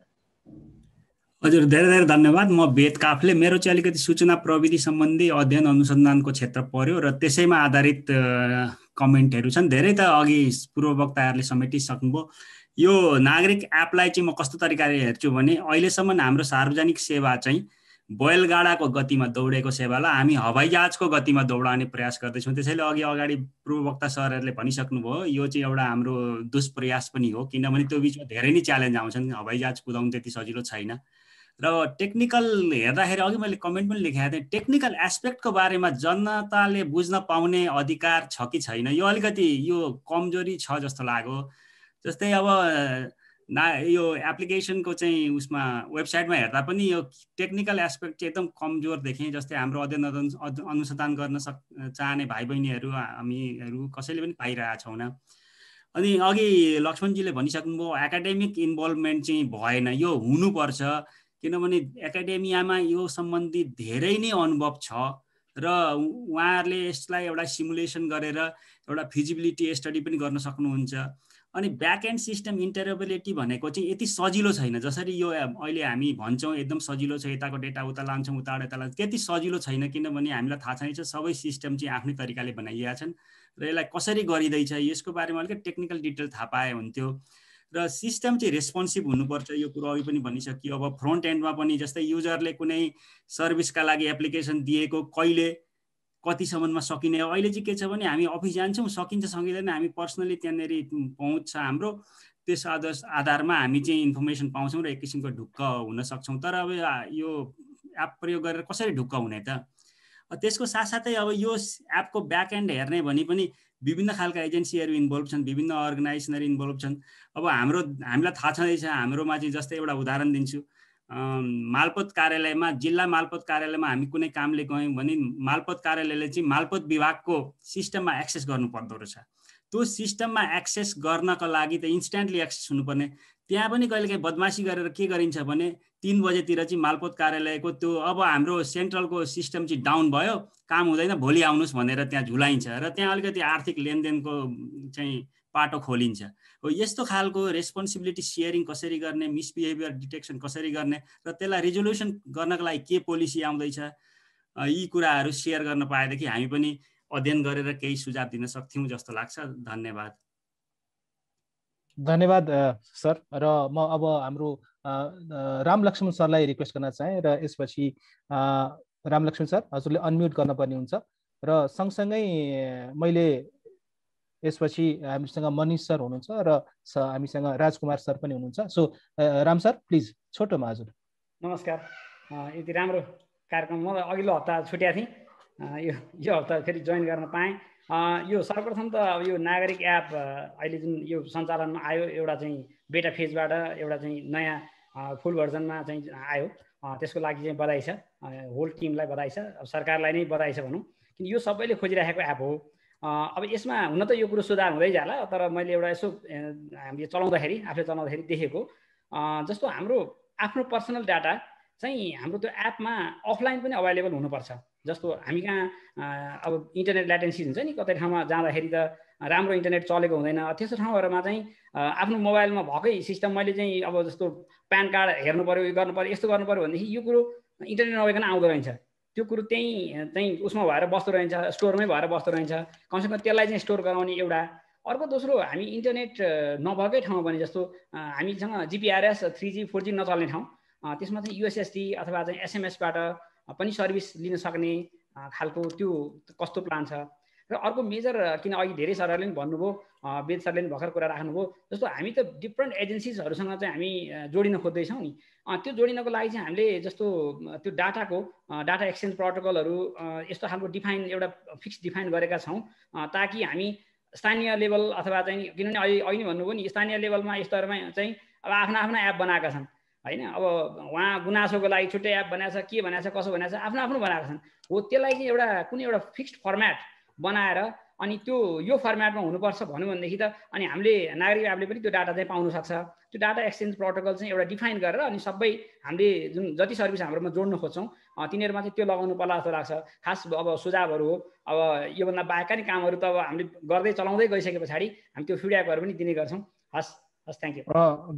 हजुर धेरै धेरै धन्यवाद म वेद काफले मेरो चाहिँ अलिकति सूचना प्रविधि सम्बन्धी अध्ययन अनुसन्धानको क्षेत्र पर्यो र त्यसैमा आधारित कमेन्टहरू छन् धेरै त अघि पूर्ववक्ताहरूले समेटिसक्नुभयो यो नागरिक एपलाई चाहिँ म कस्तो तरिकाले हेर्छु भने अहिलेसम्म हाम्रो सार्वजनिक सेवा चाहिँ बैलगाडाको गतिमा दौडेको सेवालाई हामी हवाईजहाजको गतिमा दौडाउने प्रयास गर्दैछौँ त्यसैले अघि अगाडि पूर्ववक्ता सरहरूले भनिसक्नुभयो यो चाहिँ एउटा हाम्रो दुष्प्रयास पनि हो किनभने त्यो बिचमा धेरै नै च्यालेन्ज आउँछन् हवाईजहाज कुदाउनु त्यति सजिलो छैन र टेक्निकल हेर्दाखेरि अघि मैले कमेन्ट पनि लेखेको थिएँ टेक्निकल एस्पेक्टको बारेमा जनताले बुझ्न पाउने अधिकार छ कि छैन यो अलिकति यो कमजोरी छ जस्तो लाग्यो जस्तै अब ना यो एप्लिकेसनको चाहिँ उसमा वेबसाइटमा हेर्दा पनि यो टेक्निकल एस्पेक्ट चाहिँ एकदम कमजोर देखेँ जस्तै हाम्रो अध्ययन अनुसन्धान गर्न सक् चाहने भाइ बहिनीहरू हामीहरू कसैले पनि पाइरहेका छौँ अनि अघि लक्ष्मणजीले भनिसक्नुभयो एकाडेमिक इन्भल्भमेन्ट चाहिँ भएन यो हुनुपर्छ किनभने एकाडेमियामा यो सम्बन्धी धेरै नै अनुभव छ र उहाँहरूले यसलाई एउटा सिमुलेसन गरेर एउटा फिजिबिलिटी स्टडी पनि गर्न सक्नुहुन्छ अनि ब्याक एन्ड सिस्टम इन्टरेबिलिटी भनेको चाहिँ यति सजिलो छैन जसरी यो अहिले हामी भन्छौँ एकदम सजिलो छ यताको डेटा उता लान्छौँ उताबाट यता लान्छौँ त्यति सजिलो छैन किनभने हामीलाई थाहा छैन सबै सिस्टम चाहिँ आफ्नै तरिकाले बनाइएका छन् र यसलाई कसरी गरिँदैछ यसको बारेमा अलिकति टेक्निकल डिटेल थाहा पाए हुन्थ्यो र सिस्टम चाहिँ रेस्पोन्सिभ हुनुपर्छ यो कुरो अघि पनि भनिसकियो अब फ्रन्ट एन्डमा पनि जस्तै युजरले कुनै सर्भिसका लागि एप्लिकेसन दिएको कहिले कतिसम्ममा सकिने अहिले चाहिँ के छ भने हामी अफिस जान्छौँ सकिन्छ सकिँदैन हामी पर्सनली त्यहाँनिर पहुँच छ हाम्रो त्यस आदर्श आधारमा हामी चाहिँ इन्फर्मेसन पाउँछौँ र एक किसिमको ढुक्क हुन सक्छौँ तर अब यो एप प्रयोग गरेर कसरी ढुक्क हुने त त्यसको साथसाथै अब यो एपको ब्याक एन्ड हेर्ने भने पनि विभिन्न खालका एजेन्सीहरू इन्भल्भ छन् विभिन्न अर्गनाइजेसनहरू इन्भल्भ छन् अब हाम्रो हामीलाई थाहा छँदैछ हाम्रोमा चाहिँ जस्तै एउटा उदाहरण दिन्छु मालपत कार्यालयमा जिल्ला मालपत कार्यालयमा हामी कुनै कामले गयौँ भने मालपत कार्यालयले चाहिँ मालपत विभागको सिस्टममा एक्सेस गर्नु पर्दो रहेछ त्यो सिस्टममा एक्सेस गर्नको लागि त इन्स्ट्यान्टली एक्सेस हुनुपर्ने त्यहाँ पनि कहिलेकाहीँ बदमासी गरेर के गरिन्छ भने तिन बजेतिर चाहिँ मालपोत कार्यालयको त्यो अब हाम्रो सेन्ट्रलको सिस्टम चाहिँ डाउन भयो काम हुँदैन भोलि आउनुहोस् भनेर त्यहाँ झुलाइन्छ र त्यहाँ अलिकति आर्थिक लेनदेनको चाहिँ पाटो खोलिन्छ हो यस्तो खालको रेस्पोन्सिबिलिटी सेयरिङ कसरी गर्ने मिसबिहेभियर डिटेक्सन कसरी गर्ने र त्यसलाई रिजोल्युसन गर्नको लागि के पोलिसी आउँदैछ यी कुराहरू सेयर गर्न पाएदेखि हामी पनि अध्ययन गरेर केही सुझाव दिन सक्थ्यौँ जस्तो लाग्छ धन्यवाद धन्यवाद सर र म अब हाम्रो राम लक्ष्मण सरलाई रिक्वेस्ट गर्न चाहेँ र यसपछि रामलक्ष्मी सर हजुरले अनम्युट गर्नुपर्ने हुन्छ र सँगसँगै मैले यसपछि हामीसँग मनिष सर हुनुहुन्छ र हामीसँग राजकुमार सर पनि हुनुहुन्छ सो राम सर प्लिज छोटोमा हजुर नमस्कार यति राम्रो कार्यक्रम म अघिल्लो हप्ता छुट्याएको थिएँ यो यो हप्ता फेरि जोइन गर्न पाएँ यो सर्वप्रथम त अब यो नागरिक एप अहिले जुन यो सञ्चालनमा आयो एउटा चाहिँ बेटा फेजबाट एउटा चाहिँ नयाँ फुल भर्जनमा चाहिँ आयो त्यसको लागि चाहिँ बधाई छ होल टिमलाई बधाई छ अब सरकारलाई नै बधाई छ भनौँ किन यो सबैले खोजिराखेको एप हो अब यसमा हुन त यो कुरो सुधार हुँदै जाला तर मैले एउटा यसो हामीले चलाउँदाखेरि आफूले चलाउँदाखेरि देखेको जस्तो हाम्रो आफ्नो पर्सनल डाटा चाहिँ हाम्रो त्यो एपमा अफलाइन पनि अभाइलेबल हुनुपर्छ जस्तो हामी कहाँ अब इन्टरनेट ल्याटेन्सी हुन्छ नि कतै ठाउँमा जाँदाखेरि त राम्रो इन्टरनेट चलेको हुँदैन त्यस्तो ठाउँहरूमा चाहिँ आफ्नो मोबाइलमा भएकै सिस्टम मैले चाहिँ अब जस्तो प्यान कार्ड हेर्नु पऱ्यो यो गर्नु पऱ्यो यस्तो गर्नु पऱ्यो भनेदेखि यो कुरो इन्टरनेट नभइकन आउँदो रहेछ त्यो कुरो त्यहीँ चाहिँ उसमा भएर बस्दो रहेछ स्टोरमै भएर बस्दो रहेछ कमसेकम त्यसलाई चाहिँ स्टोर गराउने एउटा अर्को दोस्रो हामी इन्टरनेट नभएकै ठाउँ भने जस्तो हामीसँग GPRS three G four G नचल्ने ठाउँ त्यसमा चाहिँ युएसएसटी अथवा चाहिँ एसएमएसबाट पनि सर्भिस लिन सक्ने खालको त्यो कस्तो प्लान छ र अर्को मेजर किन अघि धेरै सरहरूले पनि भन्नुभयो वेद सरले पनि भर्खर कुरा राख्नुभयो जस्तो हामी त डिफ्रेन्ट एजेन्सिजहरूसँग चाहिँ हामी जोडिन खोज्दैछौँ नि त्यो जोडिनको लागि चाहिँ हामीले जस्तो त्यो डाटाको डाटा एक्सचेन्ज प्रोटोकलहरू यस्तो खालको डिफाइन एउटा फिक्स डिफाइन गरेका छौँ ताकि हामी स्थानीय लेभल अथवा चाहिँ किनभने अहिले अहिले भन्नुभयो नि स्थानीय लेभलमा यस्तोहरूमा चाहिँ अब आफ्ना आफ्ना एप बनाएका छन् होइन अब उहाँ गुनासोको लागि छुट्टै एप बनाएको छ के बनाएको छ कसो बनाएको छ आफ्नो आफ्नो बनाएका छन् हो त्यसलाई चाहिँ एउटा कुनै एउटा फिक्स्ड फर्मेट बनाएर अनि त्यो यो फर्मेटमा हुनुपर्छ भन्यो भनेदेखि त अनि हामीले नागरिक एपले पनि त्यो डाटा चाहिँ सक्छ त्यो डाटा एक्सचेन्ज प्रोटोकल चाहिँ एउटा डिफाइन गरेर अनि सबै हामीले जुन जति सर्भिस हाम्रोमा जोड्न खोज्छौँ तिनीहरूमा चाहिँ त्यो लगाउनु पर्ला जस्तो लाग्छ खास अब सुझावहरू हो अब योभन्दा बाहेक नि कामहरू त अब हामीले गर्दै चलाउँदै गइसके पछाडि हामी त्यो फिडब्याकहरू पनि दिने गर्छौँ हस् हस् थ्याङ्क यू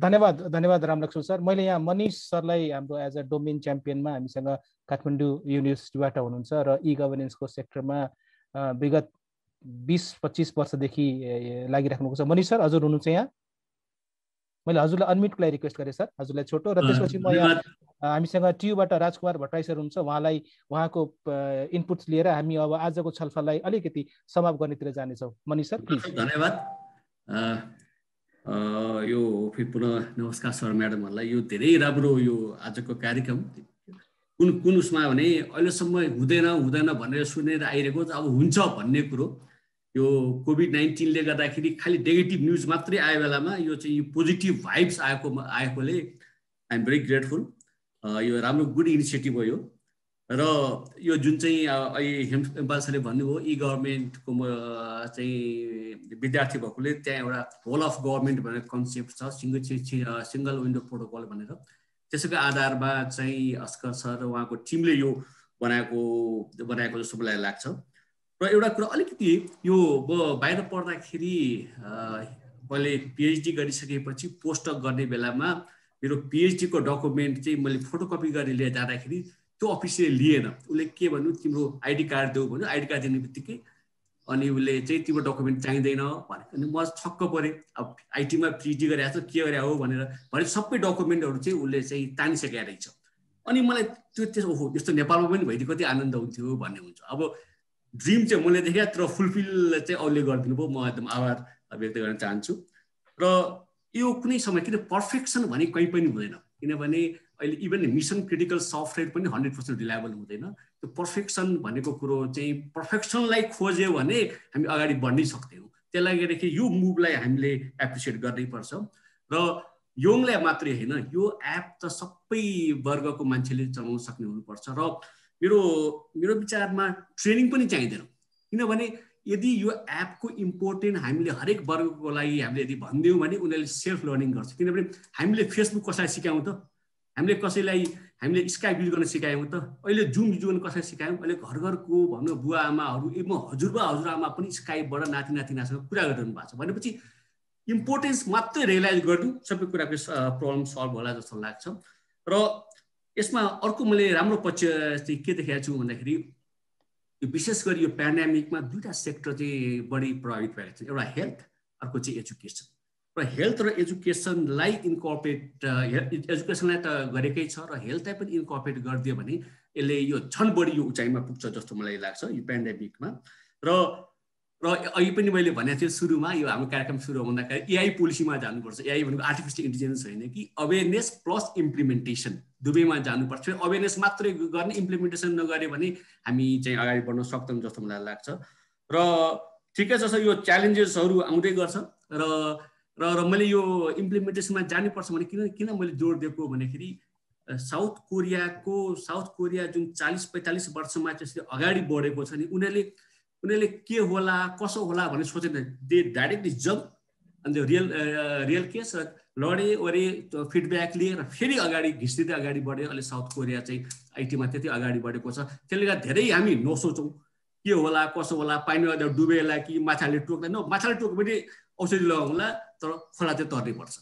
धन्यवाद धन्यवाद राम रामलक्ष्मण सर मैले यहाँ मनिष सरलाई हाम्रो एज अ डोमेन च्याम्पियनमा हामीसँग काठमाडौँ युनिभर्सिटीबाट हुनुहुन्छ र इ गभर्नेन्सको सेक्टरमा विगत बिस पच्चिस वर्षदेखि लागिराख्नु भएको छ मनिष सर हजुर हुनुहुन्छ यहाँ मैले हजुरलाई अनमिटको लागि रिक्वेस्ट गरेँ सर हजुरलाई छोटो र त्यसपछि म यहाँ हामीसँग टियुबाट राजकुमार भट्टराई सर हुन्छ उहाँलाई उहाँको इनपुट्स लिएर हामी अब आजको छलफललाई अलिकति समाप्त गर्नेतिर जानेछौँ मनिष सर प्लिज धन्यवाद यो पुनः नमस्कार सर म्याडमहरूलाई यो धेरै राम्रो यो आजको कार्यक्रम कुन कुन उसमा भने अहिलेसम्म हुँदैन हुँदैन भनेर सुनेर आइरहेको अब हुन्छ भन्ने कुरो यो कोभिड नाइन्टिनले गर्दाखेरि खालि नेगेटिभ न्युज मात्रै आयो बेलामा यो चाहिँ यो पोजिटिभ भाइब्स आएको आएकोले आइएम भेरी ग्रेटफुल यो राम्रो गुड इनिसिएटिभ हो यो र यो जुन चाहिँ अहिले हेम हेम्पाल भन्नुभयो इ गभर्मेन्टको चाहिँ विद्यार्थी भएकोले त्यहाँ एउटा होल अफ गभर्मेन्ट भनेर कन्सेप्ट छ सिङ्गल सिङ्गल विन्डो प्रोटोकल भनेर त्यसैको आधारमा चाहिँ अस्कर सर र उहाँको टिमले यो बनाएको बनाएको जस्तो मलाई लाग्छ र एउटा कुरा अलिकति यो बाहिर पढ्दाखेरि मैले पिएचडी गरिसकेपछि पोस्टक गर्ने बेलामा मेरो पिएचडीको डकुमेन्ट चाहिँ मैले फोटोकपी गरेर लिएर जाँदाखेरि त्यो अफिसले लिएन उसले के भन्नु तिम्रो आइडी कार्ड देऊ भन्यो आइडी कार्ड दिने बित्तिकै अनि उसले चाहिँ तिम्रो डकुमेन्ट चाहिँदैन भने अनि म छक्क परेँ अब आइटीमा गरेर गरे छ के गरे हो भनेर भने सबै डकुमेन्टहरू चाहिँ उसले चाहिँ तानिसकेको रहेछ अनि मलाई त्यो त्यस ओहो यस्तो नेपालमा पनि भइदियो कति आनन्द हुन्थ्यो भन्ने हुन्छ अब ड्रिम चाहिँ मैले देखेँ तर फुलफिल चाहिँ अरूले गरिदिनु भयो म एकदम आभार व्यक्त गर्न चाहन्छु र यो कुनै समय किन पर्फेक्सन भने कहीँ पनि हुँदैन किनभने अहिले इभन मिसन क्रिटिकल सफ्टवेयर पनि हन्ड्रेड पर्सेन्ट रिलायबल हुँदैन त्यो पर्फेक्सन भनेको कुरो चाहिँ पर्फेक्सनलाई खोज्यो भने हामी अगाडि बढ्नै सक्थ्यौँ त्यसलाई गर्दाखेरि यो मुभलाई हामीले एप्रिसिएट गर्नैपर्छ र योङलाई मात्रै होइन यो एप त सबै वर्गको मान्छेले चलाउन सक्ने हुनुपर्छ र मेरो मेरो विचारमा ट्रेनिङ पनि चाहिँदैन किनभने यदि यो एपको इम्पोर्टेन्ट हामीले हरेक वर्गको लागि हामीले यदि भनिदियौँ भने उनीहरूले सेल्फ लर्निङ गर्छ किनभने हामीले फेसबुक कसलाई सिकायौँ त हामीले कसैलाई हामीले स्काइप युज गर्न सिकायौँ त अहिले जुम युज गर्न कसैलाई सिकायौँ अहिले घर घरको भनौँ बुवा आमाहरू म हजुरबा हजुरआमा पनि स्काइपबाट नाति नातिनासँग कुरा गरिरहनु भएको छ भनेपछि इम्पोर्टेन्स मात्रै रियलाइज गर्नु सबै कुराको प्रब्लम सल्भ होला जस्तो लाग्छ र यसमा अर्को मैले राम्रो पक्ष चाहिँ के देखाएको छु भन्दाखेरि यो विशेष गरी यो पेन्डामिकमा दुईवटा सेक्टर चाहिँ बढी प्रभावित भएको छ एउटा हेल्थ अर्को चाहिँ एजुकेसन र हेल्थ र एजुकेसनलाई इन्कर्पोरेट एजुकेसनलाई त गरेकै छ र हेल्थलाई पनि इन्कर्पोरेट गरिदियो भने यसले यो क्षण बढी यो उचाइमा पुग्छ जस्तो मलाई लाग्छ यो पेन्डामिकमा र र अघि पनि मैले भनेको थिएँ सुरुमा यो हाम्रो कार्यक्रम सुरु हुँदाखेरि एआई पोलिसीमा जानुपर्छ एआई भनेको आर्टिफिसियल इन्टेलिजेन्स होइन कि अवेरनेस प्लस इम्प्लिमेन्टेसन दुवैमा जानुपर्छ अवेरनेस मात्रै गर्ने इम्प्लिमेन्टेसन नगर्यो भने हामी चाहिँ अगाडि बढ्न सक्छौँ जस्तो मलाई लाग्छ र ठिकै छ सर यो च्यालेन्जेसहरू आउँदै गर्छ र र मैले यो इम्प्लिमेन्टेसनमा जानुपर्छ भने किन किन मैले जोड दिएको भन्दाखेरि साउथ कोरियाको साउथ कोरिया जुन चालिस पैँतालिस वर्षमा त्यसरी अगाडि बढेको छ नि उनीहरूले उनीहरूले के होला कसो होला भनेर सोचेन दे डाइरेक्टली जम्प अन्त रियल रियल केस र लडे ओरे फिडब्याक लिएर फेरि अगाडि घिस्दै अगाडि बढ्यो अहिले साउथ कोरिया चाहिँ आइटीमा त्यति अगाडि बढेको छ त्यसले गर्दा धेरै हामी नसोचौँ के होला कसो होला पानीमा डुबेला कि माछाले टोक्दैन माछाले टोक्यो भने औषधी लगाउँला तर खोला चाहिँ तर्नै पर्छ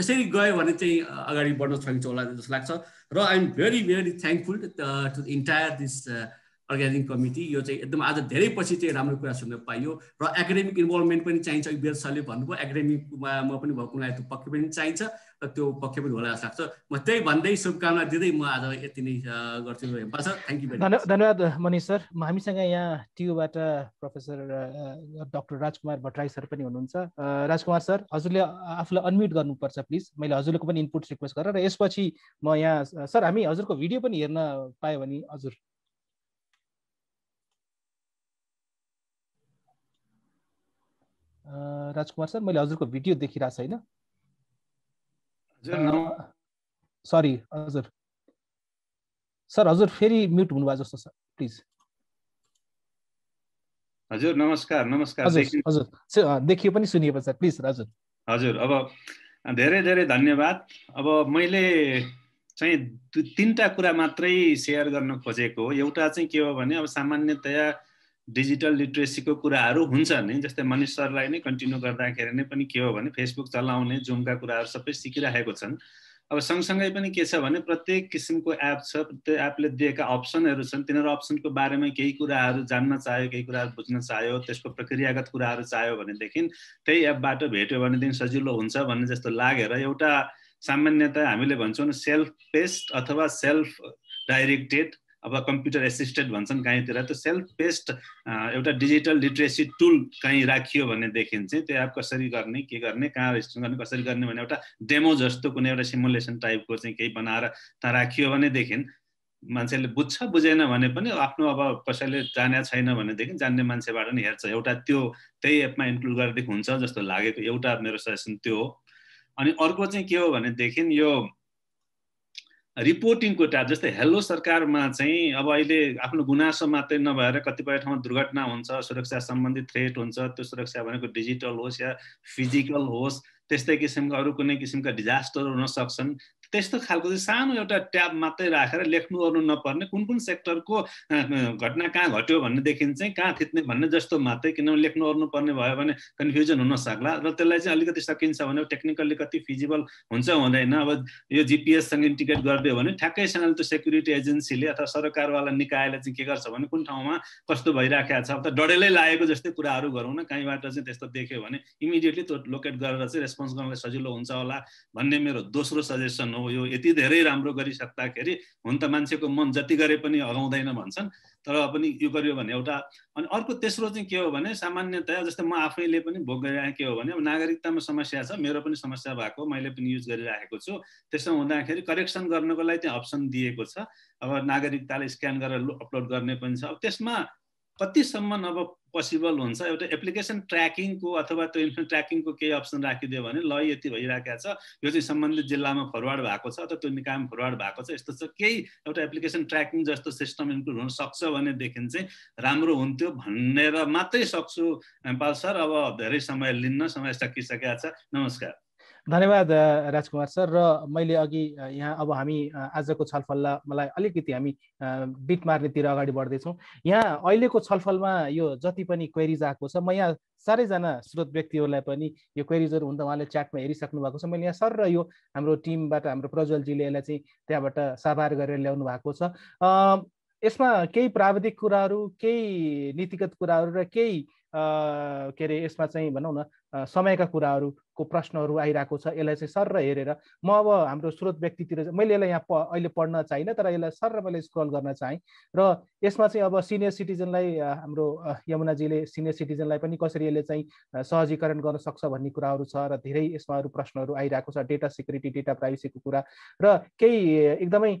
यसरी गयो भने चाहिँ अगाडि बढ्न सकिन्छ होला जस्तो लाग्छ र I'm very very thankful to entire this organizing committee यो चाहिँ एकदम आज धेरै पछि चाहिँ राम्रो कुरा सुन्न पाइयो र एकाडेमिक इन्भल्भमेन्ट पनि चाहिन्छ बेल सरले भन्नुभयो एकाडेमिकमा म पनि भएको हुनाले त्यो पक्कै पनि चाहिन्छ र त्यो पक्कै पनि होला जस्तो लाग्छ म त्यही भन्दै शुभकामना दिँदै म आज यति नै गर्छु सर थ्याङ्क यू धन्यवाद मनिष सर हामीसँग यहाँ टियुबाट professor doctor Rajkumar Bhattarai sir पनि हुनुहुन्छ राजकुमार सर हजुरले आफूलाई अनम्युट गर्नुपर्छ प्लिज मैले हजुरको पनि इनपुट रिक्वेस्ट गरेर र यसपछि म यहाँ सर हामी हजुरको भिडियो पनि हेर्न पायो भने हजुर राजकुमार सर मैले हजुरको भिडियो देखिरहेको छैन सरी हजुर सर हजुर फेरि म्युट हुनुभयो जस्तो सर प्लिज हजुर नमस्कार नमस्कार हजुर देखियो पनि सुनियो सर प्लिज हजुर हजुर अब धेरै धेरै धन्यवाद अब मैले चाहिँ तिनवटा कुरा मात्रै सेयर गर्न खोजेको हो एउटा चाहिँ के हो भने अब सामान्यतया डिजिटल लिट्रेसीको कुराहरू हुन्छ नि जस्तै मनिष सरलाई नै कन्टिन्यू गर्दाखेरि नै पनि के हो भने फेसबुक चलाउने जुमका कुराहरू सबै सिकिराखेको छन् अब सँगसँगै पनि के छ भने प्रत्येक किसिमको एप छ त्यो एपले दिएका अप्सनहरू छन् तिनीहरू अप्सनको बारेमा केही कुराहरू जान्न चाह्यो केही कुराहरू बुझ्न चाह्यो त्यसको प्रक्रियागत कुराहरू चाह्यो भनेदेखि त्यही एपबाट भेट्यो भनेदेखि सजिलो हुन्छ भन्ने जस्तो लागेर एउटा सामान्यतया हामीले भन्छौँ सेल्फ पेस्ट अथवा सेल्फ डाइरेक्टेड अब कम्प्युटर एसिस्टेड भन्छन् कहीँतिर त्यो सेल्फ बेस्ड एउटा डिजिटल लिट्रेसी टुल कहीँ राखियो भनेदेखि चाहिँ त्यो एप कसरी गर्ने के गर्ने कहाँ रेजिस्टर गर्ने कसरी गर्ने भने एउटा डेमो जस्तो कुनै एउटा सिमुलेसन टाइपको चाहिँ केही बनाएर त्यहाँ राखियो भनेदेखि मान्छेले बुझ्छ बुझेन भने पनि आफ्नो अब कसैले जाने छैन भनेदेखि जान्ने मान्छेबाट नि हेर्छ एउटा त्यो त्यही एपमा इन्क्लुड गरेदेखि हुन्छ जस्तो लागेको एउटा मेरो सजेसन त्यो हो अनि अर्को चाहिँ के हो भनेदेखि यो रिपोर्टिङको टास्क जस्तै हेलो सरकारमा चाहिँ अब अहिले आफ्नो गुनासो मात्रै नभएर कतिपय ठाउँमा दुर्घटना हुन्छ सुरक्षा सम्बन्धी थ्रेट हुन्छ त्यो सुरक्षा भनेको डिजिटल होस् या फिजिकल होस् त्यस्तै किसिमका अरू कुनै किसिमका डिजास्टर हुन सक्छन् त्यस्तो खालको चाहिँ सानो एउटा ट्याब मात्रै राखेर लेख्नु ओर्नु नपर्ने कुन कुन सेक्टरको घटना कहाँ घट्यो भनेदेखि चाहिँ कहाँ थित्ने भन्ने जस्तो मात्रै किनभने लेख्नु ओर्नु पर्ने भयो भने कन्फ्युजन हुन सक्ला र त्यसलाई चाहिँ अलिकति सकिन्छ भने टेक्निकल्ली कति फिजिबल हुन्छ हुँदैन अब यो जिपिएससँग इन्टिग्रेट गरिदियो भने ठ्याक्कैसँगले त्यो सेक्युरिटी एजेन्सीले अथवा सरकारवाला निकायले चाहिँ के गर्छ भने कुन ठाउँमा कस्तो भइराखेको छ अब त डडेलै लागेको जस्तै कुराहरू गरौँ न कहीँबाट चाहिँ त्यस्तो देख्यो भने इमिडिएटली त्यो लोकेट गरेर चाहिँ रेस्पोन्स गर्नलाई सजिलो हुन्छ होला भन्ने मेरो दोस्रो सजेसन यो यति धेरै राम्रो गरिसक्दाखेरि हुन त मान्छेको मन जति गरे पनि हगाउँदैन भन्छन् तर पनि यो गरियो भने एउटा अनि अर्को तेस्रो चाहिँ के हो भने सामान्यतया जस्तै म आफैले पनि भोग गरिरहेको के हो भने नागरिकतामा समस्या छ मेरो पनि समस्या भएको मैले पनि युज गरिराखेको छु त्यसो हुँदाखेरि करेक्सन गर्नको लागि त्यहाँ अप्सन दिएको छ अब नागरिकताले स्क्यान गरेर अपलोड गर्ने पनि छ अब त्यसमा कतिसम्म अब पोसिबल हुन्छ एउटा एप्लिकेसन ट्र्याकिङको अथवा त्यो इन्फेन्ट ट्र्याकिङको केही अप्सन राखिदियो भने ल यति भइरहेको छ यो चाहिँ सम्बन्धित जिल्लामा फरवार्ड भएको छ अथवा त्यो निकायमा फरवार्ड भएको छ यस्तो छ केही एउटा एप्लिकेसन ट्र्याकिङ जस्तो सिस्टम इन्क्लुड हुनसक्छ भनेदेखि चाहिँ राम्रो हुन्थ्यो भनेर मात्रै सक्छु नेपाल सर अब धेरै समय लिन्न समय सकिसकेको छ नमस्कार धन्यवाद राजकुमार सर र मैले अघि यहाँ अब हामी आजको छलफललाई मलाई अलिकति हामी बिट मार्नेतिर अगाडि बढ्दैछौँ यहाँ अहिलेको छलफलमा यो जति पनि क्वेरिज आएको छ म यहाँ साह्रैजना स्रोत व्यक्तिहरूलाई पनि यो क्वेरिजहरू हुन उहाँले च्याटमा हेरिसक्नु भएको छ मैले यहाँ सर र यो हाम्रो टिमबाट हाम्रो प्रज्वलजीले यसलाई चाहिँ त्यहाँबाट साभार गरेर ल्याउनु भएको छ यसमा केही प्राविधिक कुराहरू केही नीतिगत कुराहरू र केही के अरे यसमा चाहिँ भनौँ न समयका कुराहरूको प्रश्नहरू आइरहेको छ यसलाई चाहिँ सर र हेरेर म अब हाम्रो स्रोत व्यक्तितिर मैले यसलाई यहाँ प अहिले पढ्न चाहिँ तर यसलाई सर र मैले स्क्रल गर्न चाहेँ र यसमा चाहिँ अब सिनियर सिटिजनलाई हाम्रो यमुनाजीले सिनियर सिटिजनलाई पनि कसरी यसले चाहिँ सहजीकरण गर्न सक्छ भन्ने कुराहरू छ र धेरै यसमा अरू प्रश्नहरू आइरहेको छ डेटा सिक्युरिटी डेटा प्राइभेसीको कुरा र केही एकदमै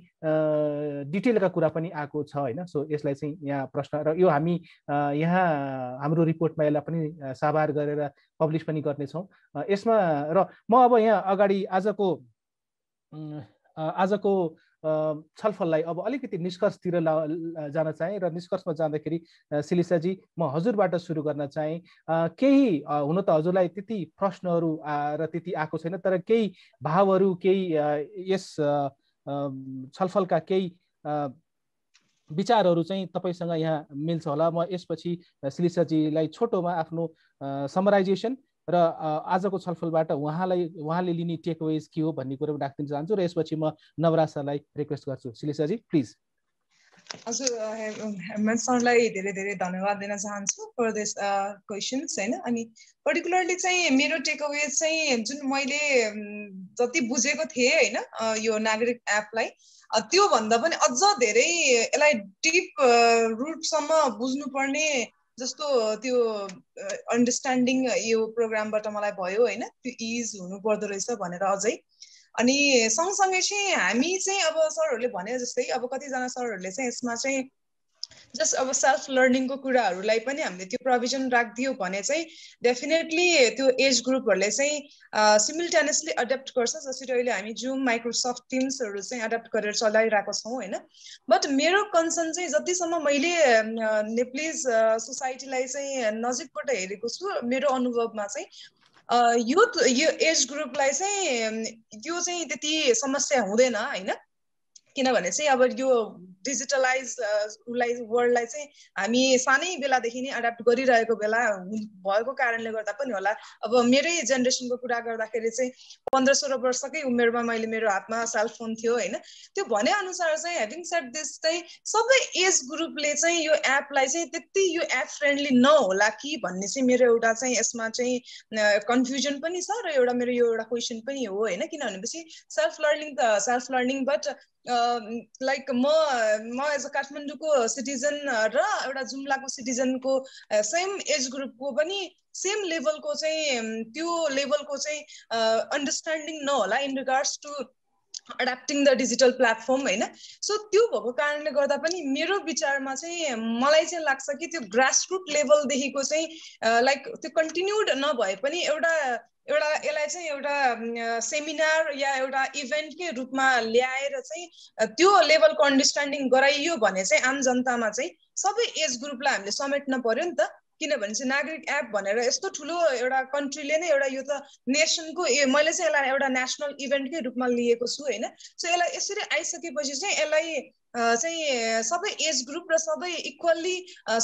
डिटेलका कुरा पनि आएको छ होइन सो यसलाई चाहिँ यहाँ प्रश्न र यो हामी यहाँ हाम्रो रिपोर्टमा यसलाई पनि साभार गरेर पब्लिस पनि गर्नेछौँ यसमा र म अब यहाँ अगाडि आजको आजको छलफललाई अब अलिकति निष्कर्षतिर ला जान चाहेँ र निष्कर्षमा जाँदाखेरि सिलिसाजी म हजुरबाट सुरु गर्न चाहेँ केही हुन त हजुरलाई त्यति प्रश्नहरू र त्यति आएको छैन तर केही भावहरू केही यस छलफलका केही विचारहरू चाहिँ तपाईँसँग यहाँ मिल्छ होला म यसपछि श्रीषाजीलाई छोटोमा आफ्नो समराइजेसन र आजको छलफलबाट उहाँलाई उहाँले लिने टेकवेज के हो भन्ने कुरोमा राखिदिन चाहन्छु र यसपछि म नवराशालाई रिक्वेस्ट गर्छु शिलिसाजी प्लिज हजुर हेमन्त सरलाई धेरै धेरै धन्यवाद दिन चाहन्छु फर दिस क्वेसन्स होइन अनि पर्टिकुलरली चाहिँ मेरो टेक अवे चाहिँ जुन मैले जति बुझेको थिएँ होइन यो नागरिक एपलाई त्योभन्दा पनि अझ धेरै यसलाई डिप रुटसम्म बुझ्नुपर्ने जस्तो त्यो अन्डरस्ट्यान्डिङ यो प्रोग्रामबाट मलाई भयो होइन त्यो इज हुनु पर्दो रहेछ भनेर अझै अनि सँगसँगै चाहिँ हामी चाहिँ अब सरहरूले भने जस्तै अब कतिजना सरहरूले चाहिँ यसमा चाहिँ जस्ट अब सेल्फ लर्निङको कुराहरूलाई पनि हामीले त्यो प्रोभिजन राखिदियो भने चाहिँ डेफिनेटली त्यो एज ग्रुपहरूले चाहिँ सिमिल्टेनियसली एडप्ट गर्छ जसरी अहिले हामी जुम माइक्रोसफ्ट टिम्सहरू चाहिँ एडप्ट गरेर चलाइरहेको छौँ होइन बट मेरो कन्सर्न चाहिँ जतिसम्म मैले नेप्लिज सोसाइटीलाई चाहिँ नजिकबाट हेरेको छु मेरो अनुभवमा चाहिँ युथ यो एज ग्रुपलाई चाहिँ त्यो चाहिँ त्यति समस्या हुँदैन होइन किनभने चाहिँ अब यो डिजिटलाइज उसलाई वर्ल्डलाई चाहिँ हामी सानै बेलादेखि नै एडाप्ट गरिरहेको बेला भएको कारणले गर्दा पनि होला अब मेरै जेनेरेसनको कुरा गर्दाखेरि चाहिँ पन्ध्र सोह्र वर्षकै उमेरमा मैले मेरो हातमा सेलफोन थियो होइन त्यो भनेअनुसार चाहिँ हेभिङ सेट दिस चाहिँ सबै एज ग्रुपले चाहिँ यो एपलाई चाहिँ त्यति यो एप फ्रेन्डली नहोला कि भन्ने चाहिँ मेरो एउटा चाहिँ यसमा चाहिँ कन्फ्युजन पनि छ र एउटा मेरो यो एउटा क्वेसन पनि हो होइन किन भनेपछि सेल्फ लर्निङ त सेल्फ लर्निङ बट लाइक म म एज अ काठमाडौँको सिटिजन र एउटा जुम्लाको सिटिजनको सेम एज ग्रुपको पनि सेम लेभलको चाहिँ त्यो लेभलको चाहिँ अन्डरस्ट्यान्डिङ नहोला in regards to adapting the digital platform होइन सो त्यो भएको कारणले गर्दा पनि मेरो विचारमा चाहिँ मलाई चाहिँ लाग्छ कि त्यो ग्रासरुट लेभलदेखिको चाहिँ लाइक त्यो कन्टिन्युड नभए पनि एउटा एउटा यसलाई चाहिँ एउटा सेमिनार या एउटा इभेन्टकै रूपमा ल्याएर चाहिँ त्यो लेभलको अन्डरस्ट्यान्डिङ गराइयो भने चाहिँ आम जनतामा चाहिँ सबै एज ग्रुपलाई हामीले समेट्न पर्यो नि त किनभने चाहिँ नागरिक एप भनेर यस्तो ठुलो एउटा कन्ट्रीले नै एउटा यो त नेसनको मैले चाहिँ यसलाई एउटा नेसनल इभेन्टकै रूपमा लिएको छु होइन सो यसलाई यसरी आइसकेपछि चाहिँ यसलाई चाहिँ सबै एज ग्रुप र सबै इक्वल्ली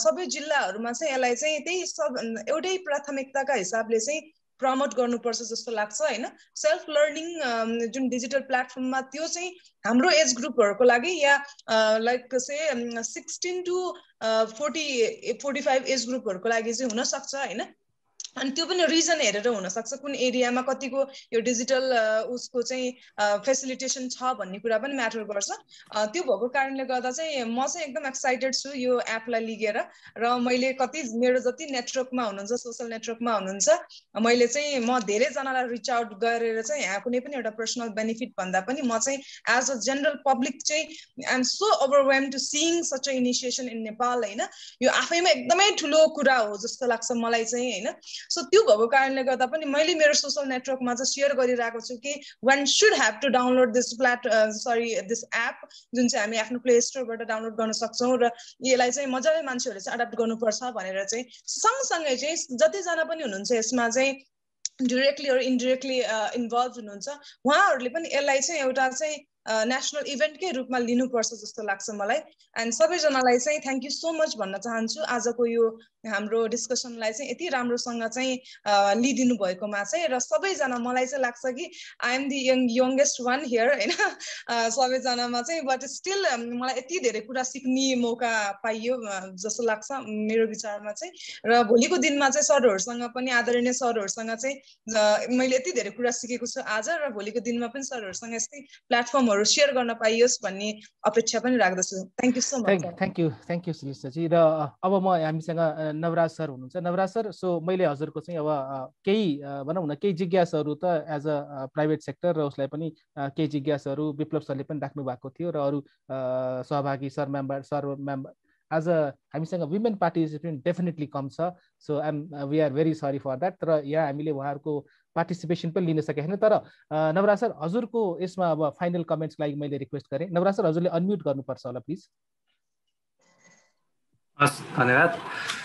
सबै जिल्लाहरूमा चाहिँ यसलाई चाहिँ त्यही सब एउटै प्राथमिकताका हिसाबले चाहिँ प्रमोट गर्नुपर्छ जस्तो लाग्छ होइन सेल्फ लर्निङ जुन डिजिटल प्लेटफर्ममा त्यो चाहिँ हाम्रो एज ग्रुपहरूको लागि या like say sixteen to forty forty five age ग्रुपहरूको लागि चाहिँ हुनसक्छ होइन अनि त्यो पनि रिजन हेरेर हुनसक्छ कुन एरियामा कतिको यो डिजिटल उसको चाहिँ फेसिलिटेसन छ भन्ने कुरा पनि म्याटर गर्छ त्यो भएको कारणले गर्दा चाहिँ म चाहिँ एकदम एक्साइटेड छु यो एपलाई लिएर र मैले कति मेरो जति नेटवर्कमा हुनुहुन्छ सोसल नेटवर्कमा हुनुहुन्छ मैले चाहिँ म धेरैजनालाई रिच आउट गरेर चाहिँ यहाँ कुनै पनि एउटा पर्सनल बेनिफिट भन्दा पनि म चाहिँ एज अ जेनरल पब्लिक चाहिँ I am so overwhelm to seeing such a initiation in Nepal होइन यो आफैमा एकदमै ठुलो कुरा हो जस्तो लाग्छ मलाई चाहिँ होइन सो त्यो भएको कारणले गर्दा पनि मैले मेरो सोसल नेटवर्कमा चाहिँ सेयर गरिरहेको छु कि one should have to download this plot sorry this app जुन चाहिँ हामी आफ्नो प्ले स्टोरबाट डाउनलोड गर्न सक्छौँ र यसलाई चाहिँ मजाले मान्छेहरूले चाहिँ एडप्ट गर्नुपर्छ भनेर चाहिँ सँगसँगै चाहिँ जतिजना पनि हुनुहुन्छ यसमा चाहिँ डिरेक्टली अरू इन्डिरेक्टली इन्भल्भ हुनुहुन्छ उहाँहरूले पनि यसलाई चाहिँ एउटा चाहिँ नेसनल इभेन्टकै रूपमा लिनुपर्छ जस्तो लाग्छ मलाई एन्ड सबैजनालाई चाहिँ थ्याङ्क यू सो मच भन्न चाहन्छु आजको यो हाम्रो डिस्कसनलाई चाहिँ यति राम्रोसँग चाहिँ लिइदिनु भएकोमा चाहिँ र सबैजना मलाई चाहिँ लाग्छ कि I am the young youngest one here होइन सबैजनामा चाहिँ बट स्टिल मलाई यति धेरै कुरा सिक्ने मौका पाइयो जस्तो लाग्छ मेरो विचारमा चाहिँ र भोलिको दिनमा चाहिँ सरहरूसँग पनि आदरणीय सरहरूसँग चाहिँ मैले यति धेरै कुरा सिकेको छु आज र भोलिको दिनमा पनि सरहरूसँग यस्तै प्लेटफर्म कार्यक्रमहरू सेयर गर्न पाइयोस् भन्ने अपेक्षा पनि राख्दछु thank you so much thank you thank you श्रेष्ठजी र अब म हामीसँग नवराज सर हुनुहुन्छ नवराज सर सो मैले हजुरको चाहिँ अब केही भनौँ न केही जिज्ञासाहरू त एज अ प्राइभेट सेक्टर र उसलाई पनि केही जिज्ञासाहरू विप्लव सरले पनि राख्नु भएको थियो र अरू सहभागी सर मेम्बर सर मेम्बर आज हामीसँग विमेन पार्टिसिपेन्ट डेफिनेटली कम छ so am we are very sorry for that तर यहाँ हामीले उहाँहरूको पार्टिसिपेसन पनि लिन सकेको छैन तर नवराज सर हजुरको यसमा अब फाइनल कमेन्ट्स लागि मैले रिक्वेस्ट गरेँ नवराज सर हजुरले अनम्युट गर्नुपर्छ होला प्लिज हस् धन्यवाद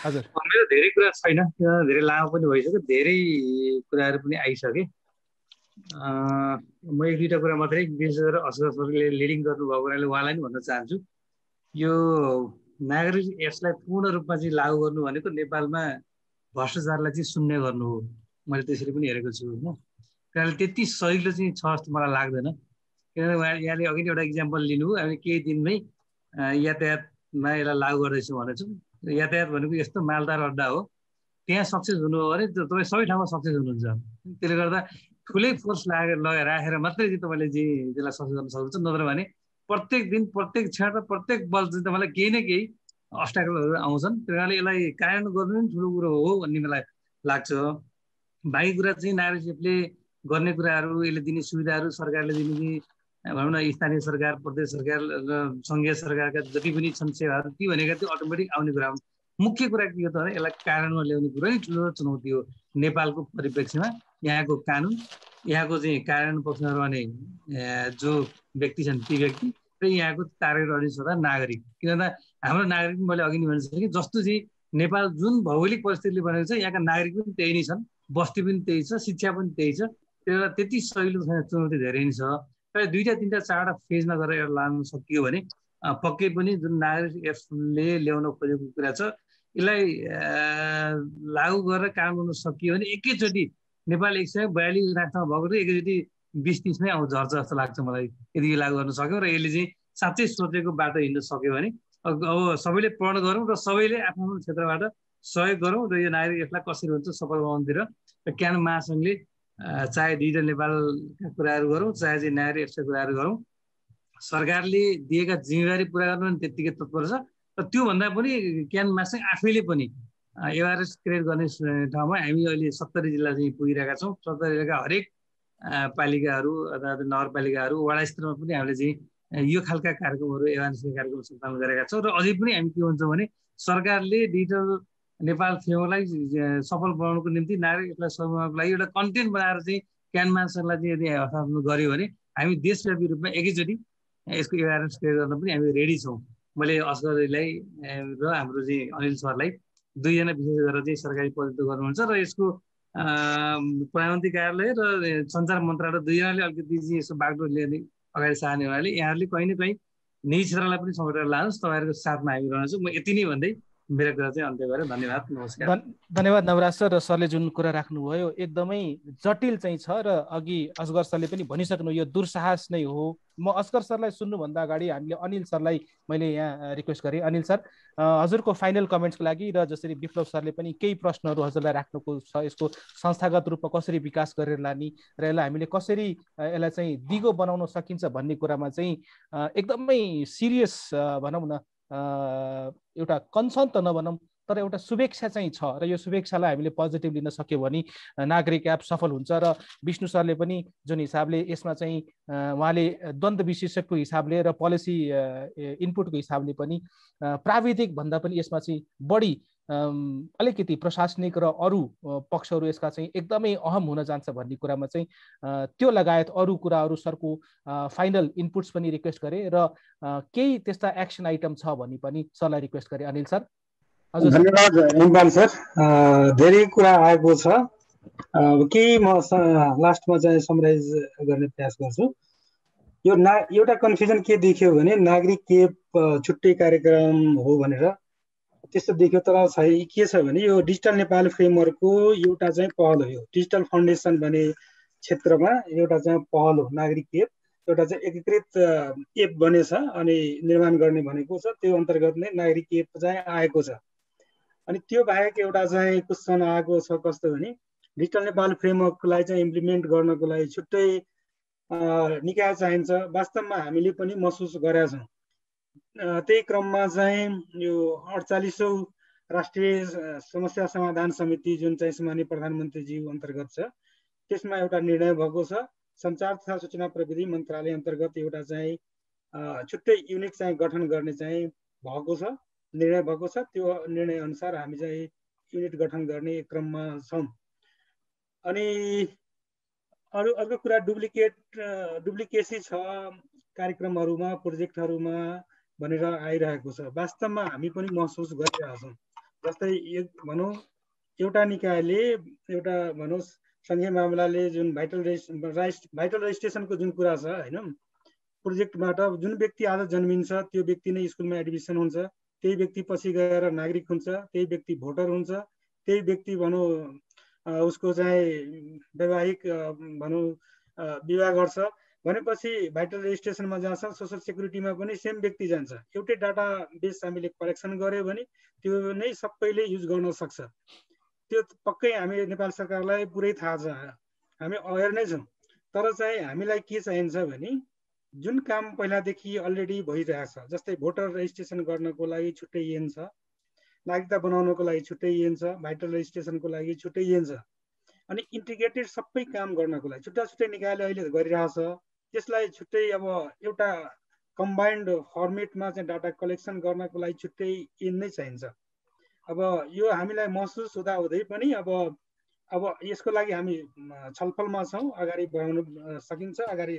हजुर मेरो धेरै कुरा छैन धेरै लामो पनि भइसक्यो धेरै कुराहरू पनि आइसके म एक दुईवटा कुरा मात्रै विशेष गरेर असले लिडिङ गर्नुभएको हुनाले उहाँलाई पनि भन्न चाहन्छु यो नागरिक यसलाई पूर्ण रूपमा चाहिँ लागू गर्नु भनेको नेपालमा भ्रष्टाचारलाई चाहिँ सुन्ने गर्नु हो मैले त्यसरी पनि हेरेको छु होइन त्यहाँले त्यति सजिलो चाहिँ छ जस्तो मलाई लाग्दैन किनभने उहाँ यहाँले अघि नै एउटा इक्जाम्पल लिनु हामी केही दिनमै यातायातमा यसलाई लागु गर्दैछौँ भनेछौँ यातायात भनेको यस्तो मालदार अड्डा हो त्यहाँ सक्सेस हुनु हो भने तपाईँ सबै ठाउँमा सक्सेस हुनुहुन्छ त्यसले गर्दा ठुलै फोर्स लागेर लगाएर राखेर मात्रै चाहिँ तपाईँले चाहिँ त्यसलाई सक्सेस गर्न सक्नुहुन्छ नत्र भने प्रत्येक दिन प्रत्येक क्षण र प्रत्येक बल चाहिँ तपाईँलाई केही न केही अष्टाकलहरू आउँछन् त्यस कारणले यसलाई कार्यान्वयन गर्नु नै ठुलो कुरो हो भन्ने मलाई लाग्छ बाँकी कुरा चाहिँ नागरिकले गर्ने कुराहरू यसले दिने सुविधाहरू सरकारले दिने भनौँ न स्थानीय सरकार प्रदेश सरकार र सङ्घीय सरकारका जति पनि छन् सेवाहरू ती भनेका चाहिँ अटोमेटिक आउने कुरा हो मुख्य कुरा के हो त भने यसलाई कारणमा ल्याउने कुरो नै ठुलो चुनौती हो नेपालको परिप्रेक्ष्यमा यहाँको कानुन यहाँको चाहिँ कारण पक्षमा रहने जो व्यक्ति छन् ती व्यक्ति र यहाँको टार्गेट रहने सदा नागरिक किन हाम्रो नागरिक मैले अघि नै भनिसकेँ जस्तो चाहिँ नेपाल जुन भौगोलिक परिस्थितिले भनेको छ यहाँका नागरिक पनि त्यही नै छन् बस्ती पनि त्यही छ शिक्षा पनि त्यही छ त्यसलाई त्यति सहिलो छैन चुनौती धेरै नै छ तर दुईवटा तिनवटा चारवटा फेजमा गरेर यसलाई लानु सकियो भने पक्कै पनि जुन नागरिक एफले ल्याउन खोजेको कुरा छ यसलाई लागू गरेर काम गर्न सकियो भने एकैचोटि नेपाल एक सय बयालिस राष्ट्रमा भएको थियो एकैचोटि बिस तिसमै आउँछ झर्छ जस्तो लाग्छ मलाई यदि यो लागू गर्न सक्यौँ र यसले चाहिँ साँच्चै सोचेको बाटो हिँड्न सक्यो भने अब सबैले प्रण गरौँ र सबैले आफ्नो आफ्नो क्षेत्रबाट सहयोग गरौँ र यो नागरिक यसलाई कसरी हुन्छ सफल बनाउनुतिर र क्यान महासङ्घले चाहे डिजिटल नेपालका कुराहरू गरौँ चाहे चाहिँ नागरिक यसका कुराहरू गरौँ सरकारले दिएका जिम्मेवारी पुरा गर्नु पनि त्यत्तिकै तत्पर छ र त्योभन्दा पनि क्यान महासङ्घ आफैले पनि एवारेस क्रिएट गर्ने ठाउँमा हामी अहिले सत्तरी जिल्ला चाहिँ पुगिरहेका छौँ सत्तरी जिल्लाका हरेक पालिकाहरू अर्थात् नगरपालिकाहरू वडा स्तरमा पनि हामीले चाहिँ यो खालका कार्यक्रमहरू एवारेस कार्यक्रम सञ्चालन गरेका छौँ र अझै पनि हामी के भन्छौँ भने सरकारले डिजिटल नेपाल फेमोलाई सफल बनाउनुको निम्ति नागरिक समूहको लागि एउटा कन्टेन्ट बनाएर चाहिँ मान्छेलाई चाहिँ यदि हस्तान्तरण गऱ्यो भने हामी देशव्यापी रूपमा एकैचोटि यसको एवेरनेस क्रिएट गर्न पनि हामी रेडी छौँ मैले असगरलाई र हाम्रो चाहिँ अनिल सरलाई दुईजना विशेष गरेर चाहिँ सरकारी प्रतिनिधित्व गर्नुहुन्छ र यसको प्रधानमन्त्री कार्यालय र सञ्चार मन्त्रालय दुईजनाले अलिकति चाहिँ यसो बाटो ल्याउने अगाडि सार्ने हुनाले यहाँहरूले कहीँ न कहीँ निजी क्षेत्रलाई पनि समेटेर लानुहोस् तपाईँहरूको साथमा हामी रहनेछौँ म यति नै भन्दै मेरो कुरा चाहिँ अन्त्य गरेँ धन्यवाद नमस्कार धन्यवाद नवराज सर र सरले जुन कुरा राख्नुभयो एकदमै जटिल चाहिँ छ र अघि असगर सरले पनि भनिसक्नु यो दुर्साहस नै हो म अस्कर सरलाई सुन्नुभन्दा अगाडि हामीले अनिल सरलाई मैले यहाँ रिक्वेस्ट गरेँ अनिल सर हजुरको फाइनल कमेन्ट्सको लागि र जसरी विप्लव सरले पनि केही प्रश्नहरू हजुरलाई राख्नुको छ यसको संस्थागत रूपमा कसरी विकास गरेर लाने र यसलाई हामीले कसरी यसलाई चाहिँ दिगो बनाउन सकिन्छ भन्ने कुरामा चाहिँ एकदमै सिरियस भनौँ न एउटा कन्सर्न त नभनौँ तर एउटा शुभेच्छा चाहिँ छ र यो शुभेच्छालाई हामीले पोजिटिभ लिन सक्यो भने नागरिक एप सफल हुन्छ र विष्णु सरले पनि जुन हिसाबले यसमा चाहिँ उहाँले द्वन्द्व विशेषज्ञको हिसाबले र पोलिसी इनपुटको हिसाबले पनि प्राविधिक भन्दा पनि यसमा चाहिँ बढी अलिकति प्रशासनिक र अरू पक्षहरू यसका चाहिँ एकदमै अहम हुन जान्छ भन्ने कुरामा चाहिँ त्यो लगायत अरू कुराहरू सरको फाइनल इनपुट्स पनि रिक्वेस्ट गरे र केही त्यस्ता एक्सन आइटम छ भन्ने पनि सरलाई रिक्वेस्ट गरे अनिल सर हजुर धन्यवाद इम्बान सर धेरै कुरा आएको छ केही म लास्टमा चाहिँ समराइज गर्ने प्रयास गर्छु यो ना एउटा कन्फ्युजन के देख्यो भने नागरिक के छुट्टै कार्यक्रम हो भनेर त्यस्तो देख्यो तर चाहिँ के छ भने यो डिजिटल नेपाल फ्रेमवर्कको एउटा चाहिँ पहल हो यो डिजिटल फाउन्डेसन भन्ने क्षेत्रमा एउटा चाहिँ पहल हो नागरिक एप एउटा चाहिँ एकीकृत एप बनेछ अनि निर्माण गर्ने भनेको छ त्यो अन्तर्गत नै नागरिक एप चाहिँ आएको छ अनि त्यो बाहेक एउटा चाहिँ क्वेसन आएको छ कस्तो भने डिजिटल नेपाल फ्रेमवर्कलाई चाहिँ इम्प्लिमेन्ट गर्नको लागि छुट्टै निकाय चाहिन्छ वास्तवमा हामीले पनि महसुस गरेका छौँ त्यही क्रममा चाहिँ यो अडचालिसौँ राष्ट्रिय समस्या समाधान समिति जुन चाहिँ माननीय प्रधानमन्त्रीज्यू अन्तर्गत छ त्यसमा एउटा निर्णय भएको छ सञ्चार तथा सूचना प्रविधि मन्त्रालय अन्तर्गत एउटा चाहिँ छुट्टै युनिट चाहिँ गठन गर्ने चाहिँ भएको छ निर्णय भएको छ त्यो निर्णय अनुसार हामी चाहिँ युनिट गठन गर्ने क्रममा छौँ अनि अरू अर्को कुरा डुप्लिकेट डुप्लिकेसी छ कार्यक्रमहरूमा प्रोजेक्टहरूमा भनेर आइरहेको छ वास्तवमा हामी पनि महसुस गरिरहेछौँ जस्तै भनौँ एउटा निकायले एउटा भनौँ सङ्घीय मामलाले जुन भाइटल राइस भाइटल रेजिस्ट्रेसनको जुन कुरा छ होइन प्रोजेक्टबाट जुन व्यक्ति आज जन्मिन्छ त्यो व्यक्ति नै स्कुलमा एडमिसन हुन्छ त्यही व्यक्ति पछि गएर नागरिक हुन्छ त्यही व्यक्ति भोटर हुन्छ त्यही व्यक्ति भनौँ उसको चाहिँ वैवाहिक भनौँ विवाह गर्छ भनेपछि भाइटल रेजिस्ट्रेसनमा जान्छ सोसल सेक्युरिटीमा पनि सेम व्यक्ति जान्छ एउटै डाटा बेस हामीले कलेक्सन गऱ्यो भने त्यो नै सबैले युज गर्न सक्छ त्यो पक्कै हामी नेपाल सरकारलाई पुरै थाहा छ हामी अवेर नै छौँ तर चाहिँ हामीलाई के चाहिन्छ भने जुन काम पहिलादेखि अलरेडी भइरहेछ जस्तै भोटर रेजिस्ट्रेसन गर्नको लागि छुट्टै एन छ नागरिकता बनाउनको लागि छुट्टै एन छ भाइटल रेजिस्ट्रेसनको लागि छुट्टै एन छ अनि इन्टिग्रेटेड सबै काम गर्नको लागि छुट्टा छुट्टै निकायले अहिले गरिरहेछ त्यसलाई छुट्टै अब एउटा कम्बाइन्ड फर्मेटमा चाहिँ डाटा कलेक्सन गर्नको लागि छुट्टै एन नै चाहिन्छ अब यो हामीलाई महसुस हुँदाहुँदै पनि अब अब यसको लागि हामी छलफलमा छौँ अगाडि बढाउनु सकिन्छ अगाडि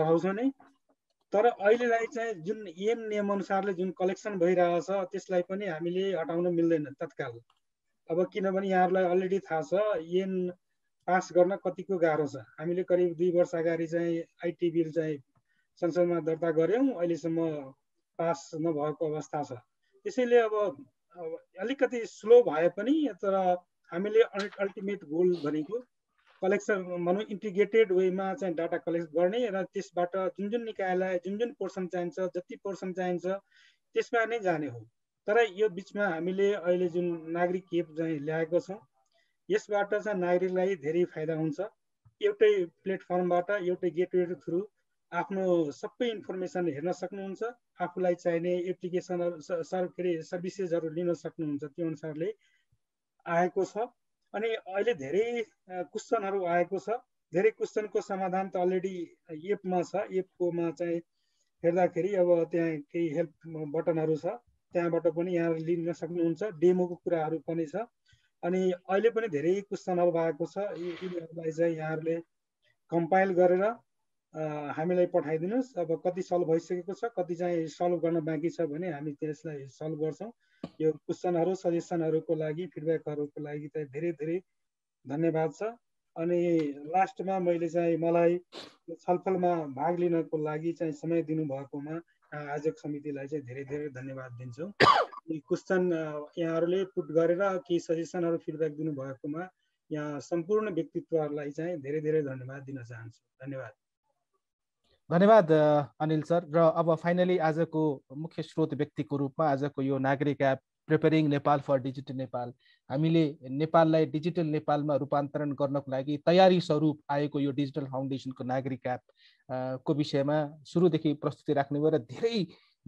बढाउँछौँ नै तर अहिलेलाई चाहिँ जुन एम नियमअनुसारले जुन कलेक्सन भइरहेछ त्यसलाई पनि हामीले हटाउन मिल्दैन तत्काल अब किनभने यहाँहरूलाई अलरेडी थाहा छ एन पास गर्न कतिको गाह्रो छ हामीले करिब दुई वर्ष अगाडि चाहिँ आइटी बिल चाहिँ संसदमा दर्ता गऱ्यौँ अहिलेसम्म पास नभएको अवस्था छ त्यसैले अब अलिकति स्लो भए पनि तर हामीले अल्टिमेट गोल भनेको कलेक्सन भनौँ इन्टिग्रेटेड वेमा चाहिँ डाटा कलेक्ट गर्ने र त्यसबाट जुन जुन निकायलाई जुन जुन पोर्सन चाहिन्छ जति पोर्सन चाहिन्छ त्यसमा नै जाने हो तर यो बिचमा हामीले अहिले जुन नागरिक एप चाहिँ ल्याएको छौँ यसबाट चाहिँ नागरिकलाई धेरै फाइदा हुन्छ एउटै प्लेटफर्मबाट एउटै गेटवे थ्रु आफ्नो सबै इन्फर्मेसन हेर्न सक्नुहुन्छ आफूलाई चाहिने एप्लिकेसनहरू सर के अरे सर्भिसेसहरू लिन सक्नुहुन्छ त्यो अनुसारले आएको छ अनि अहिले धेरै क्वेसनहरू आएको छ धेरै क्वेसनको समाधान त अलरेडी एपमा छ एपकोमा चाहिँ हेर्दाखेरि अब त्यहाँ केही हेल्प बटनहरू छ त्यहाँबाट पनि यहाँ लिन सक्नुहुन्छ डेमोको कुराहरू पनि छ अनि अहिले पनि धेरै क्वेसन अब भएको छ यिनीहरूलाई चाहिँ यहाँहरूले कम्पाइल गरेर हामीलाई पठाइदिनुहोस् अब कति सल्भ भइसकेको छ कति चाहिँ सल्भ गर्न बाँकी छ भने हामी त्यसलाई सल्भ गर्छौँ यो क्वेसनहरू सजेसनहरूको लागि फिडब्याकहरूको लागि त धेरै धेरै धन्यवाद छ अनि लास्टमा मैले चाहिँ मलाई छलफलमा भाग लिनको लागि चाहिँ समय दिनुभएकोमा आयोजक समितिलाई चाहिँ धेरै धेरै धन्यवाद दिन्छु क्वेसन यहाँहरूले पुट गरेर केही सजेसनहरू फिडब्याक दिनुभएकोमा यहाँ सम्पूर्ण व्यक्तित्वहरूलाई चाहिँ धेरै धेरै धन्यवाद दिन चाहन्छु धन्यवाद धन्यवाद अनिल सर र अब फाइनली आजको मुख्य स्रोत व्यक्तिको रूपमा आजको यो नागरिक app preparing Nepal for digital Nepal हामीले नेपाललाई डिजिटल नेपालमा रूपान्तरण गर्नको लागि तयारी स्वरूप आएको यो डिजिटल फाउन्डेसनको नागरिक एप को विषयमा सुरुदेखि प्रस्तुति राख्ने भयो र धेरै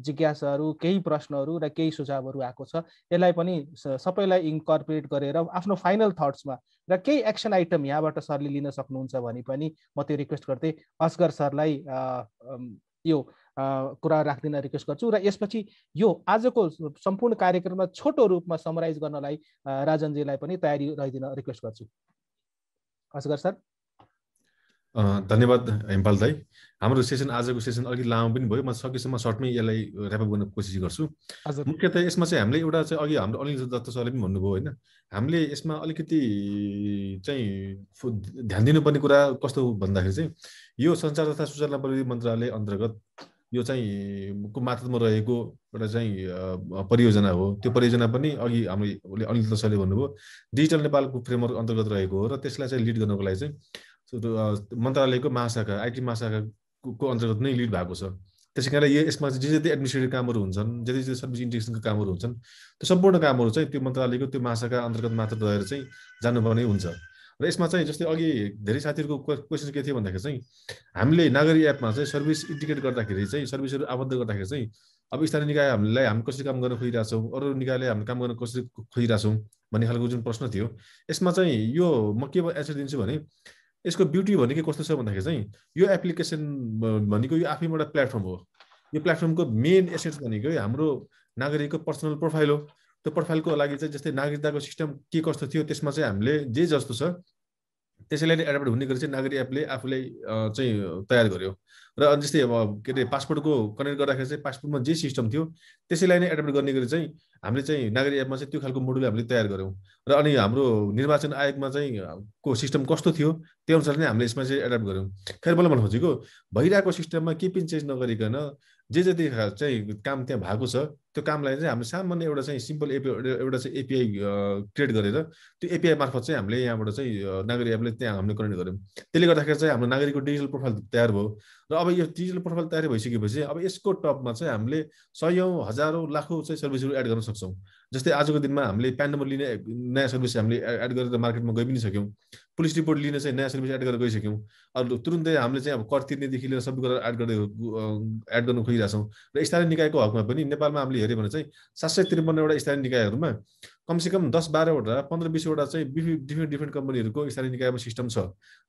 जिज्ञासाहरू केही प्रश्नहरू र केही सुझावहरू आएको छ यसलाई पनि सबैलाई इन्कर्पोरेट गरेर आफ्नो फाइनल थट्समा र केही एक्सन आइटम यहाँबाट सरले लिन सक्नुहुन्छ भने पनि म त्यो रिक्वेस्ट गर्दै असगर सरलाई यो कुरा राखिदिन रिक्वेस्ट गर्छु र यसपछि यो आजको सम्पूर्ण कार्यक्रममा छोटो रूपमा समराइज गर्नलाई राजनजीलाई पनि तयारी रहिदिन रिक्वेस्ट गर्छु असगर सर धन्यवाद हिमपाल दाई हाम्रो सेसन आजको सेसन अलिक लामो पनि भयो म सकेसम्म सर्टमै यसलाई ऱ्यापअप गर्न कोसिस गर्छु मुख्यतः यसमा चाहिँ हामीले एउटा चाहिँ अघि हाम्रो अनिल दत्त सरले पनि भन्नुभयो होइन हामीले यसमा अलिकति चाहिँ ध्यान दिनुपर्ने कुरा कस्तो भन्दाखेरि चाहिँ यो सञ्चार तथा सूचना प्रविधि मन्त्रालय अन्तर्गत यो चाहिँ को मातमा रहेको एउटा चाहिँ परियोजना हो त्यो परियोजना पनि अघि हाम्रो अनिल दत्त सरले भन्नुभयो डिजिटल नेपालको फ्रेमवर्क अन्तर्गत रहेको हो र त्यसलाई चाहिँ लिड गर्नको लागि चाहिँ Uh, मन्त्रालयको महाशाखा आइटी महाशाखाको अन्तर्गत नै लिड भएको छ त्यसै कारणले यो यसमा जे जति एडमिनिस्ट्रेटिभ कामहरू हुन्छन् जति जति सर्भिस इन्टिग्रेसनको कामहरू हुन्छन् त्यो सम्पूर्ण कामहरू चाहिँ त्यो मन्त्रालयको त्यो महाशाखा अन्तर्गत मात्र रहेर चाहिँ जानुपर्ने हुन्छ र यसमा चाहिँ जस्तै अघि धेरै साथीहरूको क्वेसन के थियो भन्दाखेरि चाहिँ हामीले नागरिक एपमा चाहिँ सर्भिस इन्डिकेट गर्दाखेरि चाहिँ सर्भिसहरू आबद्ध गर्दाखेरि चाहिँ अब स्थानीय निकाय हामीलाई हामी कसरी काम गर्न खोजिरहेछौँ अरू निकायले हामी काम गर्न कसरी खोजिरहेछौँ भन्ने खालको जुन प्रश्न थियो यसमा चाहिँ यो म के एन्सर दिन्छु भने यसको ब्युटी भनेको कस्तो छ भन्दाखेरि चाहिँ यो एप्लिकेसन भनेको यो आफैमा एउटा प्लेटफर्म हो यो प्लेटफर्मको मेन एसेट्स भनेको हाम्रो नागरिकको पर्सनल प्रोफाइल हो त्यो प्रोफाइलको लागि चाहिँ जस्तै नागरिकताको सिस्टम के कस्तो थियो त्यसमा चाहिँ हामीले जे जस्तो छ त्यसैलाई नै एडप्ट हुने गरी चाहिँ नागरिक एपले आफूलाई चाहिँ तयार गर्यो र जस्तै अब के अरे पासपोर्टको कनेक्ट गर्दाखेरि चाहिँ पासपोर्टमा जे सिस्टम थियो त्यसैलाई नै एडप्ट गर्ने गरी चाहिँ हामीले चाहिँ नागरिक एपमा चाहिँ त्यो खालको मोडुल हामीले तयार गऱ्यौँ र अनि हाम्रो निर्वाचन आयोगमा चाहिँ को सिस्टम कस्तो थियो त्यो अनुसार नै हामीले यसमा चाहिँ एडप्ट गऱ्यौँ खैर मलाई भन्नु खोजेको भइरहेको सिस्टममा केही पनि चेन्ज नगरिकन जे जति चाहिँ काम त्यहाँ भएको छ त्यो कामलाई चाहिँ हामीले सामान्य एउटा चाहिँ सिम्पल एपि एउटा चाहिँ एपिआई क्रिएट गरेर त्यो एपिआई मार्फत चाहिँ हामीले यहाँबाट चाहिँ नागरिक एपले त्यहाँ हामीले कनेक्ट गऱ्यौँ त्यसले गर्दाखेरि चाहिँ हाम्रो नागरिकको डिजिटल प्रोफाइल तयार भयो र अब यो डिजिटल प्रोफाइल तयार भइसकेपछि अब यसको टपमा चाहिँ हामीले सयौँ हजारौँ लाखौँ चाहिँ सर्भिसहरू एड गर्न सक्छौँ जस्तै आजको दिनमा हामीले प्यान नम्बर लिने नयाँ सर्भिस हामीले एड गरेर मार्केटमा गइ पनि सक्यौँ पुलिस रिपोर्ट लिन चाहिँ नयाँ सर्भिस एड गरेर गइसक्यौँ अरू तुरुन्तै हामीले चाहिँ अब कर तिर्नेदेखि लिएर सबै कुरा एड गर्दै एड गर्नु खोजिरहेछौँ र स्थानीय निकायको हकमा पनि नेपालमा हामीले हेऱ्यो भने चाहिँ सात सय त्रिपन्नवटा स्थानीय निकायहरूमा कमसेकम दस बाह्रवटा पन्ध्र बिसवटा चाहिँ डिफ्रेन्ट डिफ्रेन्ट डिफ्रेन्ट कम्पनीहरूको स्थानीय निकायमा सिस्टम छ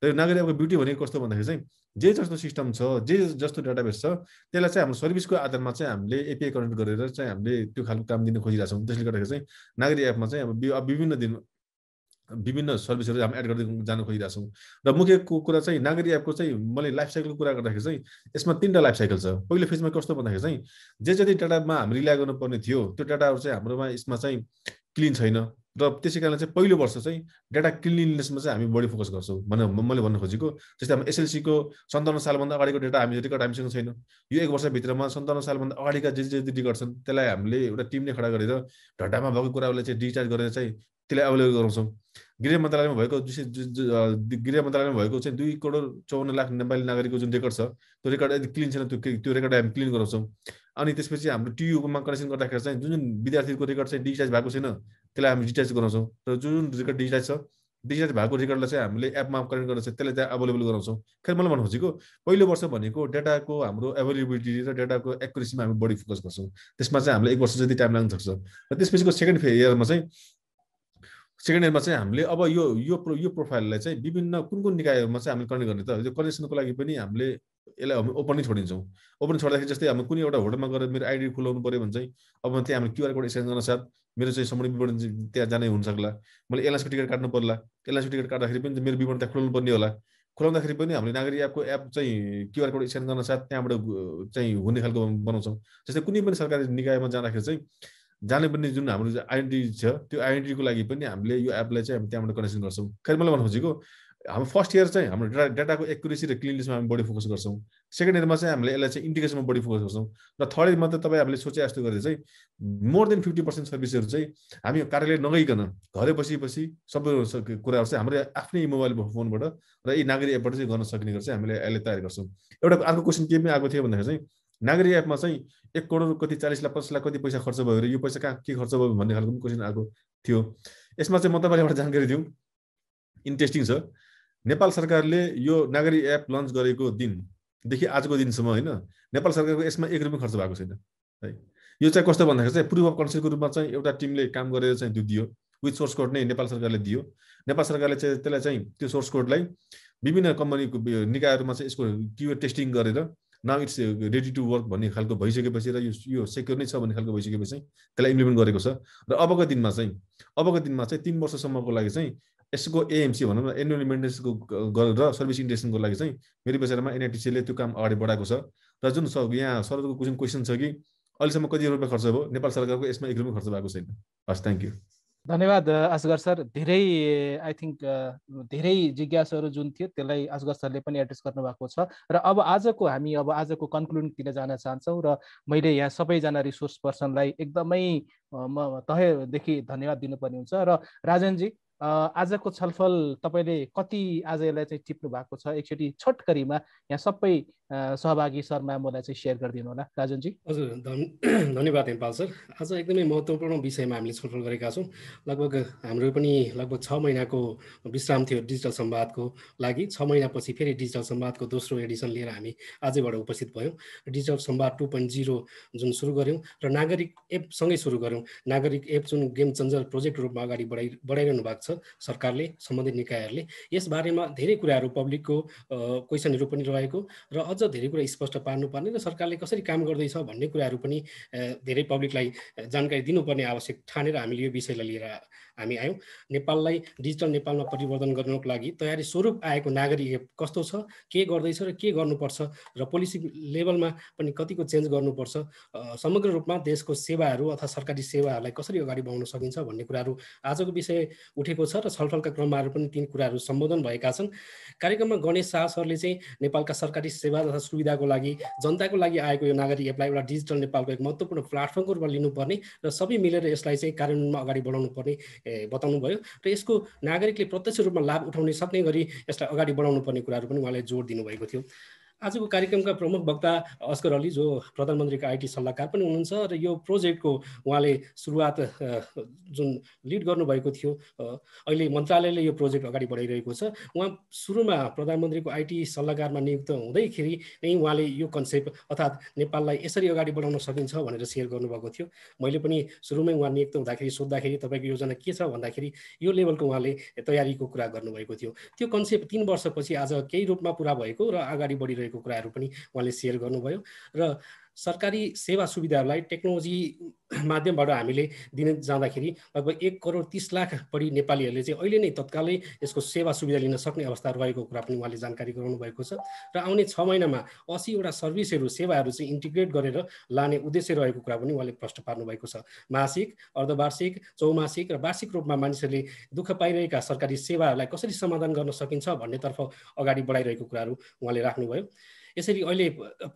र यो नागरिकको ब्युटी भनेको कस्तो भन्दाखेरि चाहिँ जे जस्तो सिस्टम छ जे जस्तो डाटाबेस छ त्यसलाई चाहिँ हाम्रो सर्भिसको आधारमा चाहिँ हामीले एपिआई कनेक्ट गरेर चाहिँ हामीले त्यो खालको काम दिन खोजिरहेको छौँ त्यसले गर्दाखेरि चाहिँ नागरिक एपमा चाहिँ अब विभिन्न दिन विभिन्न सर्भिसहरू हामी एड गर्दै जान खोजिरहेछौँ र मुख्य कुरा चाहिँ नागरिक एपको चाहिँ मैले लाइफ साइकलको कुरा गर्दाखेरि चाहिँ यसमा तिनवटा लाइफ साइकल छ पहिलो फेजमा कस्तो भन्दाखेरि चाहिँ जे जति डाटामा हामी रिलाइ गर्नुपर्ने थियो त्यो डाटाहरू चाहिँ हाम्रोमा यसमा चाहिँ क्लिन छैन र त्यसै कारण चाहिँ पहिलो वर्ष चाहिँ डाटा क्लिननेसमा चाहिँ हामी बढी फोकस गर्छौँ भनेर मैले भन्न खोजेको जस्तै हाम्रो एसएलसीको सन्ताउन्न सालभन्दा अगाडिको डाटा हामी रेकर्ड हामीसँग छैन यो एक वर्षभित्रमा सन्ताउन्न सालभन्दा अगाडिका जे जे रेकर्ड छन् त्यसलाई हामीले एउटा टिमले खडा गरेर ढड्डामा भएको कुराहरूलाई चाहिँ डिचार्ज गरेर चाहिँ त्यसलाई एभाइलेबल गराउँछौँ गृह मन्त्रालयमा भएको गृह मन्त्रालयमा भएको चाहिँ दुई करोड चौवन्न लाख नेपाली नागरिकको जुन रेकर्ड छ त्यो रेकर्ड यदि क्लिन छैन त्यो त्यो रेकर्ड हामी क्लिन गराउँछौँ अनि त्यसपछि हाम्रो टियुमा कनेक्सन गर्दाखेरि चाहिँ जुन जुन विद्यार्थीको रेकर्ड चाहिँ डिजिटाइज भएको छैन त्यसलाई हामी डिटाइज गराउँछौँ र जुन जुन रेकर्ड डिजिटाइज छ डिजिटाइज भएको रेकर्डलाई चाहिँ हामीले एपमा कनेक्ट गरेर चाहिँ त्यसलाई त्यहाँ एभाइलेबल गराउँछौँ खै मलाई भन्नु खोजेको पहिलो वर्ष भनेको डाटाको हाम्रो एभाइलेबिलिटी र डाटाको एकुरेसीमा हामी बढी फोकस गर्छौँ त्यसमा चाहिँ हामीलाई एक वर्ष जति टाइम लाग्न सक्छ र त्यसपछिको सेकेन्ड इयरमा चाहिँ सेकेन्ड इयरमा चाहिँ हामीले अब यो यो प्रो यो प्रोफाइललाई चाहिँ विभिन्न कुन कुन निकायहरूमा चाहिँ हामीले कनेक्ट गर्ने त यो कनेक्सनको लागि पनि हामीले यसलाई हामी ओपन नै छोडिन्छौँ ओपन छोड्दाखेरि जस्तै हामी कुनै एउटा होटलमा गएर मेरो आइडी खुलाउनु पऱ्यो भने चाहिँ अब त्यहाँ हामीले क्युआर कोड स्क्यान गर्न साथ मेरो चाहिँ सम्बन्ध विवरण त्यहाँ जानै हुनसक्ला मैले एयरलाइन्सको टिकट काट्नु पर्ला एयरलाइन्सको टिकट काट्दाखेरि पनि मेरो विवरण त्यहाँ खुलाउनु पर्ने होला खुलाउँदाखेरि पनि हामीले नागरिक एपको एप चाहिँ क्युआर कोड स्क्यान गर्न साथ त्यहाँबाट चाहिँ हुने खालको बनाउँछौँ जस्तै कुनै पनि सरकारी निकायमा जाँदाखेरि चाहिँ जानुपर्ने जुन हाम्रो आइडेन्टिटी छ त्यो आइडेन्टिटीको लागि पनि हामीले यो एपलाई चाहिँ हामी त्यहाँबाट कनेक्सन गर्छौँ खै मैले भन्नु खोजेको हाम्रो फर्स्ट इयर चाहिँ हाम्रो डाटा डाटाको एकुरेसी र क्लिनिसमा हामी बढी फोकस गर्छौँ सेकेन्ड इयरमा चाहिँ हामीले यसलाई चाहिँ इन्टिग्रेसनमा बढी फोकस गर्छौँ र थर्ड इयरमा त तपाईँ हामीले सोचे जस्तो गरेर चाहिँ मोर देन फिफ्टी पर्सेन्ट सर्भिसहरू चाहिँ हामी कार्यालय नगइकन घरै बसेपछि सबै कुराहरू चाहिँ हाम्रो आफ्नै मोबाइल फोनबाट र यी नागरिक एपबाट चाहिँ गर्न सकिने गरेर चाहिँ हामीले यसले तयार गर्छौँ एउटा अर्को क्वेसन के पनि आएको थियो भन्दाखेरि चाहिँ नागरिक एपमा चाहिँ एक करोड कति चालिस लाख पचास लाख कति पैसा खर्च भयो र यो पैसा कहाँ के खर्च भयो भन्ने खालको पनि क्वेसन आएको थियो यसमा चाहिँ म तपाईँलाई एउटा जानकारी दिउँ इन्ट्रेस्टिङ छ नेपाल सरकारले यो नागरिक एप लन्च गरेको दिनदेखि आजको दिनसम्म होइन नेपाल सरकारको यसमा एक रुपियाँ खर्च भएको छैन है यो चाहिँ कस्तो भन्दाखेरि चाहिँ प्रुफ अफ कन्सेप्टको रूपमा चाहिँ एउटा टिमले काम गरेर चाहिँ त्यो दियो विथ सोर्स कोड नै नेपाल सरकारले दियो नेपाल सरकारले चाहिँ त्यसलाई चाहिँ त्यो सोर्स कोडलाई विभिन्न कम्पनीको निकायहरूमा चाहिँ यसको क्युए टेस्टिङ गरेर now it's ready to work भन्ने खालको भइसकेपछि र यो यो सेक्योर नै छ भन्ने खालको भइसकेपछि त्यसलाई इम्प्लिमेन्ट गरेको छ र अबको दिनमा चाहिँ अबको दिनमा चाहिँ तिन वर्षसम्मको लागि चाहिँ यसको एएमसी भनौँ न एनुअल मेन्टेनेन्सको गरेर सर्भिस इन्डेसनको लागि चाहिँ मेरो विचारमा एनआइटिसीले त्यो काम अगाडि बढाएको छ र जुन स यहाँ सरको जुन क्वेसन छ कि अहिलेसम्म कति रुपियाँ खर्च भयो नेपाल सरकारको यसमा एक रुपियाँ खर्च भएको छैन हस् थ्याङ्क यू धन्यवाद असगर सर धेरै आई थिङ्क धेरै जिज्ञासाहरू जुन थियो त्यसलाई असगर सरले पनि एड्रेस गर्नुभएको छ र अब आजको हामी अब आजको कन्क्लुडिङतिर जान चाहन्छौँ र मैले यहाँ सबैजना रिसोर्स पर्सनलाई एकदमै म तहदेखि धन्यवाद दिनुपर्ने हुन्छ र राजनजी आजको छलफल तपाईँले कति आज यसलाई चाहिँ टिप्नु भएको छ एकचोटि छोटकरीमा यहाँ सबै सहभागी शर्मा मलाई चाहिँ सेयर गरिदिनु होला राजनजी हजुर धन धन्यवाद नेपाल सर आज एकदमै महत्त्वपूर्ण विषयमा हामीले छलफल गरेका छौँ लगभग हाम्रो पनि लगभग छ महिनाको विश्राम थियो डिजिटल सम्वादको लागि छ महिनापछि फेरि डिजिटल सम्वादको दोस्रो एडिसन लिएर हामी आजैबाट उपस्थित भयौँ डिजिटल सम्वाद टु पोइन्ट जिरो जुन सुरु गऱ्यौँ र नागरिक एपसँगै सुरु गऱ्यौँ नागरिक एप जुन गेम चन्जल प्रोजेक्ट रूपमा अगाडि बढाइ बढाइरहनु भएको छ सरकारले सम्बन्धित निकायहरूले यसबारेमा धेरै कुराहरू पब्लिकको क्वेसनहरू पनि रहेको र अझ अझ धेरै कुरा स्पष्ट पार्नुपर्ने र सरकारले कसरी काम गर्दैछ भन्ने कुराहरू पनि धेरै पब्लिकलाई जानकारी दिनुपर्ने आवश्यक ठानेर हामीले यो विषयलाई लिएर हामी आयौँ नेपाललाई डिजिटल नेपालमा परिवर्तन गर्नको लागि तयारी स्वरूप आएको नागरिक एप कस्तो छ के गर्दैछ र के गर्नुपर्छ र पोलिसी लेभलमा पनि कतिको चेन्ज गर्नुपर्छ समग्र रूपमा देशको सेवाहरू अथवा सरकारी सेवाहरूलाई कसरी अगाडि बढाउन सकिन्छ भन्ने कुराहरू आजको विषय उठेको छ र छलफलका क्रममाहरू पनि तिन कुराहरू सम्बोधन भएका छन् कार्यक्रममा गणेश शाह सरले चाहिँ नेपालका सरकारी सेवा तथा सुविधाको लागि जनताको लागि आएको यो नागरिक एपलाई एउटा डिजिटल नेपालको एक महत्त्वपूर्ण प्लाटफर्मको रूपमा लिनुपर्ने र सबै मिलेर यसलाई चाहिँ कार्यान्वयनमा अगाडि बढाउनु पर्ने बताउनु भयो र यसको नागरिकले प्रत्यक्ष रूपमा लाभ उठाउने सक्ने गरी यसलाई अगाडि बढाउनु पर्ने कुराहरू पनि उहाँले जोड दिनुभएको थियो आजको कार्यक्रमका प्रमुख वक्ता अस्कर अली जो प्रधानमन्त्रीको आइटी सल्लाहकार पनि हुनुहुन्छ र यो प्रोजेक्टको उहाँले सुरुवात जुन लिड गर्नुभएको थियो अहिले मन्त्रालयले यो प्रोजेक्ट अगाडि बढाइरहेको छ उहाँ सुरुमा प्रधानमन्त्रीको आइटी सल्लाहकारमा नियुक्त हुँदैखेरि नै उहाँले यो कन्सेप्ट अर्थात् नेपाललाई यसरी अगाडि बढाउन सकिन्छ भनेर सेयर गर्नुभएको थियो मैले पनि सुरुमै उहाँ नियुक्त हुँदाखेरि सोद्धाखेरि तपाईँको योजना के छ भन्दाखेरि यो लेभलको उहाँले तयारीको कुरा गर्नुभएको थियो त्यो कन्सेप्ट तिन वर्षपछि आज केही रूपमा पुरा भएको र अगाडि बढिरहेको गरेको कुराहरू पनि उहाँले सेयर गर्नुभयो र सरकारी सेवा सुविधाहरूलाई टेक्नोलोजी माध्यमबाट हामीले दिन जाँदाखेरि लगभग एक करोड तिस लाख बढी नेपालीहरूले चाहिँ अहिले नै तत्कालै यसको सेवा सुविधा लिन सक्ने अवस्था रहेको कुरा पनि उहाँले जानकारी गराउनु भएको छ र आउने छ महिनामा असीवटा सर्भिसहरू सेवाहरू चाहिँ इन्टिग्रेट गरेर लाने उद्देश्य रहेको कुरा पनि उहाँले प्रश्न पार्नु भएको छ मासिक अर्धवार्षिक चौमासिक र वार्षिक रूपमा मानिसहरूले दुःख पाइरहेका सरकारी सेवाहरूलाई कसरी समाधान गर्न सकिन्छ भन्नेतर्फ अगाडि बढाइरहेको कुराहरू उहाँले राख्नुभयो यसरी अहिले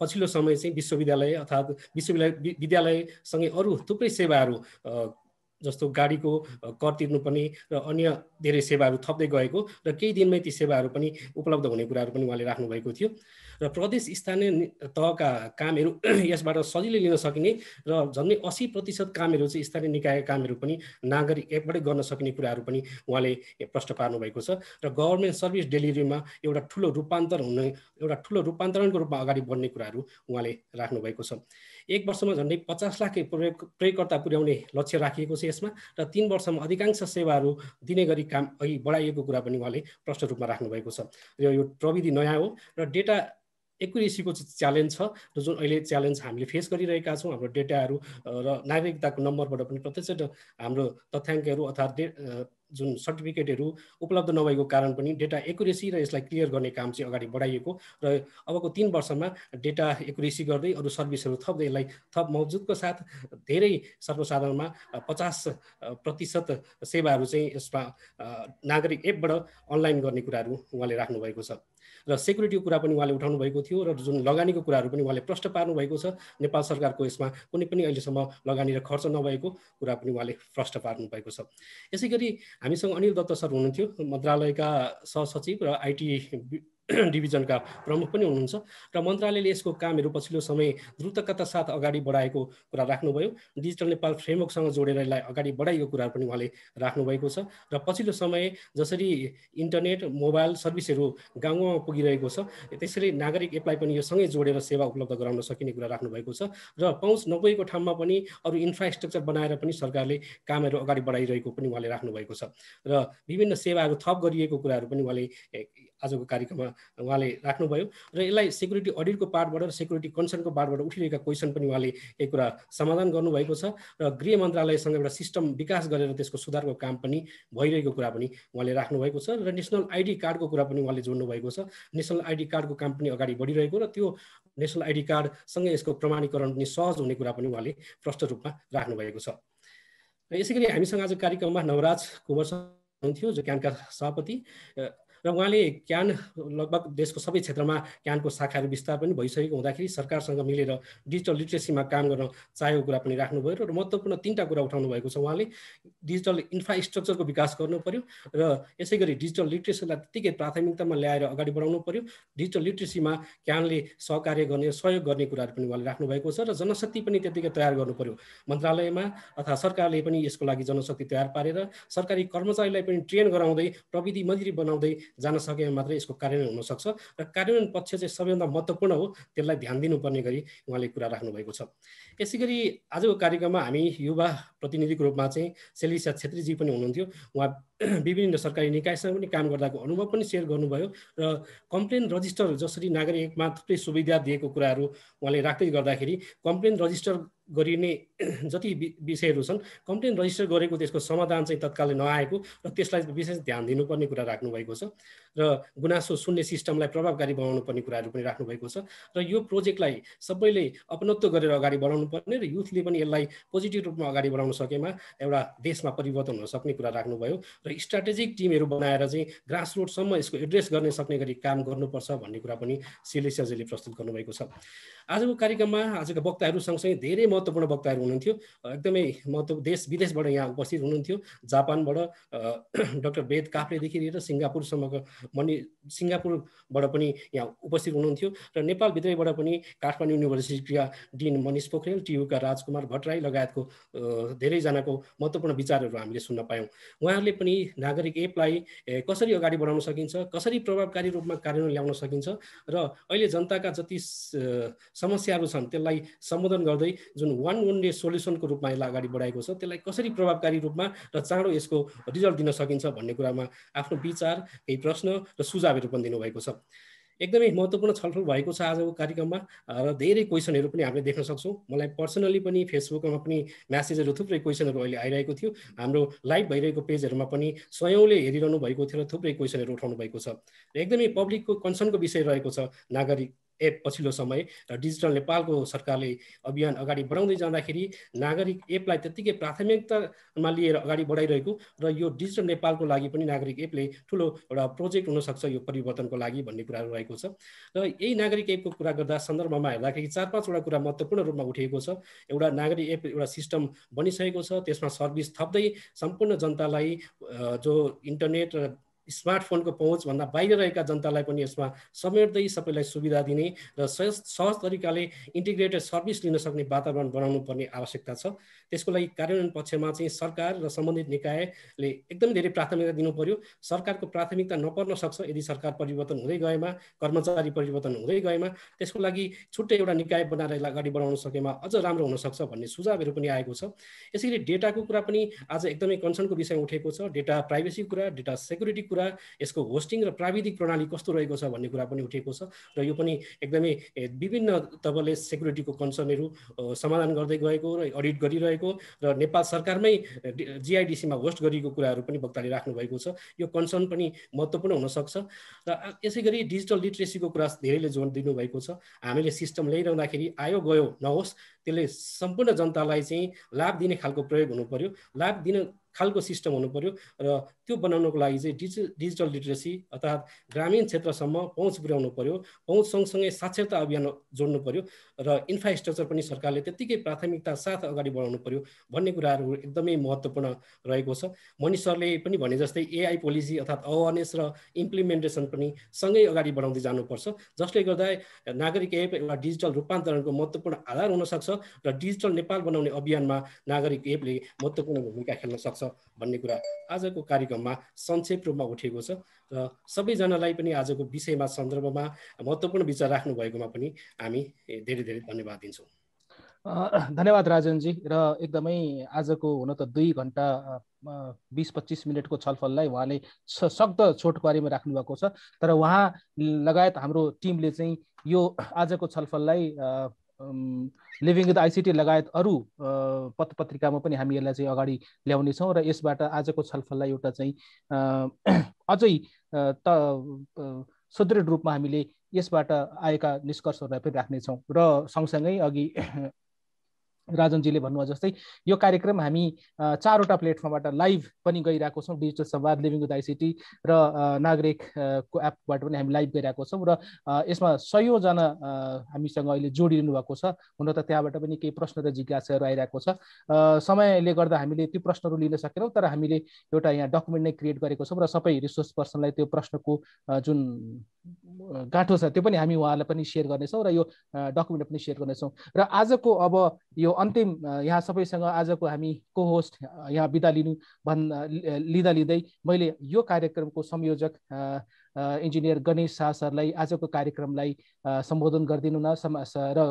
पछिल्लो समय चाहिँ विश्वविद्यालय अर्थात् विश्वविद्यालय विद्यालयसँगै अरू थुप्रै सेवाहरू जस्तो गाडीको कर तिर्नुपर्ने र अन्य धेरै सेवाहरू थप्दै गएको र केही दिनमै ती सेवाहरू पनि उपलब्ध हुने कुराहरू पनि उहाँले राख्नुभएको थियो र प्रदेश स्थानीय तहका कामहरू यसबाट सजिलै लिन सकिने र झन्डै असी प्रतिशत कामहरू चाहिँ स्थानीय निकायका कामहरू पनि नागरिक एपबाटै गर्न सकिने कुराहरू पनि उहाँले प्रश्न पार्नुभएको छ र गभर्मेन्ट सर्भिस डेलिभरीमा एउटा ठुलो रूपान्तर हुने एउटा ठुलो रूपान्तरणको रूपमा अगाडि बढ्ने कुराहरू उहाँले राख्नुभएको छ एक वर्षमा झन्डै पचास लाख प्रयोग प्रयोगकर्ता पुर्याउने लक्ष्य राखिएको छ यसमा र तिन वर्षमा अधिकांश सेवाहरू दिने गरी काम अघि बढाइएको कुरा पनि उहाँले प्रश्न रूपमा राख्नुभएको छ यो प्रविधि नयाँ हो र डेटा एकुरेसीको चाहिँ च्यालेन्ज छ र जुन अहिले च्यालेन्ज हामीले फेस गरिरहेका छौँ हाम्रो डेटाहरू र नागरिकताको नम्बरबाट पनि प्रत्यक्ष हाम्रो तथ्याङ्कहरू अर्थात् डे जुन सर्टिफिकेटहरू उपलब्ध नभएको कारण पनि डेटा एकुरेसी र यसलाई क्लियर गर्ने काम चाहिँ अगाडि बढाइएको र अबको तिन वर्षमा डेटा एकुरेसी गर्दै अरू सर्भिसहरू थप्दै यसलाई थप मौजुदको साथ धेरै सर्वसाधारणमा पचास प्रतिशत सेवाहरू चाहिँ यसमा नागरिक एपबाट अनलाइन गर्ने कुराहरू उहाँले राख्नुभएको छ र सेक्युरिटीको कुरा पनि उहाँले उठाउनु भएको थियो र जुन लगानीको कुराहरू पनि उहाँले प्रष्ट पार्नु भएको छ नेपाल सरकारको यसमा कुनै पनि अहिलेसम्म लगानी र खर्च नभएको कुरा पनि उहाँले प्रष्ट पार्नु भएको छ यसै गरी हामीसँग अनिल दत्त सर हुनुहुन्थ्यो मन्त्रालयका सहसचिव र आइटी डिभिजनका प्रमुख पनि हुनुहुन्छ र मन्त्रालयले यसको कामहरू पछिल्लो समय द्रुतकता साथ अगाडि बढाएको कुरा राख्नुभयो डिजिटल नेपाल फ्रेमवर्कसँग जोडेर यसलाई अगाडि बढाइएको कुरा पनि उहाँले राख्नुभएको छ र पछिल्लो समय जसरी इन्टरनेट मोबाइल सर्भिसहरू गाउँ गाउँमा पुगिरहेको छ त्यसरी नागरिक एपलाई पनि यो सँगै जोडेर सेवा उपलब्ध गराउन सकिने कुरा राख्नुभएको छ र पहुँच नपुगेको ठाउँमा पनि अरू इन्फ्रास्ट्रक्चर बनाएर पनि सरकारले कामहरू अगाडि बढाइरहेको पनि उहाँले राख्नुभएको छ र विभिन्न सेवाहरू थप गरिएको कुराहरू पनि उहाँले आजको कार्यक्रममा उहाँले राख्नुभयो र यसलाई सेक्युरिटी अडिटको पार्टबाट र सेक्युरिटी कन्सर्नको पार्टबाट उठिरहेका क्वेसन पनि उहाँले एक कुरा समाधान गर्नुभएको छ र गृह मन्त्रालयसँग एउटा सिस्टम विकास गरेर त्यसको सुधारको काम पनि भइरहेको कुरा पनि उहाँले राख्नुभएको छ र नेसनल आइडी कार्डको कुरा पनि उहाँले जोड्नु भएको छ नेसनल आइडी कार्डको काम पनि अगाडि बढिरहेको र त्यो नेसनल आइडी कार्डसँगै यसको प्रमाणीकरण पनि सहज हुने कुरा पनि उहाँले प्रष्ट रूपमा राख्नुभएको छ र यसै गरी हामीसँग आज कार्यक्रममा नवराज कुमार हुनुहुन्थ्यो जो क्यानका सभापति र उहाँले ज्ञान लगभग देशको सबै क्षेत्रमा ज्ञानको शाखाहरू विस्तार पनि भइसकेको हुँदाखेरि सरकारसँग मिलेर डिजिटल लिट्रेसीमा काम गर्न चाहेको कुरा पनि राख्नुभयो र महत्त्वपूर्ण तिनवटा कुरा उठाउनु भएको छ उहाँले डिजिटल इन्फ्रास्ट्रक्चरको विकास गर्नु पऱ्यो र यसै गरी डिजिटल लिट्रेसीलाई त्यत्तिकै प्राथमिकतामा ल्याएर अगाडि बढाउनु पऱ्यो डिजिटल लिट्रेसीमा ज्ञानले सहकार्य गर्ने सहयोग गर्ने कुराहरू पनि उहाँले राख्नुभएको छ र जनशक्ति पनि त्यत्तिकै तयार गर्नु पऱ्यो मन्त्रालयमा अथवा सरकारले पनि यसको लागि जनशक्ति तयार पारेर सरकारी कर्मचारीलाई पनि ट्रेन गराउँदै प्रविधि मन्त्री बनाउँदै जान सकेमा मात्रै यसको कार्यान्वयन हुनसक्छ र कार्यान्वयन पक्ष चाहिँ सबैभन्दा महत्त्वपूर्ण हो त्यसलाई ध्यान दिनुपर्ने गरी उहाँले कुरा राख्नुभएको छ यसै गरी आजको कार्यक्रममा हामी युवा प्रतिनिधिको रूपमा चाहिँ सेलिसा छेत्रीजी पनि हुनुहुन्थ्यो उहाँ विभिन्न सरकारी निकायसँग पनि काम गर्दाको अनुभव पनि सेयर गर्नुभयो र कम्प्लेन रजिस्टर जसरी नागरिकमा थुप्रै सुविधा दिएको कुराहरू उहाँले राख्दै गर्दाखेरि कम्प्लेन रजिस्टर गरिने जति विषयहरू छन् कम्प्लेन रजिस्टर गरेको त्यसको समाधान चाहिँ तत्कालै नआएको र त्यसलाई विशेष ध्यान दिनुपर्ने कुरा राख्नुभएको छ र गुनासो सुन्ने सिस्टमलाई प्रभावकारी बनाउनु पर्ने कुराहरू पनि राख्नुभएको छ र यो प्रोजेक्टलाई सबैले अपनत्व गरेर अगाडि बढाउनु पर्ने र युथले पनि यसलाई पोजिटिभ रूपमा अगाडि बढाउन सकेमा एउटा देशमा परिवर्तन हुन सक्ने कुरा राख्नुभयो र स्ट्राटेजिक टिमहरू बनाएर चाहिँ ग्रास रुटसम्म यसको एड्रेस गर्न सक्ने गरी काम गर्नुपर्छ भन्ने कुरा पनि सिलेसियाजीले प्रस्तुत गर्नुभएको छ आजको कार्यक्रममा आजका वक्ताहरू सँगसँगै धेरै महत्त्वपूर्ण वक्ताहरू हुनुहुन्थ्यो एकदमै महत्त्व देश विदेशबाट यहाँ उपस्थित हुनुहुन्थ्यो जापानबाट डक्टर वेद काफ्रेदेखि लिएर सिङ्गापुरसम्मको मणि सिङ्गापुरबाट पनि यहाँ उपस्थित हुनुहुन्थ्यो र नेपालभित्रैबाट पनि काठमाडौँ युनिभर्सिटीका डिन मनिष पोखरेल टियुका राजकुमार भट्टराई लगायतको धेरैजनाको महत्त्वपूर्ण विचारहरू हामीले सुन्न पायौँ उहाँहरूले पनि नागरिक एपलाई कसरी अगाडि बढाउन सकिन्छ कसरी प्रभावकारी रूपमा कार्यान्वयन ल्याउन सकिन्छ र अहिले जनताका जति समस्याहरू छन् त्यसलाई सम्बोधन गर्दै जुन जुन वान वान सोल्युसनको रूपमा यसलाई अगाडि बढाएको छ त्यसलाई कसरी प्रभावकारी रूपमा र चाँडो यसको रिजल्ट दिन सकिन्छ भन्ने कुरामा आफ्नो विचार केही प्रश्न र सुझावहरू पनि दिनुभएको छ एकदमै महत्त्वपूर्ण छलफल भएको छ आजको कार्यक्रममा र धेरै क्वेसनहरू पनि हामीले देख्न सक्छौँ मलाई पर्सनली पनि फेसबुकमा पनि म्यासेजहरू थुप्रै क्वेसनहरू अहिले आइरहेको थियो हाम्रो लाइभ भइरहेको पेजहरूमा पनि स्वयंले हेरिरहनु भएको थियो र थुप्रै क्वेसनहरू उठाउनु भएको छ र एकदमै पब्लिकको कन्सर्नको विषय रहेको छ नागरिक एप पछिल्लो समय र डिजिटल नेपालको सरकारले अभियान अगाडि बढाउँदै जाँदाखेरि नागरिक एपलाई त्यत्तिकै प्राथमिकतामा लिएर अगाडि बढाइरहेको र यो डिजिटल नेपालको लागि पनि नागरिक एपले ठुलो एउटा प्रोजेक्ट हुनसक्छ यो परिवर्तनको लागि भन्ने कुराहरू रहेको छ र यही नागरिक एपको कुरा गर्दा सन्दर्भमा हेर्दाखेरि चार पाँचवटा कुरा महत्त्वपूर्ण रूपमा उठेको छ एउटा नागरिक एप एउटा सिस्टम बनिसकेको छ त्यसमा सर्भिस थप्दै सम्पूर्ण जनतालाई जो इन्टरनेट र स्मार्टफोनको पहुँचभन्दा बाहिर रहेका जनतालाई पनि यसमा समेट्दै सबैलाई सुविधा दिने र सहज सहज तरिकाले इन्टिग्रेटेड सर्भिस लिन सक्ने वातावरण बनाउनु पर्ने आवश्यकता छ त्यसको लागि कार्यान्वयन पक्षमा चाहिँ सरकार र सम्बन्धित निकायले एकदम धेरै प्राथमिकता दिनु पर्यो सरकारको प्राथमिकता नपर्न सक्छ यदि सरकार परिवर्तन हुँदै गएमा कर्मचारी परिवर्तन हुँदै गएमा त्यसको लागि छुट्टै एउटा निकाय बनाएर अगाडि बढाउन सकेमा अझ राम्रो हुनसक्छ भन्ने सुझावहरू पनि आएको छ यसरी डेटाको कुरा पनि आज एकदमै कन्सर्नको विषय उठेको छ डेटा प्राइभेसीको कुरा डेटा सेक्युरिटी कुरा यसको होस्टिङ र प्राविधिक प्रणाली कस्तो रहेको छ भन्ने कुरा पनि उठेको छ र यो पनि एकदमै विभिन्न तपाईँले सेक्युरिटीको कन्सर्नहरू समाधान गर्दै गएको र अडिट गरिरहेको र नेपाल सरकारमै जिआइडिसीमा होस्ट गरिएको कुराहरू पनि वक्ताले राख्नुभएको छ यो कन्सर्न पनि महत्त्वपूर्ण हुनसक्छ र यसै गरी डिजिटल लिट्रेसीको कुरा धेरैले जोड दिनुभएको छ हामीले सिस्टम ल्याइरहँदाखेरि आयो गयो नहोस् त्यसले सम्पूर्ण जनतालाई चाहिँ लाभ दिने खालको प्रयोग हुनु पर्यो लाभ दिने खालको सिस्टम हुनु पर्यो र त्यो बनाउनको लागि चाहिँ डिजि डिजिटल लिटरेसी अर्थात् ग्रामीण क्षेत्रसम्म पहुँच पुर्याउनु पर्यो पहुँच सँगसँगै साक्षरता अभियान जोड्नु पर्यो र इन्फ्रास्ट्रक्चर पनि सरकारले त्यत्तिकै प्राथमिकता साथ अगाडि बढाउनु पर्यो भन्ने कुराहरू एकदमै महत्त्वपूर्ण रहेको छ मनिष सरले पनि भने जस्तै एआई पोलिसी अर्थात् अवेरनेस र इम्प्लिमेन्टेसन पनि सँगै अगाडि बढाउँदै जानुपर्छ जसले गर्दा नागरिक एप एउटा डिजिटल रूपान्तरणको महत्त्वपूर्ण आधार हुनसक्छ र डिजिटल नेपाल बनाउने अभियानमा नागरिक एपले महत्त्वपूर्ण भूमिका खेल्न सक्छ भन्ने कुरा आजको कार्यक्रममा संक्षेप रूपमा उठेको छ र सबैजनालाई पनि आजको विषयमा सन्दर्भमा महत्त्वपूर्ण विचार राख्नु भएकोमा पनि हामी धेरै धेरै धन्यवाद दिन्छौँ धन्यवाद राजनजी र एकदमै आजको हुन त दुई घन्टा बिस पच्चिस मिनटको छलफललाई उहाँले शक्त राख्नु भएको छ तर उहाँ लगायत हाम्रो टिमले चाहिँ यो आजको छलफललाई लिभिङ विथ आइसिटी लगायत अरू पत्र पत्रिकामा पनि हामी यसलाई चाहिँ अगाडि ल्याउनेछौँ र यसबाट आजको छलफललाई एउटा चाहिँ अझै त सुदृढ रूपमा हामीले यसबाट आएका निष्कर्षहरूलाई पनि राख्नेछौँ र सँगसँगै अघि राजनजीले भन्नुभयो जस्तै यो कार्यक्रम हामी चारवटा प्लेटफर्मबाट लाइभ पनि गइरहेको छौँ डिजिटल संवाद लिभिङ विथ आइसिटी र नागरिकको एपबाट पनि हामी लाइभ गइरहेको छौँ र यसमा सयौँजना हामीसँग अहिले जोडिनु भएको छ हुन त त्यहाँबाट पनि केही प्रश्न र जिज्ञासाहरू आइरहेको छ समयले गर्दा हामीले त्यो प्रश्नहरू लिन सकेनौँ तर हामीले एउटा यहाँ डकुमेन्ट नै क्रिएट गरेको छौँ र सबै रिसोर्स पर्सनलाई त्यो प्रश्नको जुन गाँठो छ त्यो पनि हामी उहाँलाई पनि सेयर गर्नेछौँ र यो डकुमेन्ट पनि सेयर गर्नेछौँ र आजको अब यो अन्तिम यहाँ सबैसँग आजको हामी को होस्ट यहाँ बिदा लिनु भन् लिँदा लिँदै मैले यो कार्यक्रमको संयोजक इन्जिनियर गणेश शाह सरलाई आजको कार्यक्रमलाई सम्बोधन गरिदिनु न र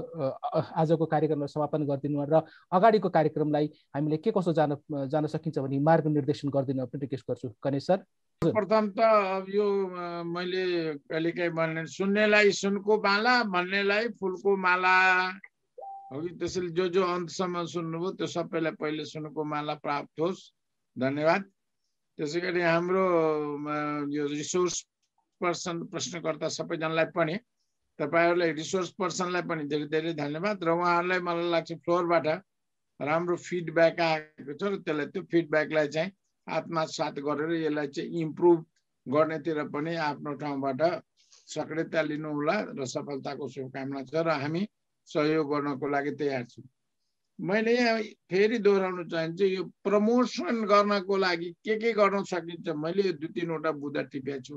आजको कार्यक्रमलाई समापन गरिदिनु र अगाडिको कार्यक्रमलाई हामीले के कसो जान जान सकिन्छ भने मार्ग निर्देशन गरिदिनु पनि रिक्वेस्ट गर्छु गणेश सर प्रथम त अब यो मैले कहिलेकाहीँ भन्ने सुन्नेलाई सुनको माला भन्नेलाई फुलको माला कि त्यसैले जो जो अन्तसम्म सुन्नुभयो त्यो सबैलाई पहिले सुन्नुको माला प्राप्त होस् धन्यवाद त्यसै गरी हाम्रो यो रिसोर्स पर्सन प्रश्नकर्ता सबैजनालाई पनि तपाईँहरूलाई रिसोर्स पर्सनलाई पनि धेरै धेरै धन्यवाद र उहाँहरूलाई मलाई लाग्छ फ्लोरबाट राम्रो फिडब्याक आएको छ र त्यसलाई त्यो फिडब्याकलाई चाहिँ आत्मसात गरेर यसलाई चाहिँ इम्प्रुभ गर्नेतिर पनि आफ्नो ठाउँबाट सक्रियता लिनुहोला र सफलताको शुभकामना छ र हामी सहयोग गर्नको लागि तयार छु मैले यहाँ फेरि दोहोऱ्याउन चाहन्छु यो प्रमोसन गर्नको लागि के के गर्न सकिन्छ मैले यो दुई तिनवटा बुदा टिपेको छु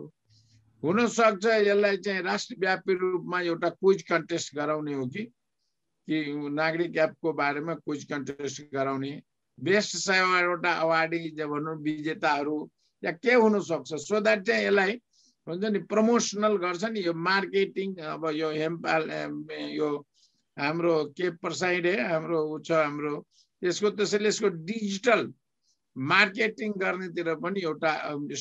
हुनसक्छ यसलाई चाहिँ राष्ट्रव्यापी रूपमा एउटा क्विज कन्टेस्ट गराउने हो कि कि नागरिक एपको बारेमा क्विज कन्टेस्ट गराउने बेस्ट सेवा एउटा अवार्डी भनौँ विजेताहरू या के हुनसक्छ सो द्याट चाहिँ यसलाई हुन्छ नि प्रमोसनल गर्छ नि यो मार्केटिङ अब यो हेम्पाल यो हाम्रो के है हाम्रो ऊ छ हाम्रो यसको त्यसैले यसको डिजिटल मार्केटिङ गर्नेतिर पनि एउटा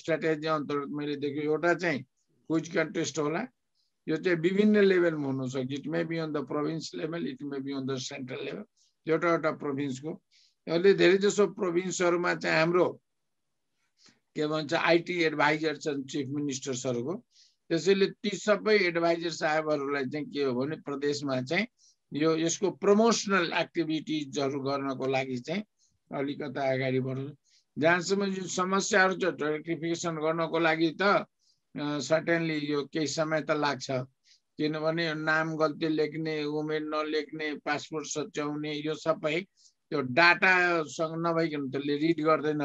स्ट्राटेजी अन्तर्गत मैले देखेँ एउटा चाहिँ क्विज कन्टेस्ट होला यो चाहिँ विभिन्न लेभलमा हुनसक्छ it may be on the province level it may be on the central level एउटा एउटा प्रोभिन्सको अहिले धेरैजसो जसो प्रोभिन्सहरूमा चाहिँ हाम्रो के भन्छ आइटी एडभाइजर छन् चिफ मिनिस्टर्सहरूको त्यसैले ती सबै एडभाइजर साहबहरूलाई चाहिँ के हो भने प्रदेशमा चाहिँ यो यसको प्रमोसनल एक्टिभिटिजहरू गर्नको लागि चाहिँ अलिकता अगाडि बढ्नु जहाँसम्म जुन समस्याहरू छ डेक्टिफिकेसन गर्नको लागि त सर्टेनली यो केही समय त लाग्छ किनभने नाम गल्ती लेख्ने उमेर नलेख्ने पासपोर्ट सच्याउने यो सबै त्यो डाटासँग नभइकन त्यसले रिड गर्दैन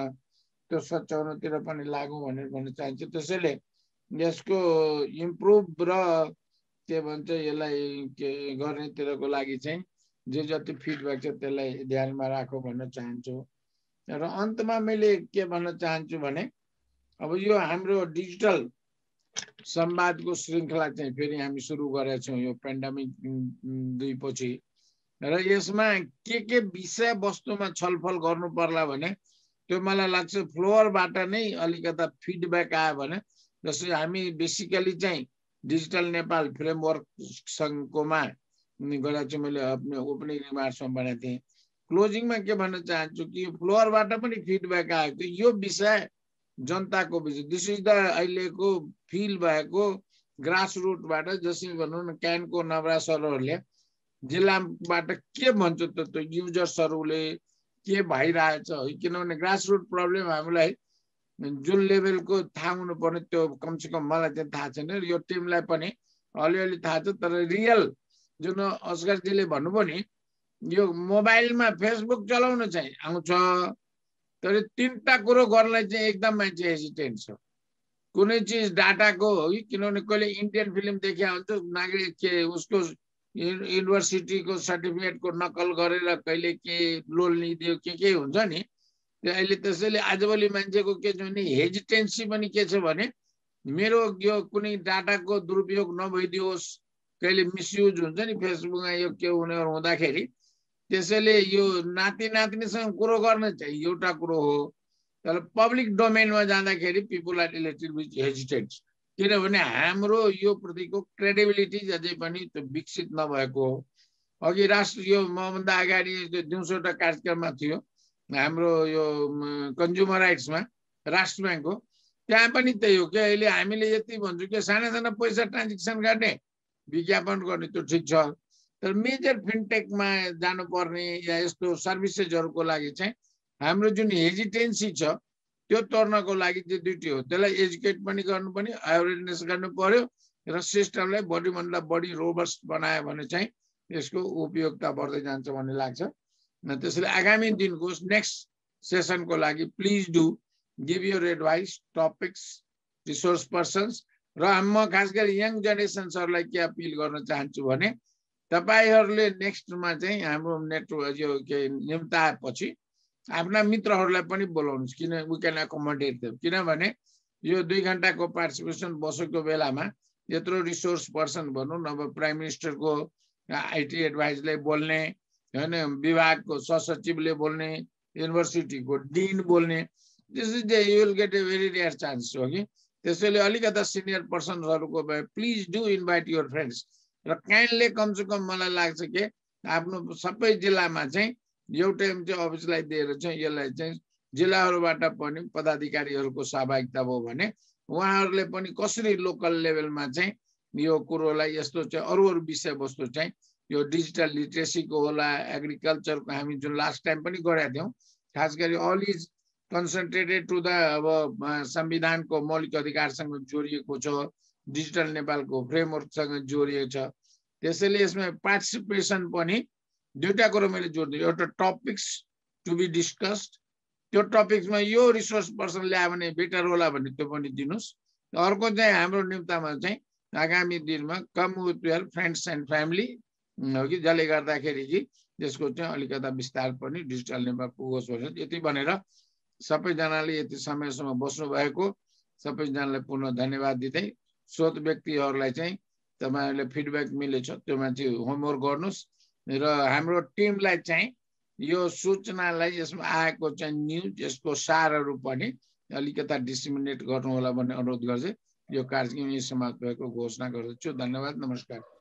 त्यो सच्याउनतिर पनि लागौँ भनेर भन्न चाहन्छु त्यसैले यसको इम्प्रुभ र के भन्छ यसलाई के गर्नेतिरको लागि चाहिँ जे जति फिडब्याक छ त्यसलाई ध्यानमा राखौँ भन्न चाहन्छु र अन्तमा मैले के भन्न चाहन्छु भने अब यो हाम्रो डिजिटल संवादको श्रृङ्खला चाहिँ फेरि हामी सुरु गरेका छौँ यो पेन्डामिक दुई पछि र यसमा के के विषयवस्तुमा छलफल गर्नु पर्ला भने त्यो मलाई लाग्छ फ्लोरबाट नै अलिकता फिडब्याक आयो भने जस्तै हामी बेसिकली चाहिँ डिजिटल नेपाल फ्रेमवर्क सङ्घकोमा गएर चाहिँ मैले ओपनिङ रिमार्क्समा भनेको थिएँ क्लोजिङमा के भन्न चाहन्छु कि फ्लोरबाट पनि फिडब्याक आएको थियो यो विषय जनताको विषय दिस इज द अहिलेको फिल भएको ग्रास रुटबाट जसरी भनौँ न क्यानको नवरा सरहरूले जिल्लाबाट के भन्छ त त्यो युजर्सहरूले के भइरहेछ किनभने ग्रास रुट प्रब्लम हामीलाई जुन लेभलको थाहा हुनुपर्ने त्यो कमसेकम मलाई चाहिँ थाहा छैन यो टिमलाई पनि अलिअलि थाहा छ तर रियल जुन असगरजीले भन्नुभयो नि यो मोबाइलमा फेसबुक चलाउनु चाहिँ आउँछ तर तिनवटा कुरो गर्नलाई चाहिँ एकदम मान्छे हेसिटेन्ट छ कुनै चिज डाटाको हो कि किनभने कहिले इन्डियन फिल्म देखिया हुन्छ नागरिक के उसको युनिभर्सिटीको सर्टिफिकेटको नकल गरेर कहिले के लोन लिइदियो के के हुन्छ नि त्यो अहिले त्यसैले आजभोलि मान्छेको के छ भने हेजिटेन्सी पनि के छ भने मेरो यो कुनै डाटाको दुरुपयोग नभइदियोस् कहिले मिसयुज हुन्छ नि फेसबुकमा यो के हुने हुँदाखेरि त्यसैले यो नाति नातिनीसँग कुरो गर्न चाहिँ एउटा कुरो हो तर पब्लिक डोमेनमा जाँदाखेरि people are elected with hesitant किनभने हाम्रो यो प्रतिको क्रेडिबिलिटी अझै पनि त्यो विकसित नभएको हो अघि राष्ट्र यो मभन्दा अगाडि दिउँसोवटा कार्यक्रममा थियो हाम्रो यो कन्ज्युमर राइट्समा राष्ट्र ब्याङ्कको त्यहाँ पनि त्यही हो कि अहिले हामीले यति भन्छौँ कि साना साना पैसा ट्रान्जेक्सन गर्ने विज्ञापन गर्ने त्यो ठिक छ तर मेजर फिनटेकमा जानुपर्ने या यस्तो सर्भिसेसहरूको लागि चाहिँ हाम्रो जुन हेजिटेन्सी छ त्यो तर्नको लागि त्यो दुइटै हो त्यसलाई एजुकेट पनि गर्नु पनि अवेरनेस गर्नु पर्यो र सिस्टमलाई बढीभन्दा बढी रोबस्ट बनायो भने चाहिँ यसको उपयोगिता बढ्दै जान्छ भन्ने लाग्छ त्यसैले आगामी दिनको नेक्स्ट सेसनको लागि please do give your advice topics resource persons र म खास गरी यङ जेनेरेसन्सहरूलाई के अपिल गर्न चाहन्छु भने तपाईँहरूले नेक्स्टमा चाहिँ हाम्रो नेटवर्क यो के निम्ता आफ्ना मित्रहरूलाई पनि बोलाउनुहोस् किन वी क्यान एकोमोडेट देऊ किनभने यो दुई घन्टाको पार्टिसिपेसन बसेको बेलामा यत्रो रिसोर्स पर्सन भनौँ नभए प्राइम मिनिस्टरको आइटी एडभाइजलाई बोल्ने होइन विभागको सचिवले बोल्ने युनिभर्सिटीको डिन बोल्ने this is the you will get a very rare chance हो कि त्यसैले अलिकता सिनियर पर्सनहरूको भए please do invite your friends र काइन्डले कमसेकम मलाई लाग्छ कि आफ्नो सबै जिल्लामा चाहिँ एउटा चाहिँ अफिसलाई दिएर चाहिँ यसलाई चाहिँ जिल्लाहरूबाट पनि पदाधिकारीहरूको सहभागिता भयो भने उहाँहरूले पनि कसरी लोकल लेभलमा चाहिँ यो कुरोलाई यस्तो चाहिँ अरू अरू विषयवस्तु चाहिँ यो डिजिटल लिट्रेसीको होला एग्रिकल्चरको हामी जुन लास्ट टाइम पनि गरेका थियौँ खास गरी all is concentrated to the अब संविधानको मौलिक अधिकारसँग जोडिएको छ डिजिटल नेपालको फ्रेमवर्कसँग जोडिएको छ त्यसैले यसमा पार्टिसिपेसन पनि दुइटा कुरो मैले जोड्दै एउटा टपिक्स टु बी डिस्कस्ड त्यो टपिक्समा यो रिसोर्स पर्सन ल्यायो भने बेटर होला भने त्यो पनि दिनुहोस् अर्को चाहिँ हाम्रो निम्तामा चाहिँ आगामी दिनमा come with your friends and family हो कि जसले गर्दाखेरि कि त्यसको चाहिँ अलिकता विस्तार पनि डिजिटल नेपाल पुगोस् भनेर यति भनेर सबैजनाले यति समयसम्म बस्नुभएको सबैजनालाई पुनः धन्यवाद दिँदै स्रोत व्यक्तिहरूलाई चाहिँ तपाईँहरूले फिडब्याक मिलेछ त्यो मान्छे होमवर्क गर्नुहोस् र हाम्रो टिमलाई चाहिँ यो सूचनालाई यसमा आएको चाहिँ न्युज यसको सारहरू पनि अलिकता डिसिमिनेट गर्नुहोला भन्ने अनुरोध गर्दै यो कार्यक्रम समाप्त भएको घोषणा गर्दछु धन्यवाद नमस्कार